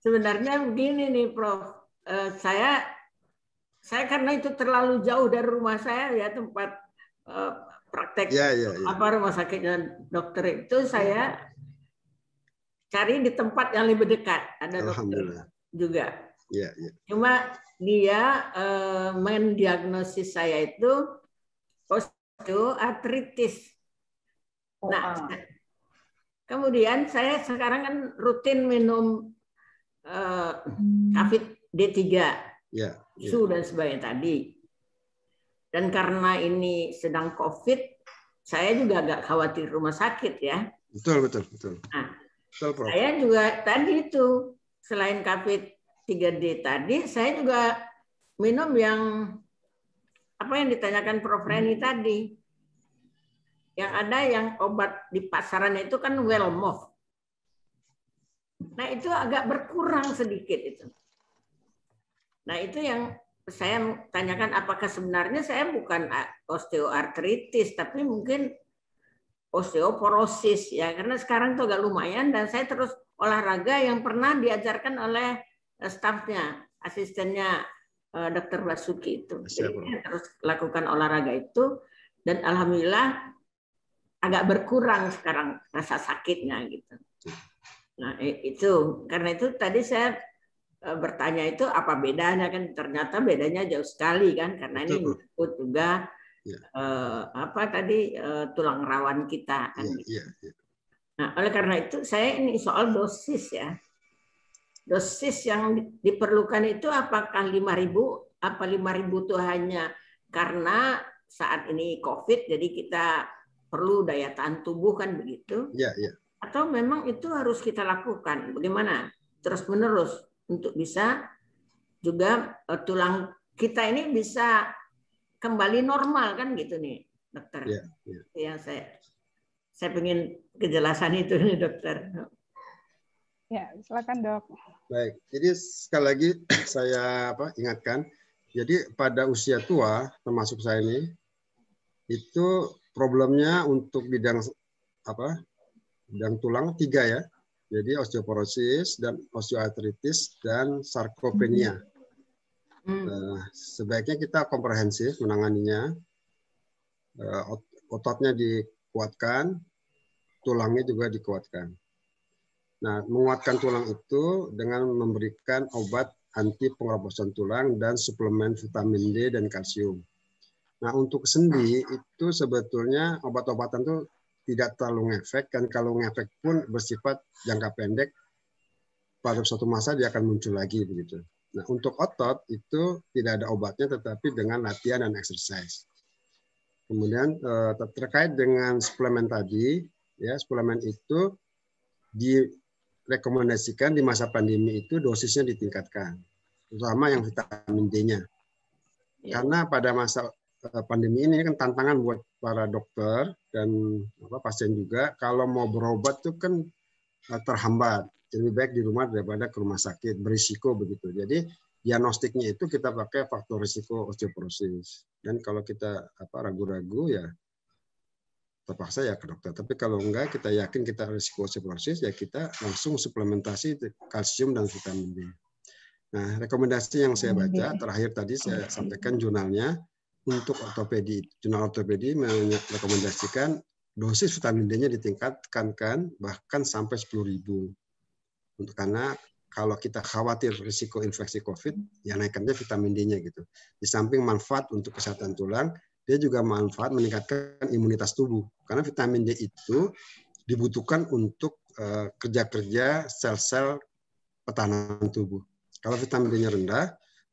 Speaker 8: sebenarnya begini nih Prof, eh, saya saya karena itu terlalu jauh dari rumah saya ya tempat uh, praktek ya, ya, ya. apa rumah sakitnya dokter itu ya. saya cari di tempat yang lebih dekat ada dokter juga. Ya, ya. Cuma dia uh, eh, mendiagnosis saya itu osteoartritis. Oh, nah, ah. kemudian saya sekarang kan rutin minum uh, kafit D3 ya, ya. su dan sebagainya tadi. Dan karena ini sedang COVID, saya juga agak khawatir rumah sakit ya.
Speaker 2: Betul, betul, betul. Nah, betul,
Speaker 8: saya juga tadi itu selain COVID 3D tadi, saya juga minum yang apa yang ditanyakan Prof Reni hmm. tadi. Yang ada yang obat di pasaran itu kan Wellmove. Nah, itu agak berkurang sedikit itu. Nah itu yang saya tanyakan apakah sebenarnya saya bukan ah, osteoartritis tapi mungkin osteoporosis ya karena sekarang tuh agak lumayan dan saya terus olahraga yang pernah diajarkan oleh eh, stafnya asistennya eh, dokter Basuki itu. Jadi saya terus lakukan olahraga itu dan alhamdulillah agak berkurang sekarang rasa sakitnya gitu. Nah, itu karena itu tadi saya Eh, bertanya itu apa bedanya kan ternyata bedanya jauh sekali kan karena ini menyangkut juga ya. eh, apa tadi eh, tulang rawan kita kan. Ya, ya, nah oleh karena itu saya ini soal dosis ya dosis yang diperlukan itu apakah 5.000 apa 5.000 itu hanya karena saat ini COVID jadi kita perlu daya tahan tubuh kan begitu? Ya, ya. Atau memang itu harus kita lakukan? Bagaimana? Terus menerus untuk bisa juga eh, tulang kita ini bisa kembali normal kan gitu nih dokter. Ya, ya. Yang saya saya ingin kejelasan itu nih dokter. Ya,
Speaker 3: silakan dok.
Speaker 2: Baik, jadi sekali lagi saya apa, ingatkan, jadi pada usia tua termasuk saya ini itu problemnya untuk bidang apa bidang tulang tiga ya jadi osteoporosis dan osteoartritis dan sarkopenia. Hmm. Uh, sebaiknya kita komprehensif menanganinya. Uh, ototnya dikuatkan, tulangnya juga dikuatkan. Nah, menguatkan tulang itu dengan memberikan obat anti pengerobosan tulang dan suplemen vitamin D dan kalsium. Nah, untuk sendi itu sebetulnya obat-obatan itu tidak terlalu ngefek dan kalau ngefek pun bersifat jangka pendek pada suatu masa dia akan muncul lagi begitu. Nah, untuk otot itu tidak ada obatnya tetapi dengan latihan dan exercise. Kemudian eh, terkait dengan suplemen tadi, ya suplemen itu direkomendasikan di masa pandemi itu dosisnya ditingkatkan, terutama yang vitamin D-nya. Ya. Karena pada masa Eh, pandemi ini kan tantangan buat para dokter dan apa, pasien juga kalau mau berobat tuh kan eh, terhambat jadi baik di rumah daripada ke rumah sakit berisiko begitu jadi diagnostiknya itu kita pakai faktor risiko osteoporosis dan kalau kita apa ragu-ragu ya terpaksa ya ke dokter. Tapi kalau enggak kita yakin kita risiko osteoporosis ya kita langsung suplementasi kalsium dan vitamin D. Nah, rekomendasi yang saya baca terakhir tadi saya sampaikan jurnalnya untuk ortopedi jurnal ortopedi merekomendasikan dosis vitamin D-nya ditingkatkan kan bahkan sampai 10.000 untuk karena kalau kita khawatir risiko infeksi COVID, ya naikannya vitamin D-nya gitu. Di samping manfaat untuk kesehatan tulang, dia juga manfaat meningkatkan imunitas tubuh. Karena vitamin D itu dibutuhkan untuk eh, kerja-kerja sel-sel pertahanan tubuh. Kalau vitamin D-nya rendah,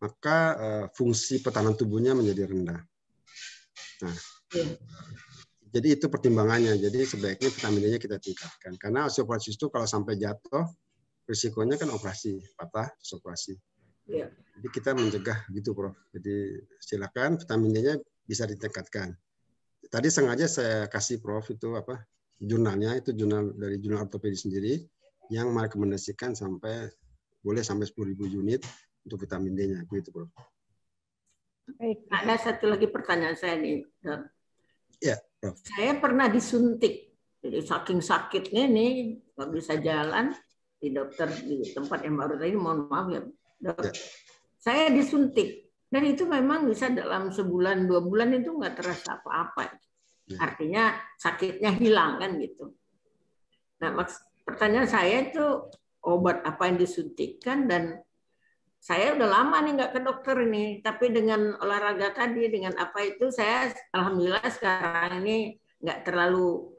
Speaker 2: maka eh, fungsi pertahanan tubuhnya menjadi rendah. Nah, yeah. jadi itu pertimbangannya. Jadi sebaiknya vitaminnya kita tingkatkan. Karena osteoporosis itu kalau sampai jatuh, risikonya kan operasi, patah, osteoporosis. Yeah. Jadi kita mencegah gitu, Prof. Jadi silakan vitaminnya bisa ditingkatkan. Tadi sengaja saya kasih Prof itu apa jurnalnya itu jurnal dari jurnal ortopedi sendiri yang merekomendasikan sampai boleh sampai 10.000 unit untuk vitamin D-nya begitu Prof.
Speaker 8: Baik. Ada satu lagi pertanyaan saya nih, Iya. Prof. Saya pernah disuntik. Jadi saking sakitnya nih nggak bisa jalan di dokter di tempat yang baru tadi mohon maaf ya dok. Ya. Saya disuntik dan itu memang bisa dalam sebulan dua bulan itu nggak terasa apa-apa. Ya. Artinya sakitnya hilang kan gitu. Nah maks pertanyaan saya itu obat apa yang disuntikkan dan saya udah lama nih nggak ke dokter nih, tapi dengan olahraga tadi, dengan apa itu, saya alhamdulillah sekarang ini nggak terlalu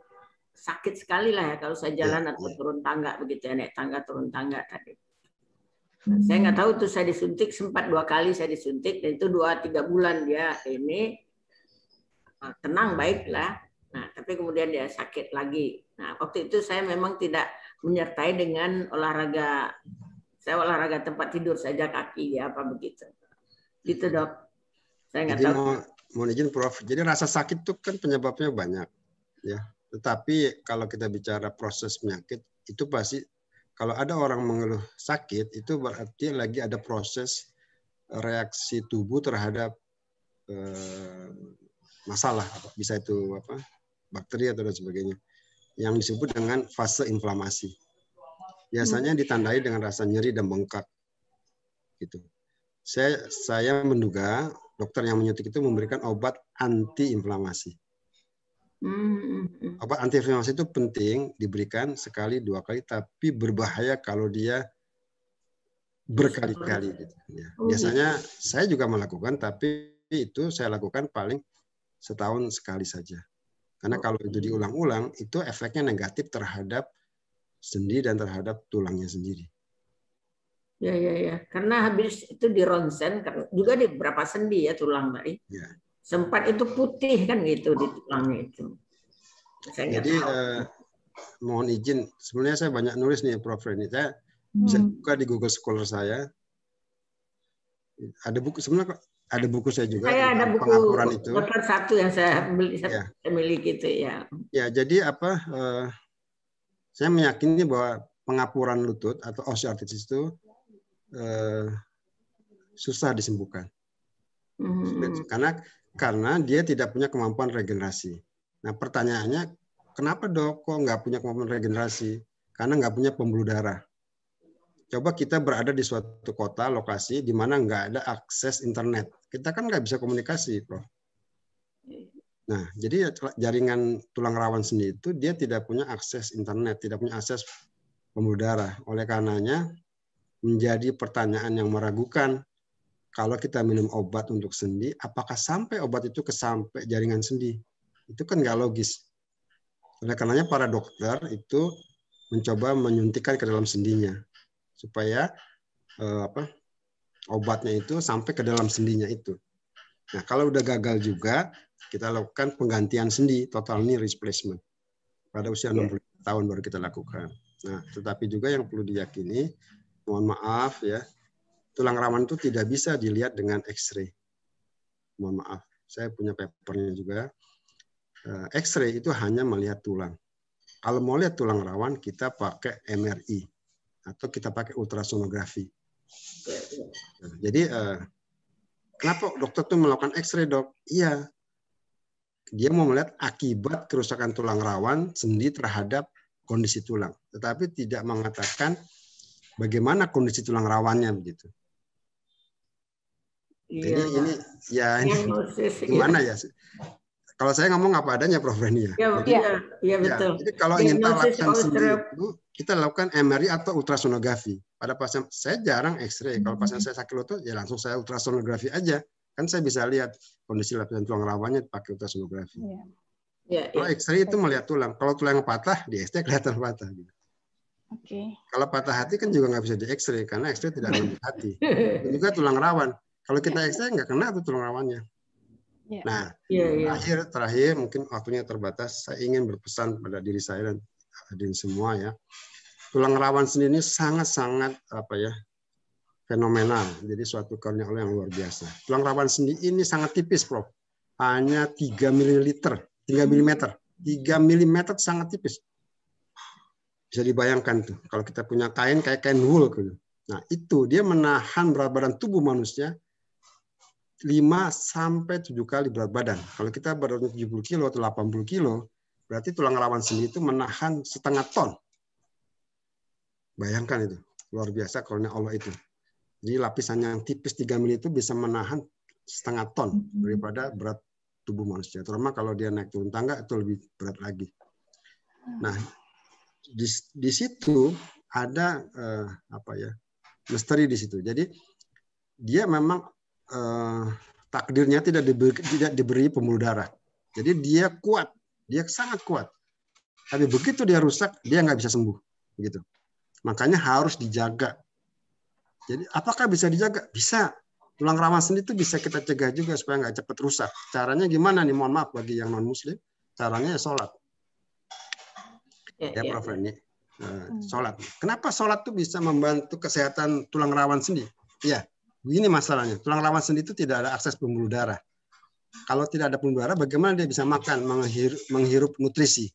Speaker 8: sakit sekali lah ya kalau saya iya, jalan atau iya. turun tangga begitu ya naik tangga turun tangga tadi. Hmm. saya nggak tahu tuh saya disuntik sempat dua kali saya disuntik dan itu dua tiga bulan dia ini eh, tenang baiklah. Nah tapi kemudian dia sakit lagi. Nah waktu itu saya memang tidak menyertai dengan olahraga saya olahraga tempat tidur saja kaki ya apa begitu gitu hmm. dok saya nggak tahu mau,
Speaker 2: mohon izin prof jadi rasa sakit itu kan penyebabnya banyak ya tetapi kalau kita bicara proses penyakit itu pasti kalau ada orang mengeluh sakit itu berarti lagi ada proses reaksi tubuh terhadap eh, masalah bisa itu apa bakteri atau dan sebagainya yang disebut dengan fase inflamasi biasanya hmm. ditandai dengan rasa nyeri dan bengkak. Gitu. Saya saya menduga dokter yang menyuntik itu memberikan obat antiinflamasi.
Speaker 6: Hmm.
Speaker 2: Obat antiinflamasi itu penting diberikan sekali dua kali, tapi berbahaya kalau dia berkali-kali. Gitu.
Speaker 4: Ya. Oh, iya. Biasanya
Speaker 2: saya juga melakukan, tapi itu saya lakukan paling setahun sekali saja. Karena oh. kalau itu diulang-ulang, itu efeknya negatif terhadap sendi dan terhadap tulangnya sendiri.
Speaker 8: Ya, ya, ya. Karena habis itu di ronsen, kan juga di beberapa sendi ya tulang tadi. Ya? ya. Sempat itu putih kan gitu di tulangnya
Speaker 2: itu. Saya Jadi eh, mohon izin, sebenarnya saya banyak nulis nih ya, Prof. Reni. Saya
Speaker 8: hmm. bisa
Speaker 2: buka di Google Scholar saya. Ada buku sebenarnya ada buku saya juga. Saya ada buku pengaturan itu.
Speaker 8: satu yang saya, beli, saya ya. miliki itu ya.
Speaker 2: Ya, jadi apa? Eh, saya meyakini bahwa pengapuran lutut atau osteoartritis itu eh, susah disembuhkan.
Speaker 6: Mm-hmm.
Speaker 2: Karena karena dia tidak punya kemampuan regenerasi. Nah pertanyaannya, kenapa dok kok nggak punya kemampuan regenerasi? Karena nggak punya pembuluh darah. Coba kita berada di suatu kota, lokasi di mana nggak ada akses internet. Kita kan nggak bisa komunikasi, Prof. Iya. Nah, jadi ya jaringan tulang rawan sendi itu dia tidak punya akses internet, tidak punya akses pembuluh darah. Oleh karenanya menjadi pertanyaan yang meragukan kalau kita minum obat untuk sendi, apakah sampai obat itu ke sampai jaringan sendi? Itu kan nggak logis. Oleh karenanya para dokter itu mencoba menyuntikkan ke dalam sendinya supaya eh, apa obatnya itu sampai ke dalam sendinya itu. Nah, kalau udah gagal juga, kita lakukan penggantian sendi total knee replacement pada usia 60 iya. tahun baru kita lakukan. Nah, tetapi juga yang perlu diyakini, mohon maaf ya, tulang rawan itu tidak bisa dilihat dengan X-ray. Mohon maaf, saya punya papernya juga. Eh, X-ray itu hanya melihat tulang. Kalau mau lihat tulang rawan, kita pakai MRI atau kita pakai ultrasonografi. Nah, jadi eh, kenapa dokter tuh melakukan X-ray dok? Iya, dia mau melihat akibat kerusakan tulang rawan sendi terhadap kondisi tulang, tetapi tidak mengatakan bagaimana kondisi tulang rawannya begitu.
Speaker 6: Iya.
Speaker 4: Jadi ini
Speaker 2: ya iya, ini iya, iya. gimana ya? Kalau saya ngomong apa adanya Prof Reni ya. Iya, iya ya, betul. Ya, jadi kalau ingin tahu sendi itu kita lakukan MRI atau ultrasonografi. Pada pasien saya jarang X-ray. Kalau pasien saya sakit lutut ya langsung saya ultrasonografi aja Kan saya bisa lihat kondisi lapisan tulang rawannya pakai ultrasonografi.
Speaker 4: Yeah. Yeah, iya. Kalau X-ray
Speaker 2: itu melihat tulang. Kalau tulang patah, di X-ray kelihatan patah. Gitu. Okay. Kalau patah hati kan juga nggak bisa di X-ray karena X-ray tidak melihat hati. Dan juga tulang rawan. Kalau kita X-ray nggak kena tuh tulang rawannya.
Speaker 6: Yeah.
Speaker 4: Nah, yeah, yeah. terakhir
Speaker 2: terakhir mungkin waktunya terbatas. Saya ingin berpesan pada diri saya dan hadirin semua ya. Tulang rawan sendiri sangat-sangat apa ya fenomenal. Jadi suatu karunia Allah yang luar biasa. Tulang rawan sendi ini sangat tipis, Prof. Hanya 3 ml, 3 mm. 3 mm sangat tipis. Bisa dibayangkan tuh kalau kita punya kain kayak kain wool gitu. Nah, itu dia menahan berat badan tubuh manusia 5 sampai 7 kali berat badan. Kalau kita beratnya 70 kilo atau 80 kilo, berarti tulang rawan sendi itu menahan setengah ton. Bayangkan itu. Luar biasa karunia Allah itu. Jadi lapisan yang tipis 3 mili itu bisa menahan setengah ton mm-hmm. daripada berat tubuh manusia. Terutama kalau dia naik turun tangga itu lebih berat lagi. Ah. Nah, di, di situ ada eh, apa ya misteri di situ. Jadi dia memang eh, takdirnya tidak diberi, tidak diberi pembuluh darah. Jadi dia kuat, dia sangat kuat. Tapi begitu dia rusak, dia nggak bisa sembuh, gitu. Makanya harus dijaga jadi apakah bisa dijaga? Bisa. Tulang rawan sendi itu bisa kita cegah juga supaya nggak cepat rusak. Caranya gimana nih? Mohon maaf bagi yang non muslim. Caranya ya sholat. Ya, ya, ya. Prof. Ini. Nah, hmm. sholat. Kenapa sholat tuh bisa membantu kesehatan tulang rawan sendi? Ya, begini masalahnya. Tulang rawan sendi itu tidak ada akses pembuluh darah. Kalau tidak ada pembuluh darah, bagaimana dia bisa makan, menghirup, menghirup nutrisi?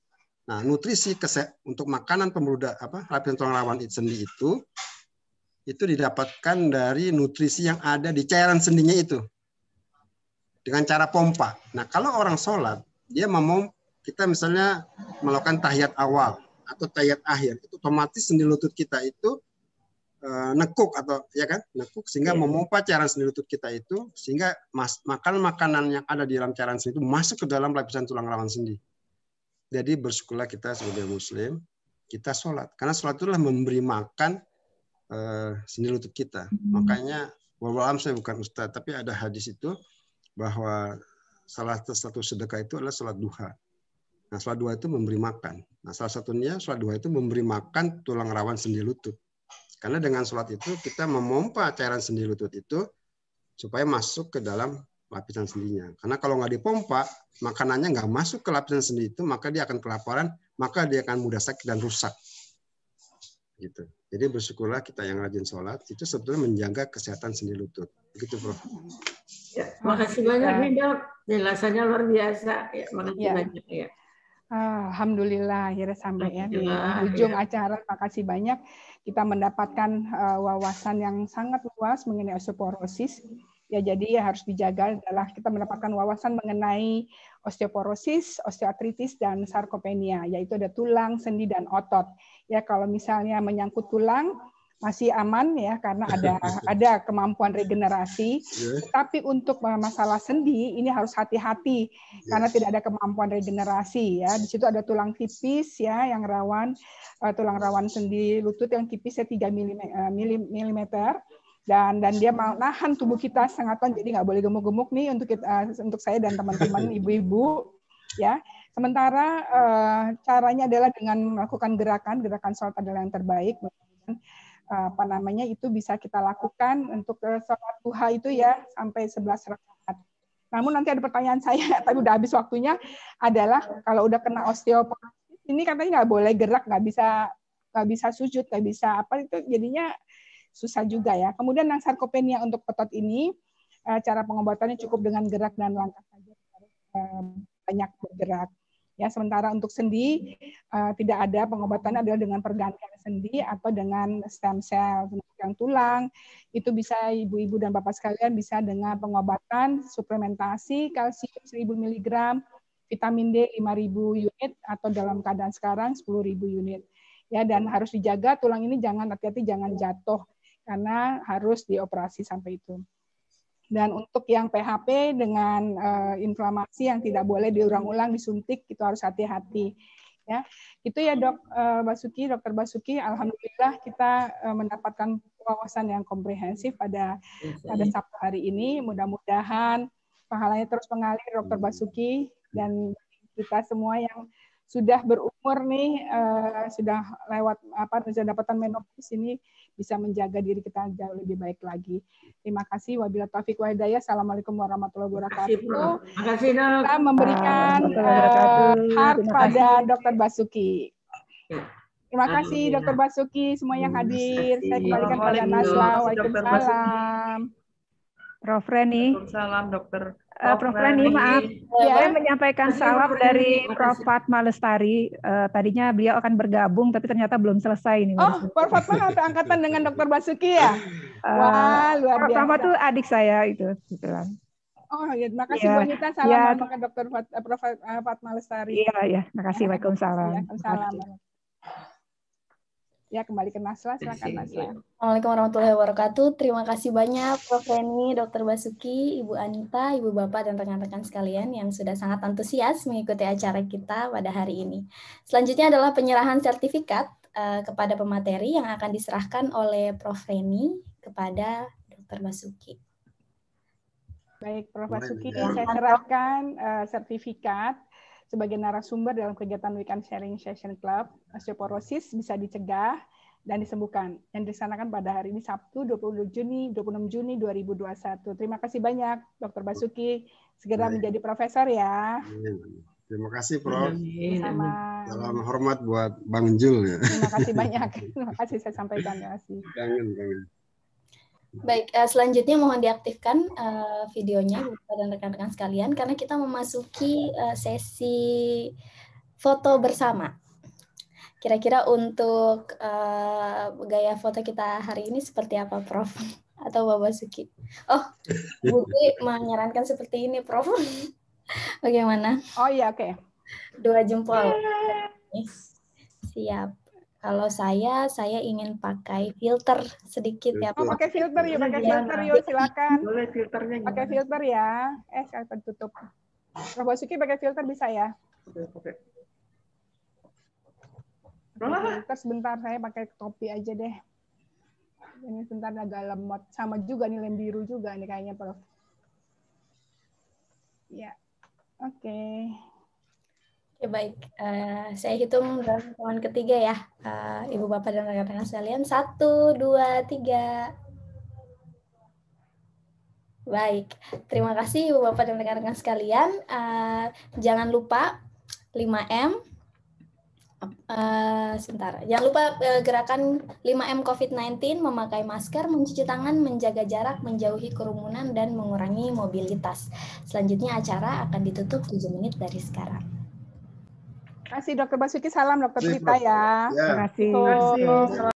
Speaker 2: Nah, nutrisi untuk makanan pembuluh darah, apa, lapisan tulang rawan sendi itu itu didapatkan dari nutrisi yang ada di cairan sendinya itu dengan cara pompa. Nah, kalau orang sholat, dia memom kita misalnya melakukan tahiyat awal atau tahiyat akhir, itu otomatis sendi lutut kita itu e, nekuk atau ya kan nekuk sehingga iya. memompa cairan sendi lutut kita itu sehingga mas, makan makanan yang ada di dalam cairan sendi itu masuk ke dalam lapisan tulang rawan sendi. Jadi bersyukurlah kita sebagai muslim kita sholat karena sholat itulah memberi makan uh, seni lutut kita. Hmm. Makanya wawalam saya bukan ustadz, tapi ada hadis itu bahwa salah satu sedekah itu adalah salat duha. Nah, salat duha itu memberi makan. Nah, salah satunya salat duha itu memberi makan tulang rawan sendi lutut. Karena dengan salat itu kita memompa cairan sendi lutut itu supaya masuk ke dalam lapisan sendinya. Karena kalau nggak dipompa, makanannya nggak masuk ke lapisan sendi itu, maka dia akan kelaparan, maka dia akan mudah sakit dan rusak gitu. Jadi bersyukurlah kita yang rajin sholat itu sebetulnya menjaga kesehatan sendi lutut. Begitu, Prof.
Speaker 8: Ya, makasih banyak nih dok, jelasannya luar biasa. Ya, makasih ya. banyak ya.
Speaker 3: Alhamdulillah akhirnya sampai ya di ujung ya. acara. Makasih banyak kita mendapatkan uh, wawasan yang sangat luas mengenai osteoporosis. Ya jadi ya harus dijaga adalah kita mendapatkan wawasan mengenai osteoporosis, osteoartritis dan sarkopenia yaitu ada tulang, sendi dan otot ya kalau misalnya menyangkut tulang masih aman ya karena ada ada kemampuan regenerasi. yes. Tapi untuk masalah sendi ini harus hati-hati yes. karena tidak ada kemampuan regenerasi ya. Di situ ada tulang tipis ya yang rawan eh, tulang rawan sendi lutut yang tipisnya 3 mm eh, dan dan dia mau nahan tubuh kita setengah ton jadi nggak boleh gemuk-gemuk nih untuk kita, eh, untuk saya dan teman-teman ibu-ibu ya Sementara uh, caranya adalah dengan melakukan gerakan, gerakan sholat adalah yang terbaik. Eh, apa namanya itu bisa kita lakukan untuk eh, sholat duha itu ya sampai 11 rakaat. Namun nanti ada pertanyaan saya, tapi udah habis waktunya adalah kalau udah kena osteoporosis ini katanya nggak boleh gerak, nggak bisa nggak bisa sujud, nggak bisa apa itu jadinya susah juga ya. Kemudian yang sarkopenia untuk otot ini cara pengobatannya cukup dengan gerak dan langkah saja banyak bergerak. Ya, sementara untuk sendi uh, tidak ada pengobatan adalah dengan pergantian sendi atau dengan stem cell yang tulang. Itu bisa ibu-ibu dan bapak sekalian bisa dengan pengobatan suplementasi kalsium 1000 mg, vitamin D 5000 unit atau dalam keadaan sekarang 10000 unit. Ya, dan harus dijaga tulang ini jangan hati-hati jangan jatuh karena harus dioperasi sampai itu. Dan untuk yang PHP dengan uh, inflamasi yang tidak boleh diulang-ulang disuntik itu harus hati-hati. Ya, itu ya dok uh, eh, Basuki, dokter Basuki. Alhamdulillah kita uh, mendapatkan wawasan yang komprehensif pada pada Sabtu hari ini. Mudah-mudahan pahalanya terus mengalir, dokter Basuki dan kita semua yang sudah berumur nih, uh, sudah lewat apa, sudah dapatan menopause ini bisa menjaga diri kita jauh lebih baik lagi. Terima kasih. Wabillahi taufiq wa hidayah. Assalamualaikum warahmatullahi wabarakatuh. Terima kasih, kasih. Kita memberikan uh, hak pada Dr. Basuki. Terima kasih Dr. Basuki semua yang hadir. Saya kembalikan pada Nasla. Waalaikumsalam.
Speaker 7: Prof. Reni. Waalaikumsalam, Dokter. Uh, Prof. Rani, maaf. Ya. Saya menyampaikan salam dari Prof. Fatma Lestari. Uh, tadinya beliau akan bergabung, tapi ternyata belum selesai. ini. oh, Prof. Fatma satu angkatan dengan Dr. Basuki ya? Uh, Wah, luar Prof. biasa. Prof. Fatma itu adik saya, itu. Gitu. Kan.
Speaker 3: Oh, ya, terima kasih ya. Bu Nita. Salam ya. ke Dr. Fat, Prof. Fatma Lestari. Iya, ya. Terima kasih.
Speaker 7: Waalaikumsalam. Waalaikumsalam.
Speaker 3: Waalaikumsalam. Ya, kembali ke Nasla. Silakan Nasla.
Speaker 1: Assalamualaikum warahmatullahi wabarakatuh. Terima kasih banyak Prof. Reni, Dr. Basuki, Ibu Anita, Ibu Bapak, dan rekan-rekan sekalian yang sudah sangat antusias mengikuti acara kita pada hari ini. Selanjutnya adalah penyerahan sertifikat uh, kepada pemateri yang akan diserahkan oleh Prof. Reni kepada Dr. Basuki.
Speaker 3: Baik, Prof. Basuki, saya serahkan uh, sertifikat sebagai narasumber dalam kegiatan Weekend Sharing Session Club, osteoporosis bisa dicegah dan disembuhkan yang dilaksanakan pada hari ini Sabtu 22 Juni 26 Juni 2021. Terima kasih banyak Dr. Basuki, segera Baik. menjadi profesor ya.
Speaker 2: Terima kasih Prof. Sama. Dalam hormat buat Bang Jul ya. Terima kasih
Speaker 1: banyak. Terima kasih saya sampaikan terima sih. Baik, uh, selanjutnya mohon diaktifkan uh, videonya buat dan rekan-rekan sekalian karena kita memasuki uh, sesi foto bersama. Kira-kira untuk uh, gaya foto kita hari ini seperti apa, Prof? Atau Bapak Suki? Oh, Bukti menyarankan seperti ini, Prof. Bagaimana? Oh iya, oke. Okay. Dua jempol. Siap. Kalau saya, saya ingin pakai filter sedikit ya, filter. ya. Pak. Pakai filter ya, pakai iya. filter ya, yuk
Speaker 3: silakan. Boleh filternya. Gimana? Pakai filter ya. Eh, saya tutup. Robo Suki pakai filter bisa ya?
Speaker 4: Oke, oke. Filter
Speaker 3: sebentar, saya pakai topi aja deh. Ini sebentar agak lemot. Sama juga nih lem biru juga nih kayaknya, Prof.
Speaker 6: Ya,
Speaker 1: oke. Okay. Ya baik, uh, saya hitung dalam hitungan ketiga ya, uh, Ibu Bapak dan rekan-rekan sekalian. Satu, dua, tiga. Baik, terima kasih Ibu Bapak dan rekan-rekan sekalian. Uh, jangan lupa 5M. Uh, sebentar, jangan lupa uh, gerakan 5M COVID-19, memakai masker, mencuci tangan, menjaga jarak, menjauhi kerumunan, dan mengurangi mobilitas. Selanjutnya acara akan ditutup 7 menit dari sekarang.
Speaker 3: Terima kasih Dokter Basuki, salam Dokter Prita ya. Terima kasih. Terima kasih.